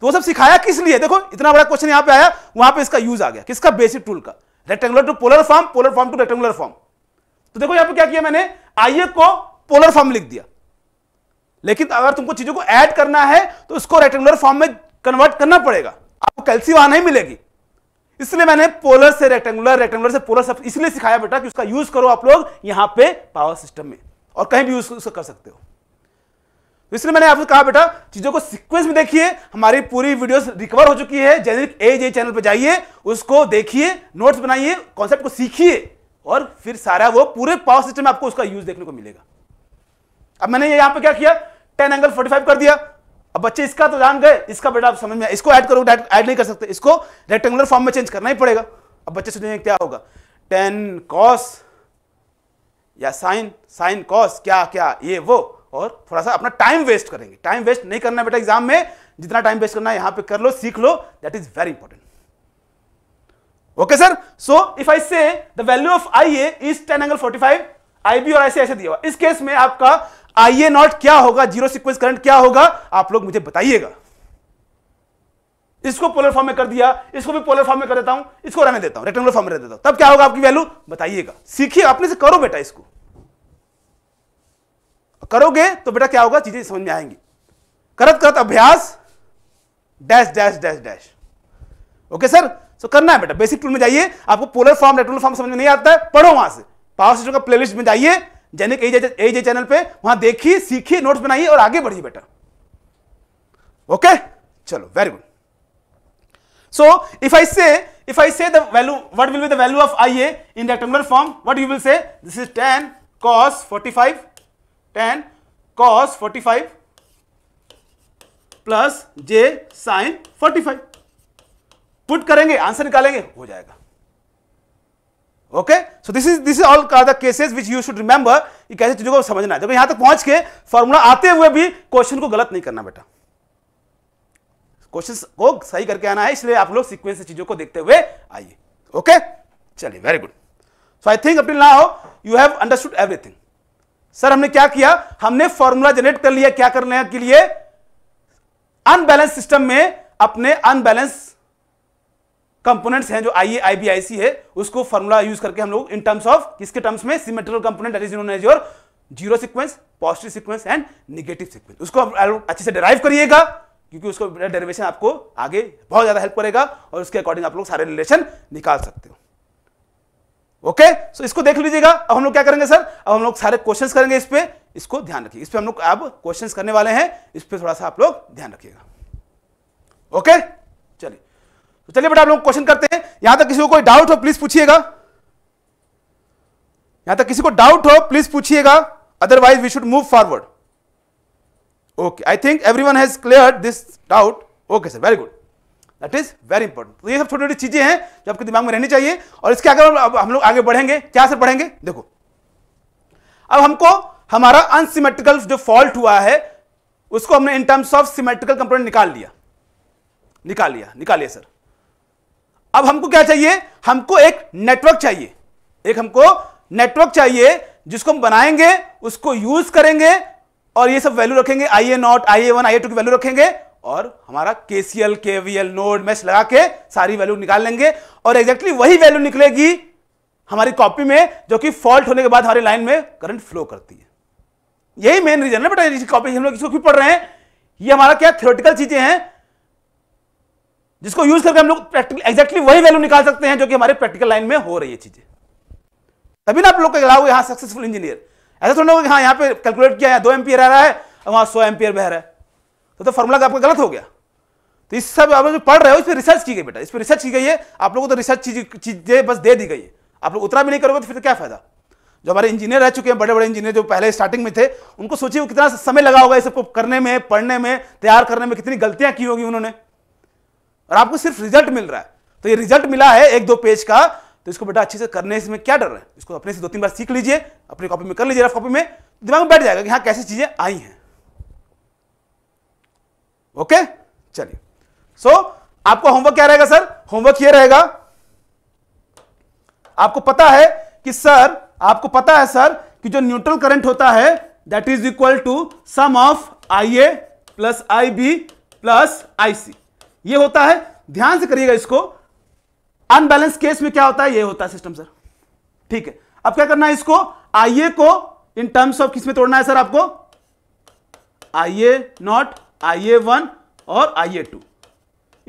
तो वो सब सिखाया किस लिए देखो इतना बड़ा क्वेश्चन यहां पे आया वहां पे इसका यूज आ गया किसका बेसिक टूल का rectangular to polar form polar form to rectangular form तो देखो यहां पे क्या किया मैंने आइए को पोलर फॉर्म लिख दिया लेकिन अगर तुमको चीजों को ऐड करना है तो उसको रेक्टेंगुलर फॉर्म में कन्वर्ट करना पड़ेगा आपको कैल्सी वहां नहीं मिलेगी इसलिए मैंने पोलर से रेक्टेंगुलर रेक्टेंगुलर से पोलर सब इसलिए सिखाया बेटा कि उसका यूज करो आप लोग यहां पे पावर सिस्टम में और कहीं भी यूज कर सकते हो तो इसलिए मैंने आपको कहा बेटा चीजों को सीक्वेंस में देखिए हमारी पूरी वीडियोस रिकवर हो चुकी है जेनरिक ए जे चैनल पर जाइए उसको देखिए नोट्स बनाइए कॉन्सेप्ट को सीखिए और फिर सारा वो पूरे पावर सिस्टम में आपको उसका यूज देखने को मिलेगा अब मैंने यहां पर क्या किया टेन एंगल फोर्टी फाइव कर दिया अब बच्चे इसका तो जान गए इसका बेटा आप समझ में इसको ऐड करोगे ऐड नहीं कर सकते इसको रेक्टेंगुलर फॉर्म में चेंज करना ही पड़ेगा अब बच्चे सोचेंगे क्या होगा टेन कॉस या साइन साइन कॉस क्या क्या ये वो और थोड़ा सा अपना टाइम वेस्ट करेंगे टाइम वेस्ट नहीं करना बेटा एग्जाम में जितना टाइम वेस्ट करना है यहां पे कर लो सीख लो that is very important okay sir so if I say the value of I A is ten angle forty five I B और ऐसे ऐसे दिया हुआ इस केस में आपका आई ए नॉट क्या होगा जीरो सिक्वेंस करंट क्या होगा आप लोग मुझे बताइएगा इसको पोलर फॉर्म में कर दिया इसको भी पोलर फॉर्म में कर देता हूं इसको रहने देता हूं रेक्टेंगुलर फॉर्म में रह देता हूं तब क्या होगा आपकी वैल्यू बताइएगा सीखिए अपने से करो बेटा इसको करोगे तो बेटा क्या होगा चीजें समझ में आएंगी करत करत अभ्यास dash dash dash dash okay sir so करना है बेटा बेसिक टूल में जाइए आपको पोलर फॉर्म रेक्टोलर फॉर्म समझ में नहीं आता है पढ़ो वहां से पावर सिस्टम का प्लेलिस्ट में जाइए जैनिक एजे चैनल पे वहां देखिए सीखिए नोट्स बनाइए और आगे बढ़िए बेटा ओके चलो very good so if i say if i say the value what will be the value of ia in rectangular form what you will say this is tan cos 45 tan cos 45 plus J sine 45 put करेंगे answer निकालेंगे हो जाएगा okay so this is this is all the cases which you should remember कि कैसे चीजों को समझना है जब यहां तक पहुंच के फॉर्मूला आते हुए भी क्वेश्चन को गलत नहीं करना बेटा क्वेश्चन को सही करके आना है इसलिए आप लोग सीक्वेंस चीजों को देखते हुए आइए ओके चलिए very good so I think ना हो you have understood everything sir हमने क्या किया हमने फॉर्मूला जनरेट कर लिया क्या करने के लिए अनबैलेंस सिस्टम में अपने अनबैलेंस कंपोनेंट्स हैं जो आई ए आईबीआईसी है उसको फॉर्मूला यूज करके हम लोग इन टर्म्स ऑफ किसके टर्म्स में symmetrical component that is known as your zero sequence positive sequence and negative sequence उसको अच्छे से डिराइव करिएगा क्योंकि उसको डेरिवेशन आपको आगे बहुत ज्यादा हेल्प करेगा और उसके अकॉर्डिंग आप लोग सारे रिलेशन निकाल सकते हो ओके सो इसको देख लीजिएगा अब हम लोग क्या करेंगे सर अब हम लोग सारे क्वेश्चंस करेंगे इस पर इसको ध्यान रखिए इस पर हम लोग अब क्वेश्चंस करने वाले हैं इस पर थोड़ा सा आप लोग ध्यान रखिएगा ओके चलिए तो चलिए बेटा आप लोग क्वेश्चन करते हैं यहां तक किसी को कोई डाउट हो प्लीज पूछिएगा यहां तक किसी को डाउट हो प्लीज पूछिएगा otherwise we should move forward okay I think every everyone has clear this doubt okay sir very good that is very important तो ये सब छोटी छोटी चीजें हैं जो आपके दिमाग में रहनी चाहिए और इसके अगर हम लोग आगे बढ़ेंगे क्या से बढ़ेंगे देखो अब हमको हमारा अनसीमेट्रिकल जो फॉल्ट हुआ है उसको हमने in terms of symmetrical component निकाल लिया निकाल लिया लिया सर अब हमको क्या चाहिए हमको एक नेटवर्क चाहिए एक हमको नेटवर्क चाहिए जिसको हम बनाएंगे उसको यूज करेंगे और ये सब वैल्यू रखेंगे I A not I A one I A two की वैल्यू रखेंगे और हमारा केसीएल केवीएल नोड मैच लगा के सारी वैल्यू निकाल लेंगे और एग्जैक्टली exactly वही वैल्यू निकलेगी हमारी कॉपी में जो कि फॉल्ट होने के बाद हमारी लाइन में करंट फ्लो करती है यही मेन रीजन है बेटा कॉपी हम लोग इसको क्यों पढ़ रहे हैं ये हमारा क्या थियोरटिकल चीजें हैं जिसको यूज करके हम लोग प्रैक्टिकल एग्जैक्टली वही वैल्यू निकाल सकते हैं जो कि हमारे प्रैक्टिकल लाइन में हो रही है चीजें तभी ना आप लोग कहलाओ यहां सक्सेसफुल इंजीनियर ऐसा थोड़ा हाँ यहां पे कैलकुलेट किया है दो एमपियर आ रहा है वहां सौ एम्पियर बह रहा है तो, तो फॉर्मूला आपका गलत हो गया तो इस सब आप जो पढ़ रहे हो इस पर रिसर्च की गई बेटा इस पर रिसर्च की गई है आप लोगों को तो रिसर्च चीजें बस दे दी गई है आप लोग उतना भी नहीं करोगे तो फिर क्या फायदा जो हमारे इंजीनियर रह चुके हैं बड़े बड़े इंजीनियर जो पहले स्टार्टिंग में थे उनको सोचिए कितना समय लगा होगा इस सबको करने में पढ़ने में तैयार करने में कितनी गलतियां की होगी उन्होंने और आपको सिर्फ रिजल्ट मिल रहा है तो ये रिजल्ट मिला है एक दो पेज का तो इसको बेटा अच्छे से करने से में क्या डर है इसको अपने से दो तीन बार सीख लीजिए अपनी कॉपी में कर लीजिए रफ कॉपी में दिमाग में बैठ जाएगा कि हाँ कैसी चीजें आई हैं ओके चलिए सो so, आपका होमवर्क क्या रहेगा सर होमवर्क ये रहेगा आपको पता है कि सर आपको पता है सर कि जो न्यूट्रल करंट होता है that is equal to sum of I A plus I B plus I C ये होता है ध्यान से करिएगा इसको अनबैलेंस केस में क्या होता है ये होता है सिस्टम सर ठीक है अब क्या करना है इसको आईए को इन टर्म्स ऑफ किस में तोड़ना है सर आपको आई A not I A one और आई ए टू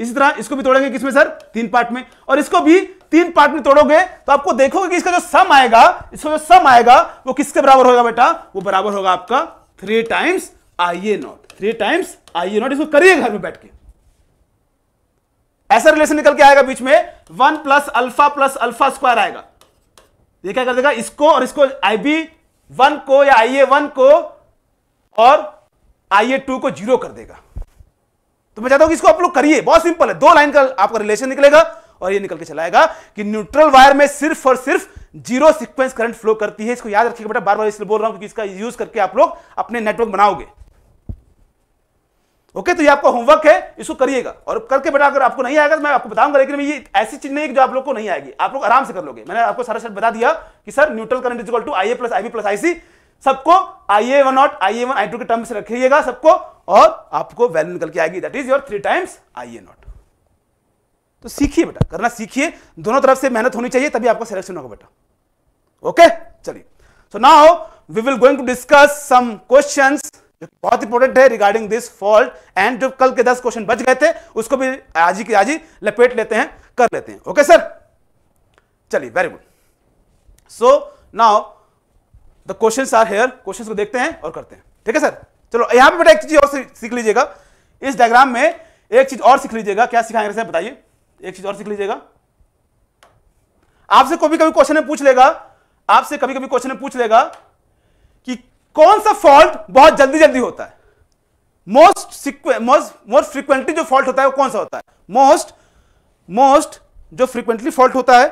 इसी तरह इसको भी तोड़ेंगे किसमें सर तीन पार्ट में और इसको भी तीन पार्ट में तोड़ोगे तो आपको देखोगे कि इसका जो सम आएगा इसका जो सम आएगा वो किसके बराबर होगा बेटा वो बराबर होगा आपका three times I A naught three times I A naught इसको करिए घर में बैठ के ऐसा रिलेशन निकल के आएगा बीच में one plus alpha plus alpha square आएगा ये क्या कर देगा इसको और इसको आई बी वन को या आई ए वन को और आई ए टू को जीरो कर देगा तो मैं चाहता हूं कि इसको आप लोग करिए बहुत सिंपल है दो लाइन का आपका रिलेशन निकलेगा और ये निकल के चलाएगा कि न्यूट्रल वायर में सिर्फ और सिर्फ जीरो सीक्वेंस करंट फ्लो करती है इसको याद रखिएगा बेटा बार बार इसलिए बोल रहा हूं क्योंकि इसका यूज करके आप लोग अपने नेटवर्क बनाओगे ओके तो ये आपका होमवर्क है इसको करिएगा और करके बेटा अगर आपको नहीं आएगा तो मैं आपको बताऊंगा लेकिन ये ऐसी चीज नहीं है जो आप लोग को नहीं आएगी आप लोग आराम से कर लोगे मैंने आपको सारा सेट बता दिया कि sir neutral current is equal to I A plus I B plus I C सबको I A one naught I A one I two के टर्म्स रखिएगा सबको और आपको वैल्यू निकल के आएगी that is your three times I A naught तो सीखिए बेटा करना सीखिए दोनों तरफ से मेहनत होनी चाहिए तभी आपका सिलेक्शन होगा बेटा ओके चलिए so now we will going to discuss some question बहुत इंपॉर्टेंट है रिगार्डिंग दिस फॉल्ट एंड जो कल के दस क्वेश्चन बच गए थे उसको भी आज ही आज ही लपेट लेते हैं कर लेते हैं ओके सर चलिए very good so now the question are here question को देखते हैं और करते हैं ठीक है सर चलो यहां पे बेटा एक चीज और सीख लीजिएगा इस डायग्राम में एक चीज और सीख लीजिएगा क्या सिखाएंगे सर बताइए एक चीज और सीख लीजिएगा आपसे कभी कभी क्वेश्चन पूछ लेगा आपसे कभी कभी क्वेश्चन पूछ लेगा कि कौन सा फॉल्ट बहुत जल्दी जल्दी होता है मोस्ट मोस्ट मोस्ट फ्रीक्वेंटली जो फॉल्ट होता है वो कौन सा होता है मोस्ट मोस्ट जो फ्रीक्वेंटली फॉल्ट होता है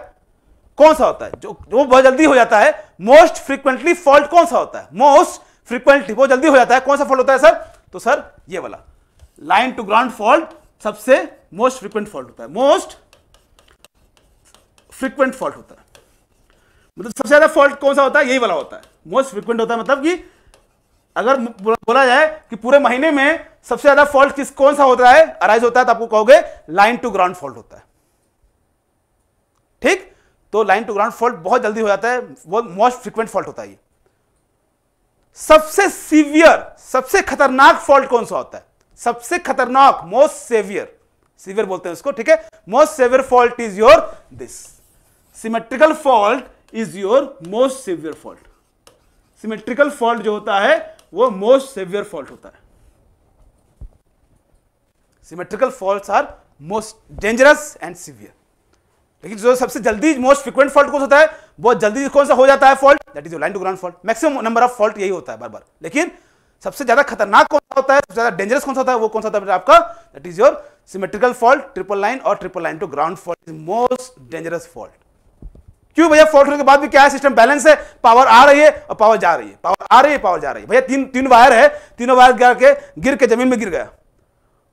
कौन सा होता है जो वो बहुत जल्दी हो जाता है मोस्ट फ्रीक्वेंटली फॉल्ट कौन सा होता है मोस्ट फ्रीक्वेंटली वो जल्दी हो जाता है कौन सा फॉल्ट होता है सर तो सर ये वाला लाइन टू ग्राउंड फॉल्ट सबसे मोस्ट फ्रीक्वेंट फॉल्ट होता है मोस्ट फ्रीक्वेंट फॉल्ट होता है मतलब सबसे ज्यादा फॉल्ट कौन सा होता है यही वाला होता है मोस्ट फ्रीक्वेंट होता है मतलब कि अगर बोला जाए कि पूरे महीने में सबसे ज्यादा फॉल्ट किस कौन सा होता है अराइज होता है तो आपको कहोगे लाइन टू ग्राउंड फॉल्ट होता है ठीक तो लाइन टू ग्राउंड फॉल्ट बहुत जल्दी हो जाता है वो मोस्ट फ्रिक्वेंट फॉल्ट होता है सबसे सीवियर सबसे खतरनाक फॉल्ट कौन सा होता है सबसे खतरनाक मोस्ट सेवियर सीवियर बोलते हैं उसको ठीक है most severe fault is your this symmetrical fault is your most severe fault symmetrical fault जो होता है वो मोस्ट सेवियर फॉल्ट होता है symmetrical fault are most dangerous and severe लेकिन जो सबसे जल्दी मोस्ट फ्रिक्वेंट फॉल्ट कौन होता है बहुत जल्दी कौन सा हो जाता है fault that is line to ground fault maximum number of fault यही होता है बार बार लेकिन सबसे ज्यादा खतरनाक कौन सा होता है सबसे ज्यादा डेंजरस कौन सा होता है वो कौन सा होता है आपका that is your symmetrical fault triple line और triple line to ground fault is most dangerous fault क्यों भैया फॉल्ट होने के बाद भी क्या है सिस्टम बैलेंस है पावर आ रही है और पावर जा रही है पावर आ रही है पावर जा रही है भैया तीन तीन वायर है तीनों वायर गिर के गिर के जमीन में गिर गया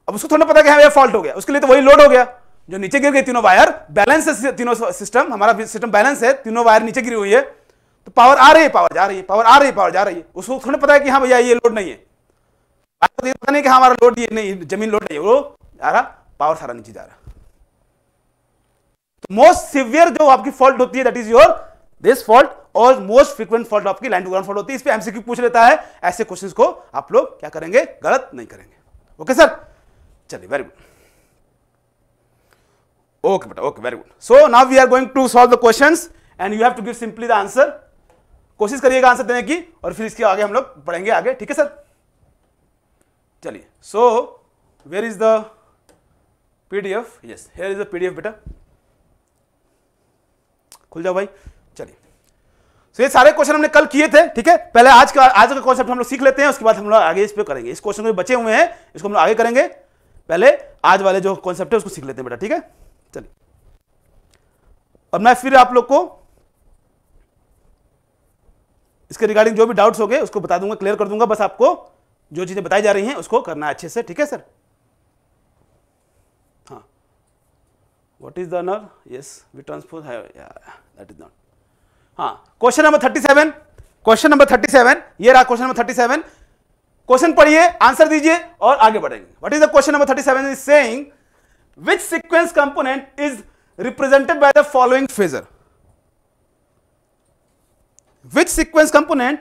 अब उसको थोड़ा पता क्या है हाँ, भैया फॉल्ट हो गया उसके लिए तो वही लोड हो गया जो नीचे गिर गई तीनों वायर बैलेंस है तीनों सिस्टम हमारा सिस्टम बैलेंस है तीनों वायर नीचे गिरी हुई है तो पावर आ रही है पावर जा रही है पावर आ रही है पावर जा रही है उसको थोड़ा पता है कि हाँ भैया ये लोड नहीं है तो पता नहीं कि हाँ हमारा लोड ये नहीं जमीन लोड नहीं है वो आ रहा पावर सारा नीचे जा रहा तो मोस्ट सिवियर जो आपकी फॉल्ट होती है that is your this fault और मोस्ट फ्रीक्वेंट फॉल्ट आपकी लाइन टू ग्राउंड फॉल्ट होती है इस पर एमसीक्यू पूछ लेता है ऐसे क्वेश्चन को आप लोग क्या करेंगे गलत नहीं करेंगे ओके सर चलिए very good Okay, but okay, very good. So now we are going to solve the questions and you have to give simply the answer. कोशिश करिएगा आंसर देने की और फिर इसके आगे हम लोग पढ़ेंगे आगे ठीक है सर चलिए so where is the PDF yes here is the PDF बेटा खुल जाओ भाई चलिए सो so, ये सारे क्वेश्चन हमने कल किए थे ठीक है पहले आज का आज का कॉन्सेप्ट हम लोग सीख लेते हैं उसके बाद हम लोग आगे इस पे करेंगे इस क्वेश्चन में बचे हुए हैं इसको हम लोग आगे करेंगे पहले आज वाले जो कॉन्सेप्ट है उसको सीख लेते हैं बेटा ठीक है अब मैं फिर आप लोग को इसके रिगार्डिंग जो भी डाउट्स हो गए उसको बता दूंगा क्लियर कर दूंगा बस आपको जो चीज़ें बताई जा रही हैं उसको करना अच्छे से ठीक है सर हाँ what is the nor yes we transpose that is naught हाँ question number thirty seven question number thirty seven ये रहा question number thirty seven question पढ़िए आंसर दीजिए और आगे बढ़ेंगे what is the question number thirty seven is saying which sequence component is represented by the following phasor. Which sequence component?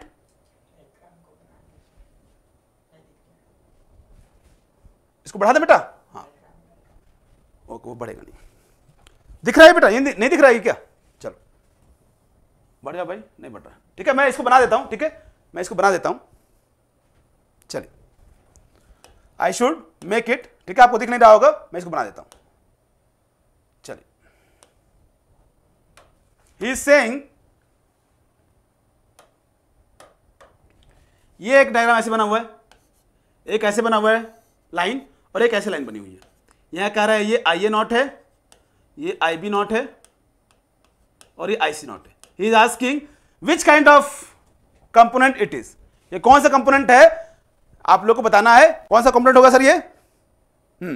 इसको बढ़ा दे बेटा हाँ ओके वो बढ़ेगा नहीं दिख रहा है बेटा नहीं दिख रहा है क्या चलो बढ़ जाओ भाई नहीं बढ़ रहा ठीक है मैं इसको बना देता हूं ठीक है मैं इसको बना देता हूं चलिए आई शुड मेक इट ठीक है आपको दिख नहीं रहा होगा मैं इसको बना देता हूं ही इज ये एक डायग्राम ऐसे बना हुआ है एक ऐसे बना हुआ है लाइन और एक ऐसे लाइन बनी हुई है यहां कह रहा है ये आई ए नॉट है ये आई बी नॉट है और ये आई सी नॉट है he is asking which kind of component it is ये कौन सा कंपोनेंट है आप लोग को बताना है कौन सा कंपोनेंट होगा सर ये hmm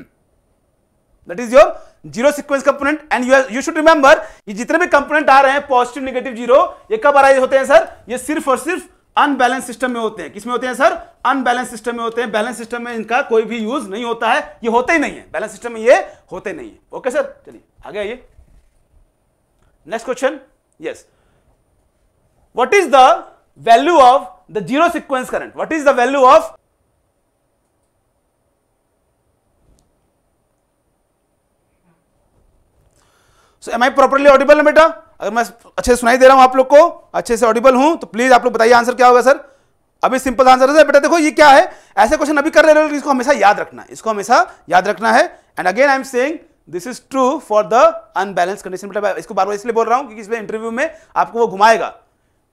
that is your zero sequence component and you you should remember ये जितने भी कंपोनेंट आ रहे हैं पॉजिटिव निगेटिव जीरो ये कब अराइज होते हैं सर ये सिर्फ और सिर्फ अनबैलेंस सिस्टम में होते हैं किसमें होते हैं सर अनबैलेंस सिस्टम में होते हैं बैलेंस सिस्टम में इनका कोई भी यूज नहीं होता है ये होते ही नहीं है बैलेंस सिस्टम में ये होते नहीं है ओके सर चलिए आगे आइए next question yes what is the value of the zero sequence current what is the value of so am I properly audible है बेटा अगर मैं अच्छे से सुनाई दे रहा हूँ आप लोग को अच्छे से ऑडिबल हूँ तो प्लीज़ आप लोग बताइए आंसर क्या होगा सर अभी सिंपल आंसर है बेटा देखो ये क्या है ऐसे क्वेश्चन अभी कर रहे हो इसको हमेशा याद रखना है इसको हमेशा याद रखना है and again I am saying this is true for the unbalance condition बेटा इसको बार बार इसलिए बोल रहा हूँ क्योंकि इसमें इंटरव्यू में आपको वो घुमाएगा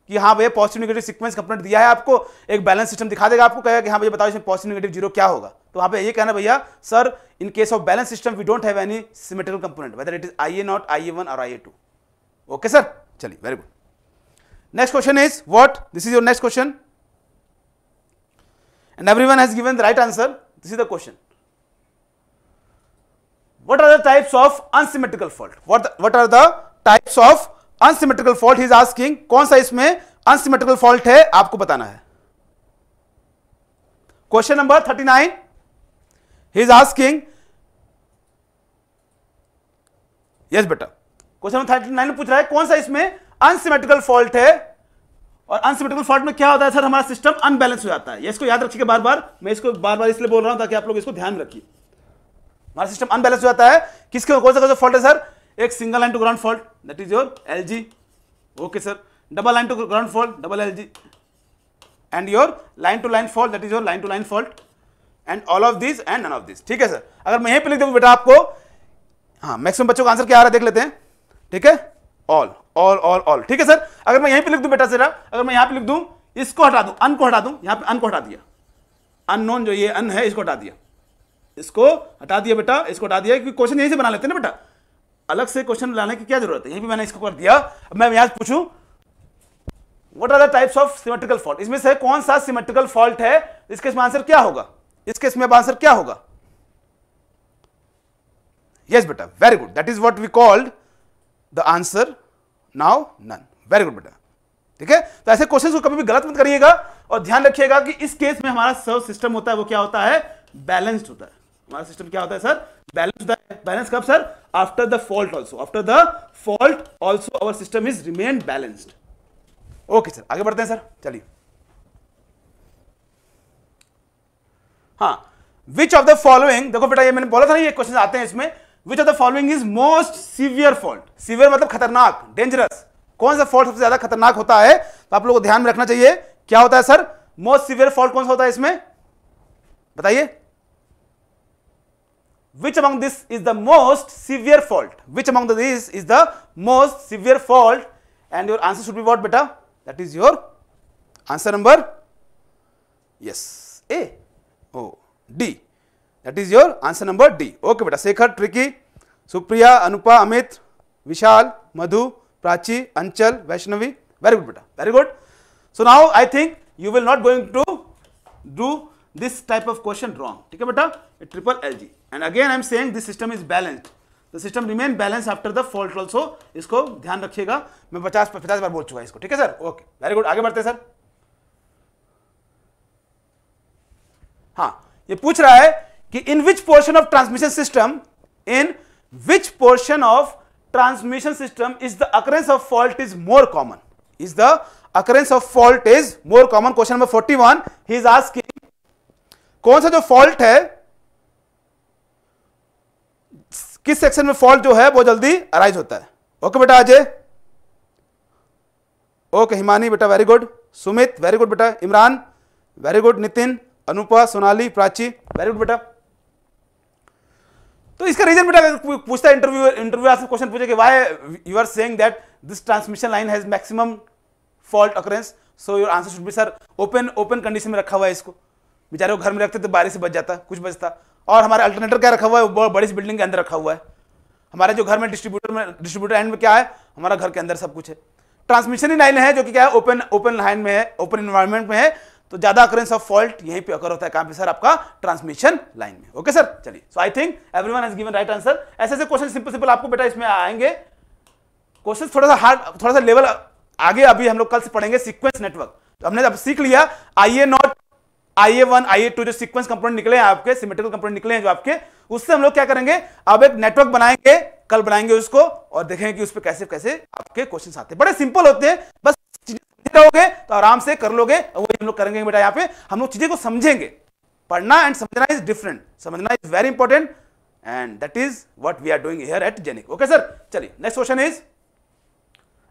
कि हाँ भैया पॉजिटिव निगेटिव सिक्वेंस कंप्लीट दिया है आपको एक बैलेंस सिस्टम दिखा देगा आपको कहेगा कि हाँ भैया बताओ इसमें पॉजिटिव निगेटिव जीरो क्या होगा तो वहां ये कहना भैया sir in case of balance system we don't have any symmetrical component whether it is I A not I A one और I A two okay sir चलिए very good next question is what this is your next question and everyone has given the right answer this is the question what are the types of unsymmetrical fault what are the types of unsymmetrical fault is asking कौन सा इसमें unsymmetrical fault है आपको बताना है question number thirty nine he is asking yes beta question number thirty nine में पूछ रहा है कौन सा इसमें अनसिमेट्रिकल फॉल्ट है और अनसिमेट्रिकल फॉल्ट में क्या होता है सर हमारा सिस्टम अनबैलेंस हो जाता है ये इसको याद रखिए बार बार मैं इसको बार बार इसलिए बोल रहा हूं ताकि आप लोग इसको ध्यान रखिए हमारा सिस्टम अनबैलेंस हो जाता है किसके कौन सा कौन सा फॉल्ट है सर एक single line to ground fault that is your L okay sir double line to ground fault double L and your line to line fault that is your line to line fault and all of this and none of this ठीक है sir अगर मैं यहीं पे लिख दूँ बेटा आपको हाँ मैक्सिमम बच्चों का आंसर क्या आ रहा है देख लेते हैं ठीक है ऑल ऑल ऑल ऑल ठीक है सर अगर मैं यहीं पे लिख दूँ बेटा सर अगर मैं यहाँ पे लिख दूँ इसको हटा दूँ अन को हटा दूँ यहाँ पे अन को हटा दिया अननोन जो ये अन है इसको हटा दिया इसको हटा दिया बेटा इसको हटा दिया क्योंकि क्वेश्चन यहीं से बना लेते हैं ना बेटा अलग से क्वेश्चन लाने की क्या जरूरत है यहीं पे मैंने इसको कर दिया अब मैं यहां पूछूं what are the types of symmetrical fault इसमें से कौन सा सिमेट्रिकल फॉल्ट है इसके इसमें आंसर क्या होगा इस केस में अब आंसर क्या होगा यस बेटा very good that is what we called the answer now none very good बेटा ठीक है तो ऐसे क्वेश्चन को कभी भी गलत मत करिएगा और ध्यान रखिएगा कि इस केस में हमारा सर्व सिस्टम होता है वो क्या होता है बैलेंस्ड होता है हमारा सिस्टम क्या होता है सर बैलेंस होता है बैलेंस कब sir after the fault also after the fault also our system is remain balanced okay sir आगे बढ़ते हैं सर चलिए हाँ विच ऑफ द फॉलोइंग देखो बेटा ये मैंने बोला था ना ये क्वेश्चन आते हैं इसमें which of the following is most severe fault severe मतलब खतरनाक डेंजरस कौन सा फॉल्ट सबसे ज्यादा खतरनाक होता है तो आप लोगों को ध्यान में रखना चाहिए क्या होता है सर मोस्ट सीवियर फॉल्ट कौन सा होता है इसमें बताइए which among this is the most severe fault which among the is is the most severe fault and your answer should be what beta that is your answer number yes a O D. That is your answer number D. Okay, beta. Sekhar, Tricky, Supriya, Anupa, Amit, Vishal, Madhu, Prachi, Anchal, Vaishnavi. Very good, beta. Very good. So now I think you will not going to do this type of question wrong. Okay, beta. A triple LG. And again, I am saying this system is balanced. The system remain balance after the fault also इसको ध्यान रखिएगा मैं पचास पचास बार बोल चुका इसको ठीक है सर ओके वेरी गुड आगे बढ़ते हैं सर हाँ ये पूछ रहा है कि in which portion of transmission system in which portion of transmission system is the occurrence of fault is more common is the occurrence of fault is more common question number one he is asking कौन सा जो fault है किस section में fault जो है वो जल्दी अराइज होता है ओके बेटा अजय ओके हिमानी बेटा very good Sumit very good बेटा Imran very good Nitin Anupa Sonali Prachi very good बेटा तो इसका रीजन बेटा पूछता है इंटरव्यू इंटरव्यू आपसे क्वेश्चन पूछे कि why you are saying that this transmission line has maximum fault occurrence so your answer should be sir open open condition में रखा हुआ है इसको बेचारे को घर में रखते तो बारिश से बच जाता कुछ बचता और हमारे अल्टरनेटर क्या रखा हुआ है बहुत बड़ी बिल्डिंग के अंदर रखा हुआ है हमारे जो घर में डिस्ट्रीब्यूटर में डिस्ट्रीब्यूटर एंड में क्या है हमारा घर के अंदर सब कुछ है ट्रांसमिशन ही लाइन है जो कि क्या है ओपन ओपन लाइन में है ओपन इन्वायरमेंट में है तो ज्यादा अक्रेंस ऑफ फॉल्ट यहीं पे अकर होता है कहां पे सर आपका ट्रांसमिशन लाइन में ओके सर चलिए so I think everyone has given right answer ऐसे ऐसे क्वेश्चन सिंपल सिंपल आपको बेटा इसमें आएंगे क्वेश्चन थोड़ा सा हार्ड थोड़ा सा लेवल आगे अभी हम लोग कल से पढ़ेंगे सिक्वेंस नेटवर्क तो हमने अब सीख लिया I A not I A one I A two जो सिक्वेंस कंपोनेंट निकले हैं आपके सिमेट्रिकल कंपोनेंट निकले हैं जो आपके उससे हम लोग क्या करेंगे अब एक नेटवर्क बनाएंगे कल बनाएंगे उसको और देखेंगे कि उस पर कैसे कैसे आपके क्वेश्चन आते हैं बड़े सिंपल होते हैं बस कहोगे तो आराम से कर लोगे वही हम लोग करेंगे बेटा यहाँ पे हम लोग चीजें को समझेंगे पढ़ना एंड समझना इज डिफरेंट समझना is very important and that is what we are doing here at जेनिक ओके सर चलिए नेक्स्ट क्वेश्चन इज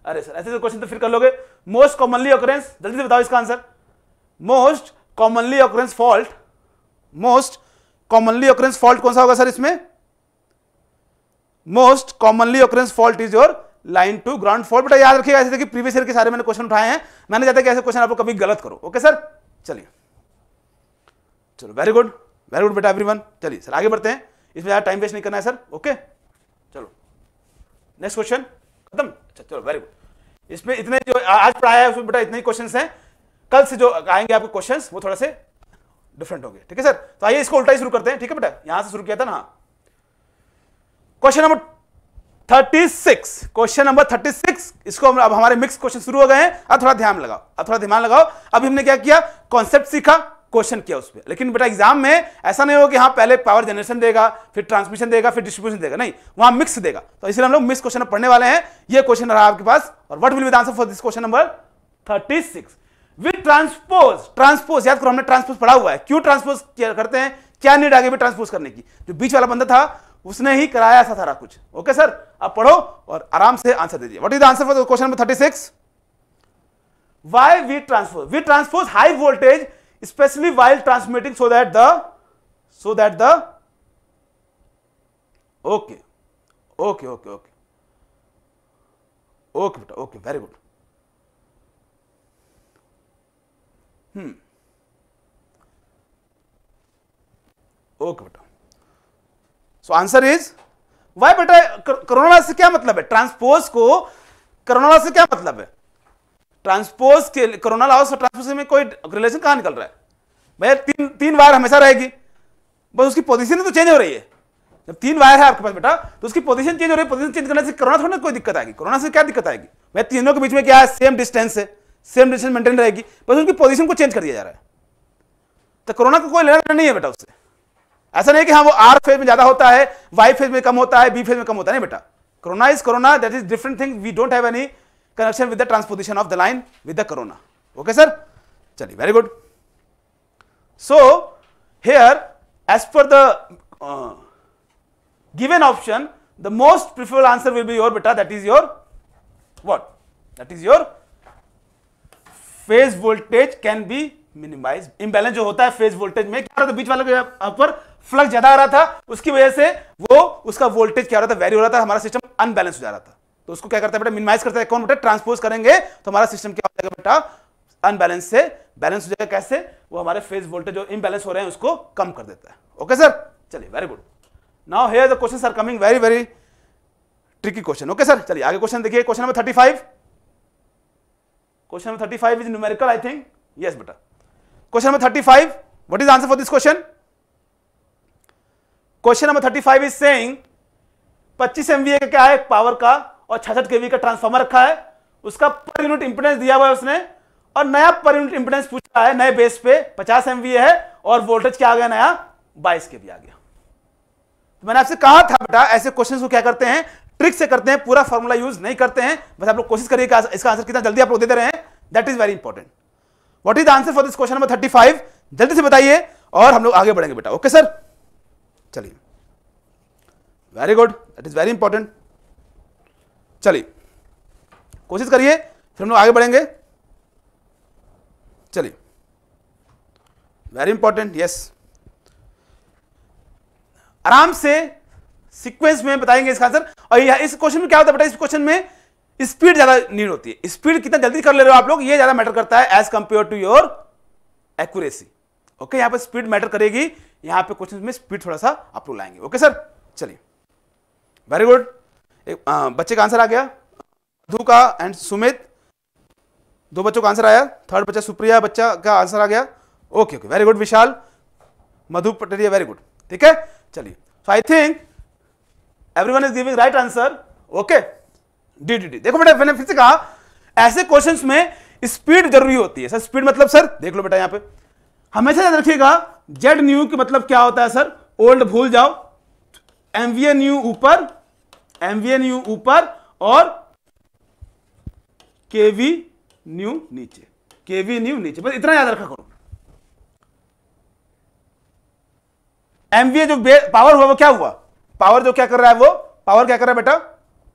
अरे सर ऐसे क्वेश्चन तो, तो फिर कर लोगे मोस्ट कॉमनली ऑकरेंस जल्दी से बताओ इसका answer most commonly occurrence fault most commonly occurrence fault कौन सा होगा सर इसमें most commonly occurrence fault is your line to ground four बेटा याद रखिएगा ऐसे देखिए प्रीवियस ईयर के सारे मैंने क्वेश्चन उठाए हैं मैंने चाहता कि ऐसे क्वेश्चन आपको कभी गलत करो ओके सर चलिए चलो वेरी गुड वेरी गुड बेटा एवरीवन चलिए सर आगे बढ़ते हैं इसमें ज़्यादा टाइम वेस्ट नहीं करना है सर ओके चलो नेक्स्ट क्वेश्चन खत्म अच्छा चलो वेरी गुड इसमें इतने जो आज पढ़ाया है उसमें बेटा इतने क्वेश्चन हैं कल से जो आएंगे आपके क्वेश्चन वो थोड़ा से डिफरेंट होंगे ठीक है सर तो आइए इसको उल्टा ही शुरू करते हैं ठीक है बेटा यहाँ से शुरू किया था ना क्वेश्चन नंबर 36 क्वेश्चन नंबर 36 इसको हम अब हमारे मिक्स क्वेश्चन शुरू हो गए हैं अब थोड़ा ध्यान लगाओ अब थोड़ा ध्यान लगाओ अभी हमने क्या किया कॉन्सेप्ट सीखा क्वेश्चन किया उस पर लेकिन बेटा एग्जाम में ऐसा नहीं हो कि हाँ पहले पावर जनरेशन देगा फिर ट्रांसमिशन देगा फिर डिस्ट्रीब्यूशन देगा नहीं वहां मिक्स देगा तो इसलिए हम लोग मिक्स क्वेश्चन पढ़ने वाले हैं ये क्वेश्चन रहा आपके पास और what will be answer for this question number thirty six with transpose transpose याद करो हमने ट्रांसपोज पढ़ा हुआ है क्यों ट्रांसपोज करते हैं क्या नीड आगे भी ट्रांसपोज करने की जो बीच वाला बंदा था उसने ही कराया था सारा कुछ ओके सर अब पढ़ो और आराम से आंसर दीजिए what is the answer for question number thirty six why we transpose we transpose high voltage specially while transmitting so that the so that the okay okay okay okay okay बेटा okay very good hmm okay बेटा so answer is why बेटा corona से क्या मतलब है transpose को corona से क्या मतलब है ट्रांसपोज के करोना और ट्रांसपोज में कोई रिलेशन कहाँ निकल रहा है भैया तीन तीन वायर हमेशा रहेगी बस उसकी पोजीशन तो चेंज हो रही है जब तीन वायर है आपके पास बेटा तो उसकी पोजीशन चेंज हो रही है पोजीशन चेंज करने से कोरोना थोड़ी ना कोई दिक्कत आएगी कोरोना से क्या दिक्कत आएगी भैया तीनों के बीच में क्या है सेम डिस्टेंस है सेम डिस्टेंस मेंटेन रहेगी बस उनकी पोजिशन को चेंज कर दिया जा रहा है तो कोरोना का को कोई लेना नहीं है बेटा उससे ऐसा नहीं कि हाँ वो आर फेज में ज्यादा होता है वाई फेज में कम होता है बी फेज में कम होता है नहीं बेटा corona is corona that is different thing we don't have any connection with the transposition of the line with the corona okay sir चलिए very good so here as per the given option the most preferable answer will be your बेटा that is your what that is your phase voltage can be minimize imbalance जो होता है phase voltage में क्या था बीच वाले ऊपर flux ज्यादा आ रहा था उसकी वजह से वो उसका वोल्टेज क्या हो रहा था वेरी हो रहा था हमारा सिस्टम अनबैलेंस हो जा रहा था तो उसको क्या करता है बेटा मिनिमाइज करता है कौन बेटा ट्रांसपोज करेंगे तो हमारा सिस्टम क्या हो जाएगा बेटा अनबैलेंस से बैलेंस हो जाएगा कैसे वो हमारे फेज वोल्टेज जो इम्बेलेंस हो रहे हैं उसको कम कर देता है ओके सर चलिए very good now here the question are coming very very tricky question okay sir चलिए आगे क्वेश्चन देखिए question number thirty five question number thirty five is numerical I think yes बेटा number thirty five what is answer for this question question number thirty five is saying पच्चीस MVA का क्या है power का और छसठ केवी का transformer रखा है उसका पर यूनिट इंपोर्टेंस दिया हुआ है उसने और नया पर यूनिट इंपोर्टेंस पूछा है नए बेस पे पचास एमवीए है और वोल्टेज क्या आ गया नया बाईस के भी आ गया तो मैंने आपसे कहा था बेटा ऐसे क्वेश्चन को क्या करते हैं ट्रिक से करते हैं पूरा फॉर्मूला यूज नहीं करते हैं बस आप लोग कोशिश करिए इसका आंसर कितना जल्दी आप लोग देते रहे हैं that is very important what is the answer for this question number thirty five जल्दी से बताइए और हम लोग आगे बढ़ेंगे बेटा ओके सर चलिए very good that is very important चलिए कोशिश करिए फिर हम लोग आगे बढ़ेंगे चलिए वेरी इंपॉर्टेंट यस आराम से सीक्वेंस में बताएंगे इसका आंसर और इस क्वेश्चन में क्या होता है बेटा इस क्वेश्चन में स्पीड ज्यादा नीड होती है स्पीड कितना जल्दी कर ले रहे हो आप लोग ये ज्यादा मैटर करता है as compare to your accuracy okay यहां पर स्पीड मैटर करेगी यहां पे क्वेश्चन में स्पीड थोड़ा सा आप लोग लाएंगे ओके सर चलिए वेरी गुड एक आ, बच्चे का आंसर आ गया मधु का एंड सुमित दो बच्चों का आंसर आया थर्ड बच्चा सुप्रिया बच्चा का आंसर आ गया okay okay very good Vishal Madhu Pataria very good ठीक है चलिए so I think everyone is giving right answer okay D देखो बेटा मैंने फिर से कहा ऐसे क्वेश्चंस में स्पीड जरूरी होती है सर स्पीड मतलब सर देख लो बेटा यहां पे हमेशा याद रखिएगा जेड न्यू के मतलब क्या होता है सर ओल्ड भूल जाओ एमवीए न्यू ऊपर एमवीए न्यू ऊपर और केवी न्यू नीचे केवी न्यू नीचे बस इतना याद रखा करो एमवीए जो पावर हुआ वो क्या हुआ पावर जो क्या कर रहा है वो पावर क्या कर रहा है बेटा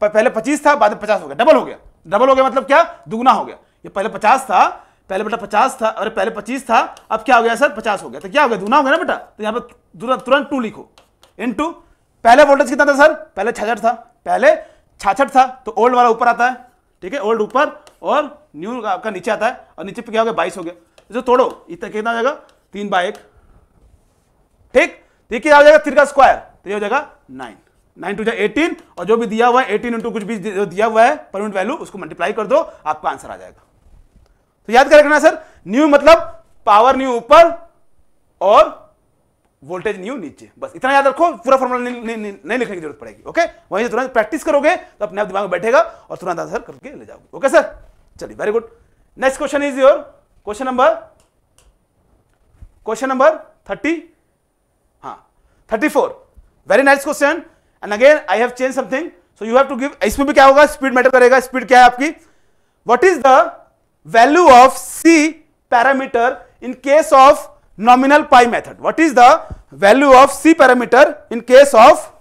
पहले पच्चीस था बाद में पचास हो गया डबल हो गया डबल हो गया मतलब क्या दुगुना हो गया ये पहले पचास था पहले बेटा पचास था अरे पहले पच्चीस था अब क्या हो गया सर पचास हो गया तो क्या हो गया दुगुना हो गया ना बेटा तो यहाँ पर तुरंत टू लिखो इन टू पहले वोल्टेज कितना था सर पहले छाछठ था पहले छाछठ था तो ओल्ड वाला ऊपर आता है ठीक है ओल्ड ऊपर और न्यू आपका नीचे आता है और नीचे पे क्या हो गया बाईस हो गया जो तोड़ो इतना कितना हो जाएगा तीन बाय एक ठीक देखिए तो हो जाएगा तिर का स्क्वायर तो ये हो जाएगा नाइन नाइन टू एटीन और जो भी दिया हुआ है एटीन इंटू कुछ भी दिया हुआ है परमिट वैल्यू उसको मल्टीप्लाई कर दो आपका आंसर आ जाएगा तो याद कर रखना सर न्यू मतलब पावर न्यू ऊपर और वोल्टेज न्यू नीचे बस इतना याद रखो पूरा फॉर्मूला नहीं, नहीं, नहीं, नहीं लिखने की जरूरत पड़ेगी ओके वहीं से तुरंत प्रैक्टिस करोगे तो अपने आप दिमाग में बैठेगा और तुरंत आंसर करके ले जाओगे ओके सर चलिए very good next question is your question number question number thirty हाँ thirty four very nice question and again I have change something so you have to give इसमें भी क्या होगा स्पीड मैटर करेगा speed क्या है आपकी what is the value of C parameter in case of nominal pi method what is the value of C parameter in case of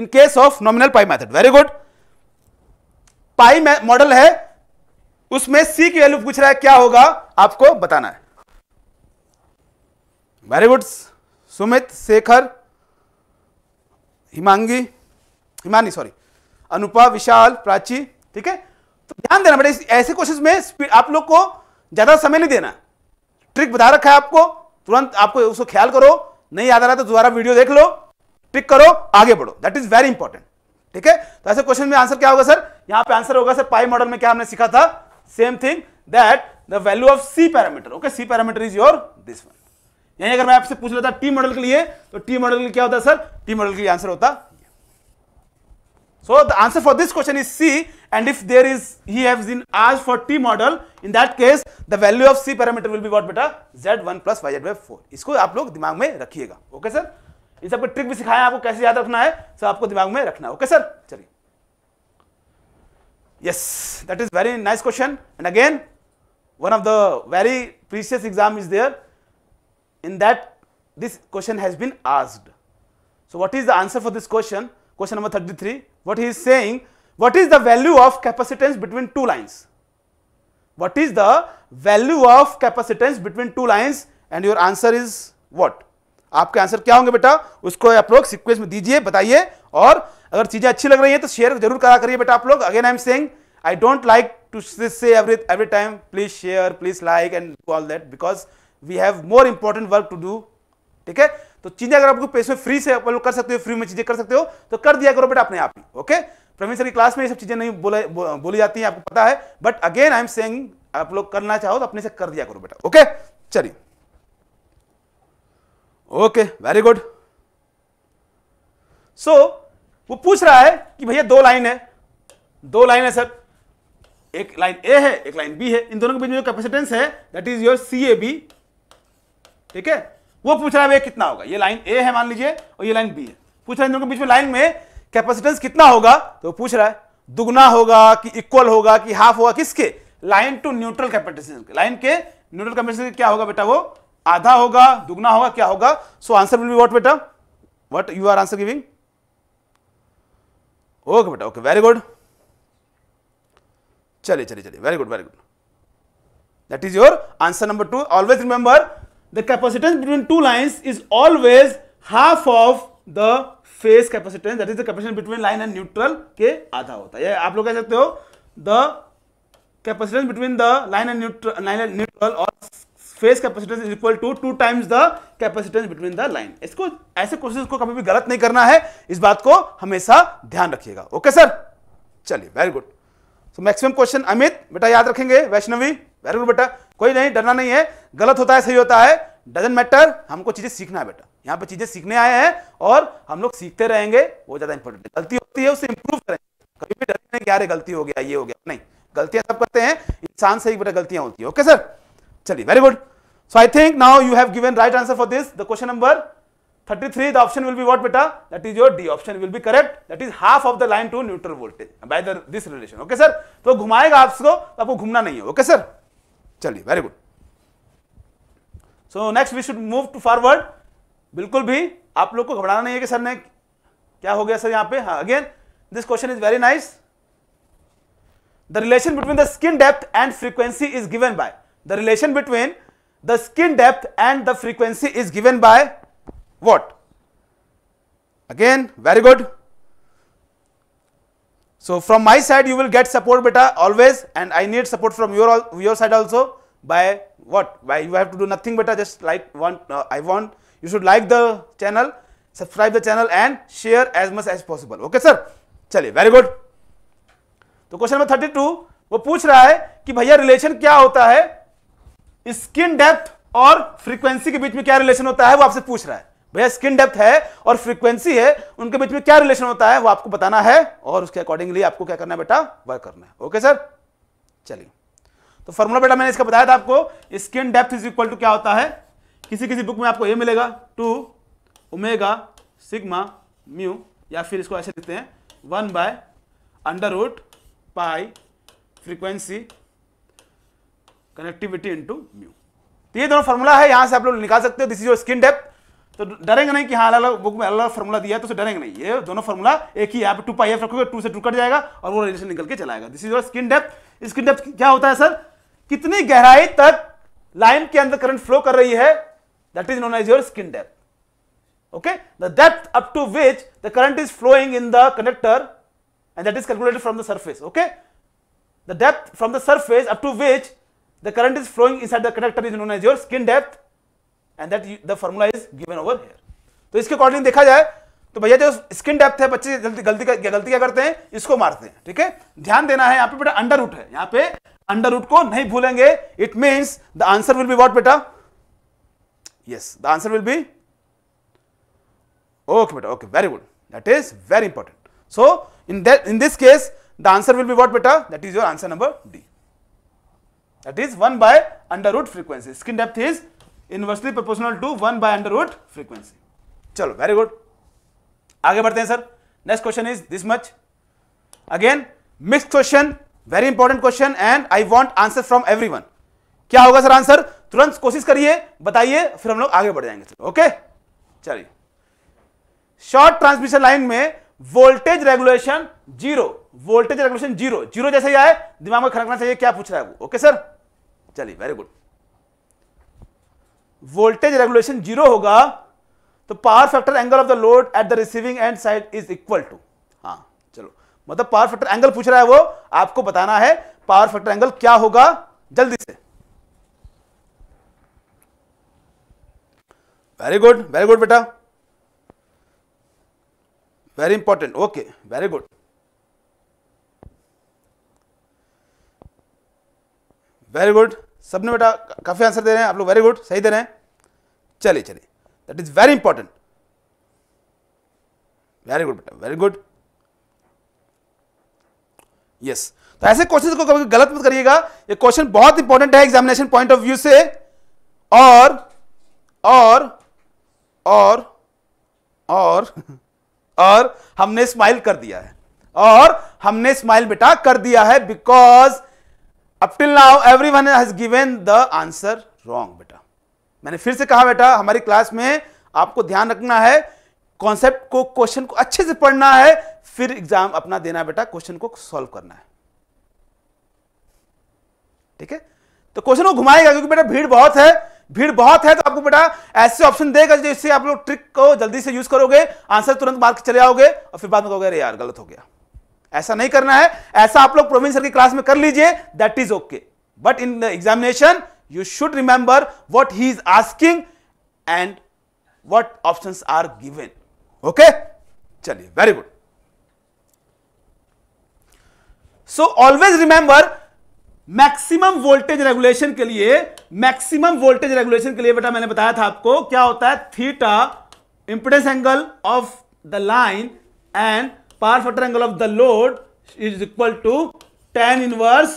in case of nominal pi method very good pi model है उसमें सी की value पूछ रहा है क्या होगा आपको बताना है very good Sumit Shekhar Himangi Himani sorry Anupa Vishal Prachi ठीक है तो ध्यान देना बड़े ऐसे क्वेश्चन में आप लोग को ज्यादा समय नहीं देना ट्रिक बता रखा है आपको तुरंत आपको उसको ख्याल करो नहीं याद आ रहा तो दोबारा वीडियो देख लो ट्रिक करो आगे बढ़ो दैट इज वेरी इंपॉर्टेंट ठीक है तो ऐसे क्वेश्चन में आंसर क्या होगा सर यहां पे आंसर होगा सर पाई मॉडल में क्या हमने सीखा था same thing that the value of C parameter okay C parameter is your this one यानी अगर मैं आपसे पूछ लेता टी मॉडल के लिए तो टी मॉडल क्या होता सर टी मॉडल के लिए आंसर होता so the answer for this question is C and if there is he have in आज for T model in that case the value of C parameter will be what बेटा Z one plus Y Z by इसको आप लोग दिमाग में रखिएगा okay sir इन सबके trick भी सिखाया आपको कैसे याद रखना है सर तो आपको दिमाग में रखना है ओके सर चलिए yes that is very nice question and again one of the very precious exam is there in that this question has been asked. So, what is the answer for this question? Question number 33, what he is saying, what is the value of capacitance between two lines? What is the value of capacitance between two lines and your answer is what? आपके answer क्या होंगे बेटा उसको आप लोग sequence में दीजिए बताइए और अगर चीजें अच्छी लग रही हैं तो शेयर जरूर करा करिए बेटा आप लोग again I am saying I don't like to say every every time please share please like and all that because we have more important work to do ठीक है तो चीजें अगर आपको पैसे फ्री से आप लोग कर सकते हो फ्री में चीजें कर सकते हो तो कर दिया करो बेटा अपने आप ही ओके प्रवीण सर की क्लास में ये सब चीजें नहीं बोले बो, बोली जाती हैं आपको पता है but again I am saying आप लोग करना चाहो तो अपने से कर दिया करो बेटा ओके चलिए ओके वेरी गुड सो वो पूछ रहा है कि भैया दो लाइन है दो लाइन है सर एक लाइन ए है एक लाइन बी है इन दोनों के बीच में जो कैपेसिटेंस है that is your C A B ठीक है वो पूछ रहा है भैया कितना होगा ये लाइन ए है मान लीजिए और ये लाइन बी है पूछ रहा है दोनों के बीच में लाइन में कैपेसिटेंस कितना होगा तो पूछ रहा है दुगना होगा कि इक्वल होगा कि हाफ होगा किसके line to neutral capacitance line के न्यूट्रल कैपेसिटेंस क्या होगा बेटा वो आधा होगा दुगना होगा क्या होगा so answer will be what बेटा what you are answer giving okay बेटा ओके वेरी गुड चलिए चलिए चलिए very good very good that is your answer number two always remember the capacitance between two lines is always half of the phase capacitance that is the capacitance between line and neutral के आधा होता है आप लोग कह सकते हो the capacitance between the line and neutral line and neutral और phase capacitance is equal to two times the capacitance between the line इसको ऐसे क्वेश्चन को कभी भी गलत नहीं करना है इस बात को हमेशा ध्यान रखिएगा ओके सर चलिए very good so maximum question Amit बेटा याद रखेंगे वैष्णवी वेरी गुड बेटा कोई नहीं डरना नहीं है गलत होता है सही होता है डजेंट मैटर हमको चीज़ें सीखना है बेटा यहाँ पे चीज़ें सीखने आए हैं और हम लोग सीखते रहेंगे वो ज़्यादा इंपॉर्टेंट है गलती होती है उसे इंप्रूव करेंगे कभी भी डरते नहीं गलती हो गया ये हो गया नहीं गलतियां सब करते हैं इंसान से ही बेटा गलतियां होती है ओके सर चलिए very good so I think now you have given right answer for this the question number 33 three option will be what बेटा that is your D option will be correct that is half of the line to neutral voltage by the this relation okay sir तो घुमाएगा आपको आपको घूमना नहीं है okay sir चलिए very good so next we should move to forward बिल्कुल भी आप लोग को घबराना नहीं है कि सर ने क्या हो गया सर यहां पे हाँ again this question is very nice the relation between the skin depth and frequency is given by the relation between the skin depth and the frequency is given by what again very good So from my side you will get support beta always and I need support from your, your side also by what? By you have to do nothing beta just like want, uh, I want you should like the channel, subscribe the channel and share as much as possible. Okay sir? चलिए very good तो question number 32 wo puch raha hai ki bhaiya relation kya hota hai skin depth depth और frequency के बीच में क्या relation होता है वो आपसे पूछ रहा है भैया स्किन डेप्थ है और फ्रीक्वेंसी है उनके बीच में क्या रिलेशन होता है वो आपको बताना है और उसके अकॉर्डिंगली आपको क्या करना है बेटा वर्क करना है ओके सर चलिए तो फॉर्मूला बेटा मैंने इसका बताया था आपको skin depth is equal to क्या होता है किसी किसी बुक में आपको ये मिलेगा टू उमेगा सिग्मा म्यू या फिर इसको ऐसे लिखते हैं one by under root pi frequency connectivity into mu तो ये दोनों फॉर्मूला है यहां से आप लोग निकाल सकते हो this is your skin depth तो डरेंगे नहीं कि हाँ अलग अलग बुक में अलग अलग फॉर्मूला दिया है तो उसे डरेंगे नहीं ये दोनों फॉर्मूला एक ही आप टू पाई एफ रखोगे टू से टू कट जाएगा और वो रिलेशन निकल के चलाएगा this is your skin depth skin depth क्या होता है सर कितनी गहराई तक लाइन के अंदर करंट फ्लो कर रही है that is known as your skin depth okay the depth up to which the current is flowing in the conductor and that is calculated from the surface okay the depth from the surface up to which the current is flowing inside the conductor is known as your skin depth and that the formula is given over here तो इसके according देखा जाए तो भैया जो skin depth है बच्चे गलती गलती गलती क्या करते हैं इसको मारते हैं ठीक है ध्यान देना है यहां पे बेटा अंडर रूट है यहां पे अंडर रूट को नहीं भूलेंगे it means the answer will be what बेटा yes the answer will be okay बेटा okay very good that is very important so in that in this case the answer will be what बेटा that is your answer number D that is 1 by under root frequency skin depth is inversely proportional to one by under root frequency चलो very good आगे बढ़ते हैं sir next question is this much again mix question very important question and I want answer from every क्या होगा sir answer तुरंत कोशिश करिए बताइए फिर हम लोग आगे बढ़ जाएंगे सर ओके चलिए शॉर्ट ट्रांसमिशन लाइन में voltage regulation zero voltage regulation zero zero जैसे ही आए दिमाग में खड़कना चाहिए क्या पूछ रहा है वो ओके सर चलिए very good voltage regulation zero होगा तो power factor angle of the load at the receiving end side is equal to हाँ चलो मतलब पावर फैक्टर एंगल पूछ रहा है वो आपको बताना है पावर फैक्टर एंगल क्या होगा जल्दी से वेरी गुड वेरी गुड बेटा very important okay very good very good सबने बेटा काफ़ी आंसर दे रहे हैं आप लोग वेरी गुड सही दे रहे हैं चलिए चलिए that is very important very good बेटा वेरी गुड यस तो ऐसे क्वेश्चन को कभी गलत मत करिएगा ये क्वेश्चन बहुत इंपॉर्टेंट है एग्जामिनेशन पॉइंट ऑफ व्यू से और और और और और हमने स्माइल कर दिया है और हमने स्माइल बेटा कर दिया है because up till now everyone has given the answer wrong बेटा मैंने फिर से कहा बेटा हमारी क्लास में आपको ध्यान रखना है कॉन्सेप्ट को क्वेश्चन को अच्छे से पढ़ना है फिर एग्जाम अपना देना बेटा क्वेश्चन को सॉल्व करना है ठीक है तो क्वेश्चन को घुमाएगा क्योंकि बेटा भीड़ बहुत है भीड़ बहुत है तो आपको बेटा ऐसे ऑप्शन देगा जिससे आप लोग ट्रिक को जल्दी से यूज करोगे आंसर तुरंत मार्क चले आओगे और फिर बाद में कहोगे अरे यार गलत हो गया ऐसा नहीं करना है ऐसा आप लोग प्रोविंसर की क्लास में कर लीजिए that is okay but in the examination you should remember what he is asking and what option are given okay चलिए very good so always remember maximum voltage regulation के लिए मैक्सिमम वोल्टेज रेगुलेशन के लिए बेटा मैंने बताया था आपको क्या होता है theta impedance angle of the line and power factor angle of the load is equal to tan inverse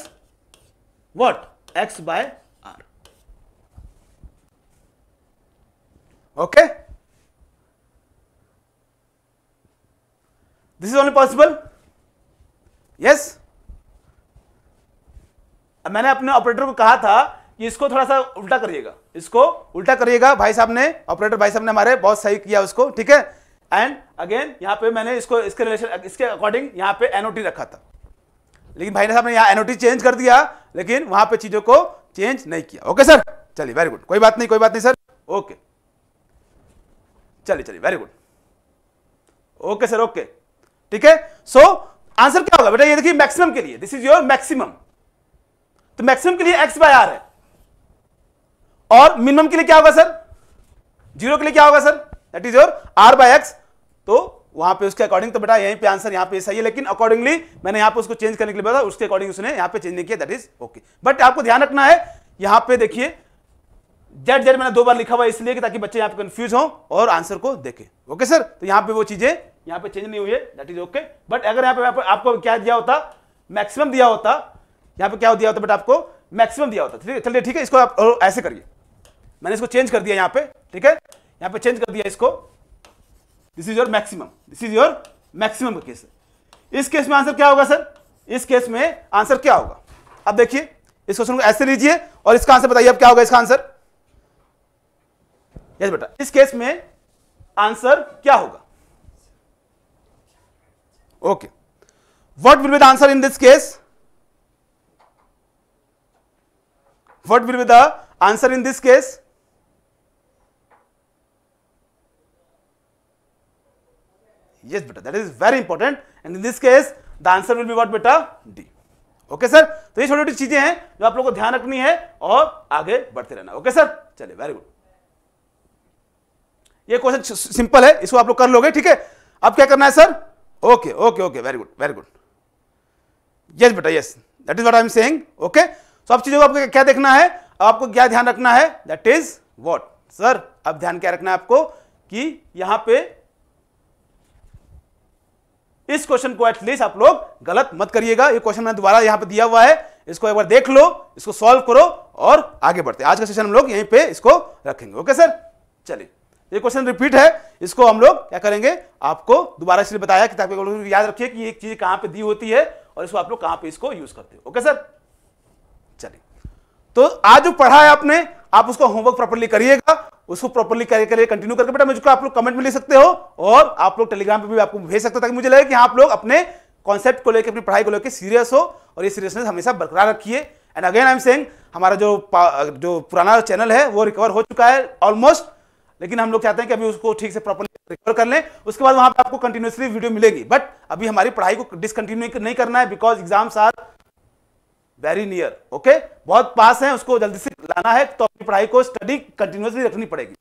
what x by r okay this is only possible yes मैंने अपने ऑपरेटर को कहा था कि इसको थोड़ा सा उल्टा करिएगा इसको उल्टा करिएगा भाई साहब ने ऑपरेटर भाई साहब ने हमारे बहुत सही किया उसको ठीक है एंड अगेन यहां पे मैंने इसको इसके रिलेशन इसके अकॉर्डिंग यहां पे एनओटी रखा था लेकिन भाई ने साहब ने यहां एनओटी चेंज कर दिया लेकिन वहां पे चीजों को चेंज नहीं किया ओके सर चलिए वेरी गुड कोई बात नहीं कोई बात नहीं सर ओके चलिए चलिए very good okay sir okay ठीक है सो आंसर क्या होगा बेटा ये देखिए मैक्सिमम के लिए दिस इज योर मैक्सिमम तो मैक्सिमम के लिए एक्स बाय आर है और मिनिमम के लिए क्या होगा सर जीरो के लिए क्या होगा sir that is your R by X तो वहां पे उसके अकॉर्डिंग तो बेटा यहीं पे आंसर यहाँ पे सही है लेकिन अकॉर्डिंगली मैंने यहाँ पे उसको चेंज करने के लिए बताया उसके अकॉर्डिंग उसने यहाँ पे चेंज नहीं किया दैट इज ओके बट आपको ध्यान रखना है यहाँ पे देखिए जेड जेड मैंने दो बार लिखा हुआ इसलिए कि ताकि बच्चे यहाँ पे कंफ्यूज हो और आंसर को देखें ओके सर तो यहाँ पे वो चीजें यहाँ पे चेंज नहीं हुई है दैट इज ओके बट अगर यहाँ पे आपको क्या दिया होता मैक्सिमम दिया होता यहाँ पे क्या दिया होता बट आपको मैक्सिमम दिया होता ठीक है चलिए ठीक है इसको आप ऐसे करिए मैंने इसको चेंज कर दिया यहाँ पे ठीक है यहाँ पे चेंज कर दिया इसको this is your maximum this is your maximum case इस केस में आंसर क्या होगा सर इस केस में आंसर क्या होगा अब देखिए इस क्वेश्चन को ऐसे लीजिए और इसका आंसर बताइए अब क्या होगा इसका आंसर यस बेटा इस केस में आंसर क्या होगा okay what will be the answer in this case what will be the answer in this case Yes, beta. That is very important. And in this case, the answer will be what beta? D. Okay sir तो ये छोटी छोटी चीजें हैं जो आप लोगों को ध्यान रखनी है और आगे बढ़ते रहना ओके सर चलिए वेरी गुड ये क्वेश्चन सिंपल है इसको आप लोग कर लोगे ठीक है अब क्या करना है sir okay okay okay very good very good yes बेटा yes that is what I am saying okay सब चीजों को आपको क्या देखना है आपको क्या ध्यान रखना है दैट इज वॉट सर अब ध्यान क्या रखना है आपको कि यहां पे इस क्वेश्चन को एटलीस्ट आप लोग गलत मत करिएगा ये क्वेश्चन मैंने दोबारा यहाँ पे दिया हुआ है इसको एक बार देख लो इसको सॉल्व करो और आगे बढ़ते आज का सेशन हम लोग यहीं पे इसको रखेंगे ओके सर चलिए ये क्वेश्चन रिपीट है इसको हम लोग क्या करेंगे आपको दोबारा इसलिए बताया कि ताकि याद रखिए कि एक चीज कहाँ पे दी होती है और इसको आप लोग कहाँ पे इसको यूज करते हो ओके सर चलिए तो आज जो पढ़ा है आपने आप उसको होमवर्क प्रॉपरली करिएगा उसको प्रॉपरली कार्य करिए कंटिन्यू करके बेटा मुझको आप लोग कमेंट में ले सकते हो और आप लोग टेलीग्राम पर भी आपको भेज सकते हो ताकि मुझे लगे कि आप लोग अपने कॉन्सेप्ट को लेकर अपनी पढ़ाई को लेकर सीरियस हो और ये सीरियसनेस हमेशा बरकरार रखिए and again I am saying हमारा जो जो पुराना चैनल है वो रिकवर हो चुका है ऑलमोस्ट लेकिन हम लोग चाहते हैं कि अभी उसको ठीक से प्रॉपरली रिकवर कर लें उसके बाद वहां पर आपको कंटिन्यूसली वीडियो मिलेगी बट अभी हमारी पढ़ाई को डिसकंटिन्यू नहीं करना है because exams are very near okay बहुत पास है उसको जल्दी से लाना है तो अपनी पढ़ाई को स्टडी कंटिन्यूसली रखनी पड़ेगी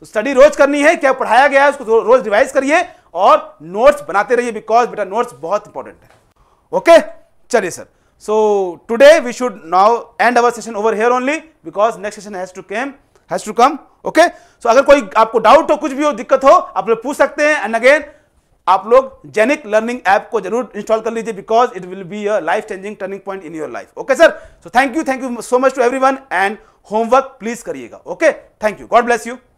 तो स्टडी रोज करनी है क्या पढ़ाया गया है उसको तो रोज रिवाइज करिए और नोट्स बनाते रहिए बिकॉज बेटा नोट्स बहुत इंपॉर्टेंट है ओके चलिए sir so today we should now end our session over here only because next session has to came has to come okay so अगर कोई आपको डाउट हो कुछ भी हो दिक्कत हो आप लोग पूछ सकते हैं एंड अगेन आप लोग जेनिक लर्निंग ऐप को जरूर इंस्टॉल कर लीजिए because it will be a life changing turning point in your life okay sir so thank you thank you so much to every end homework please करिएगा okay thank you God bless you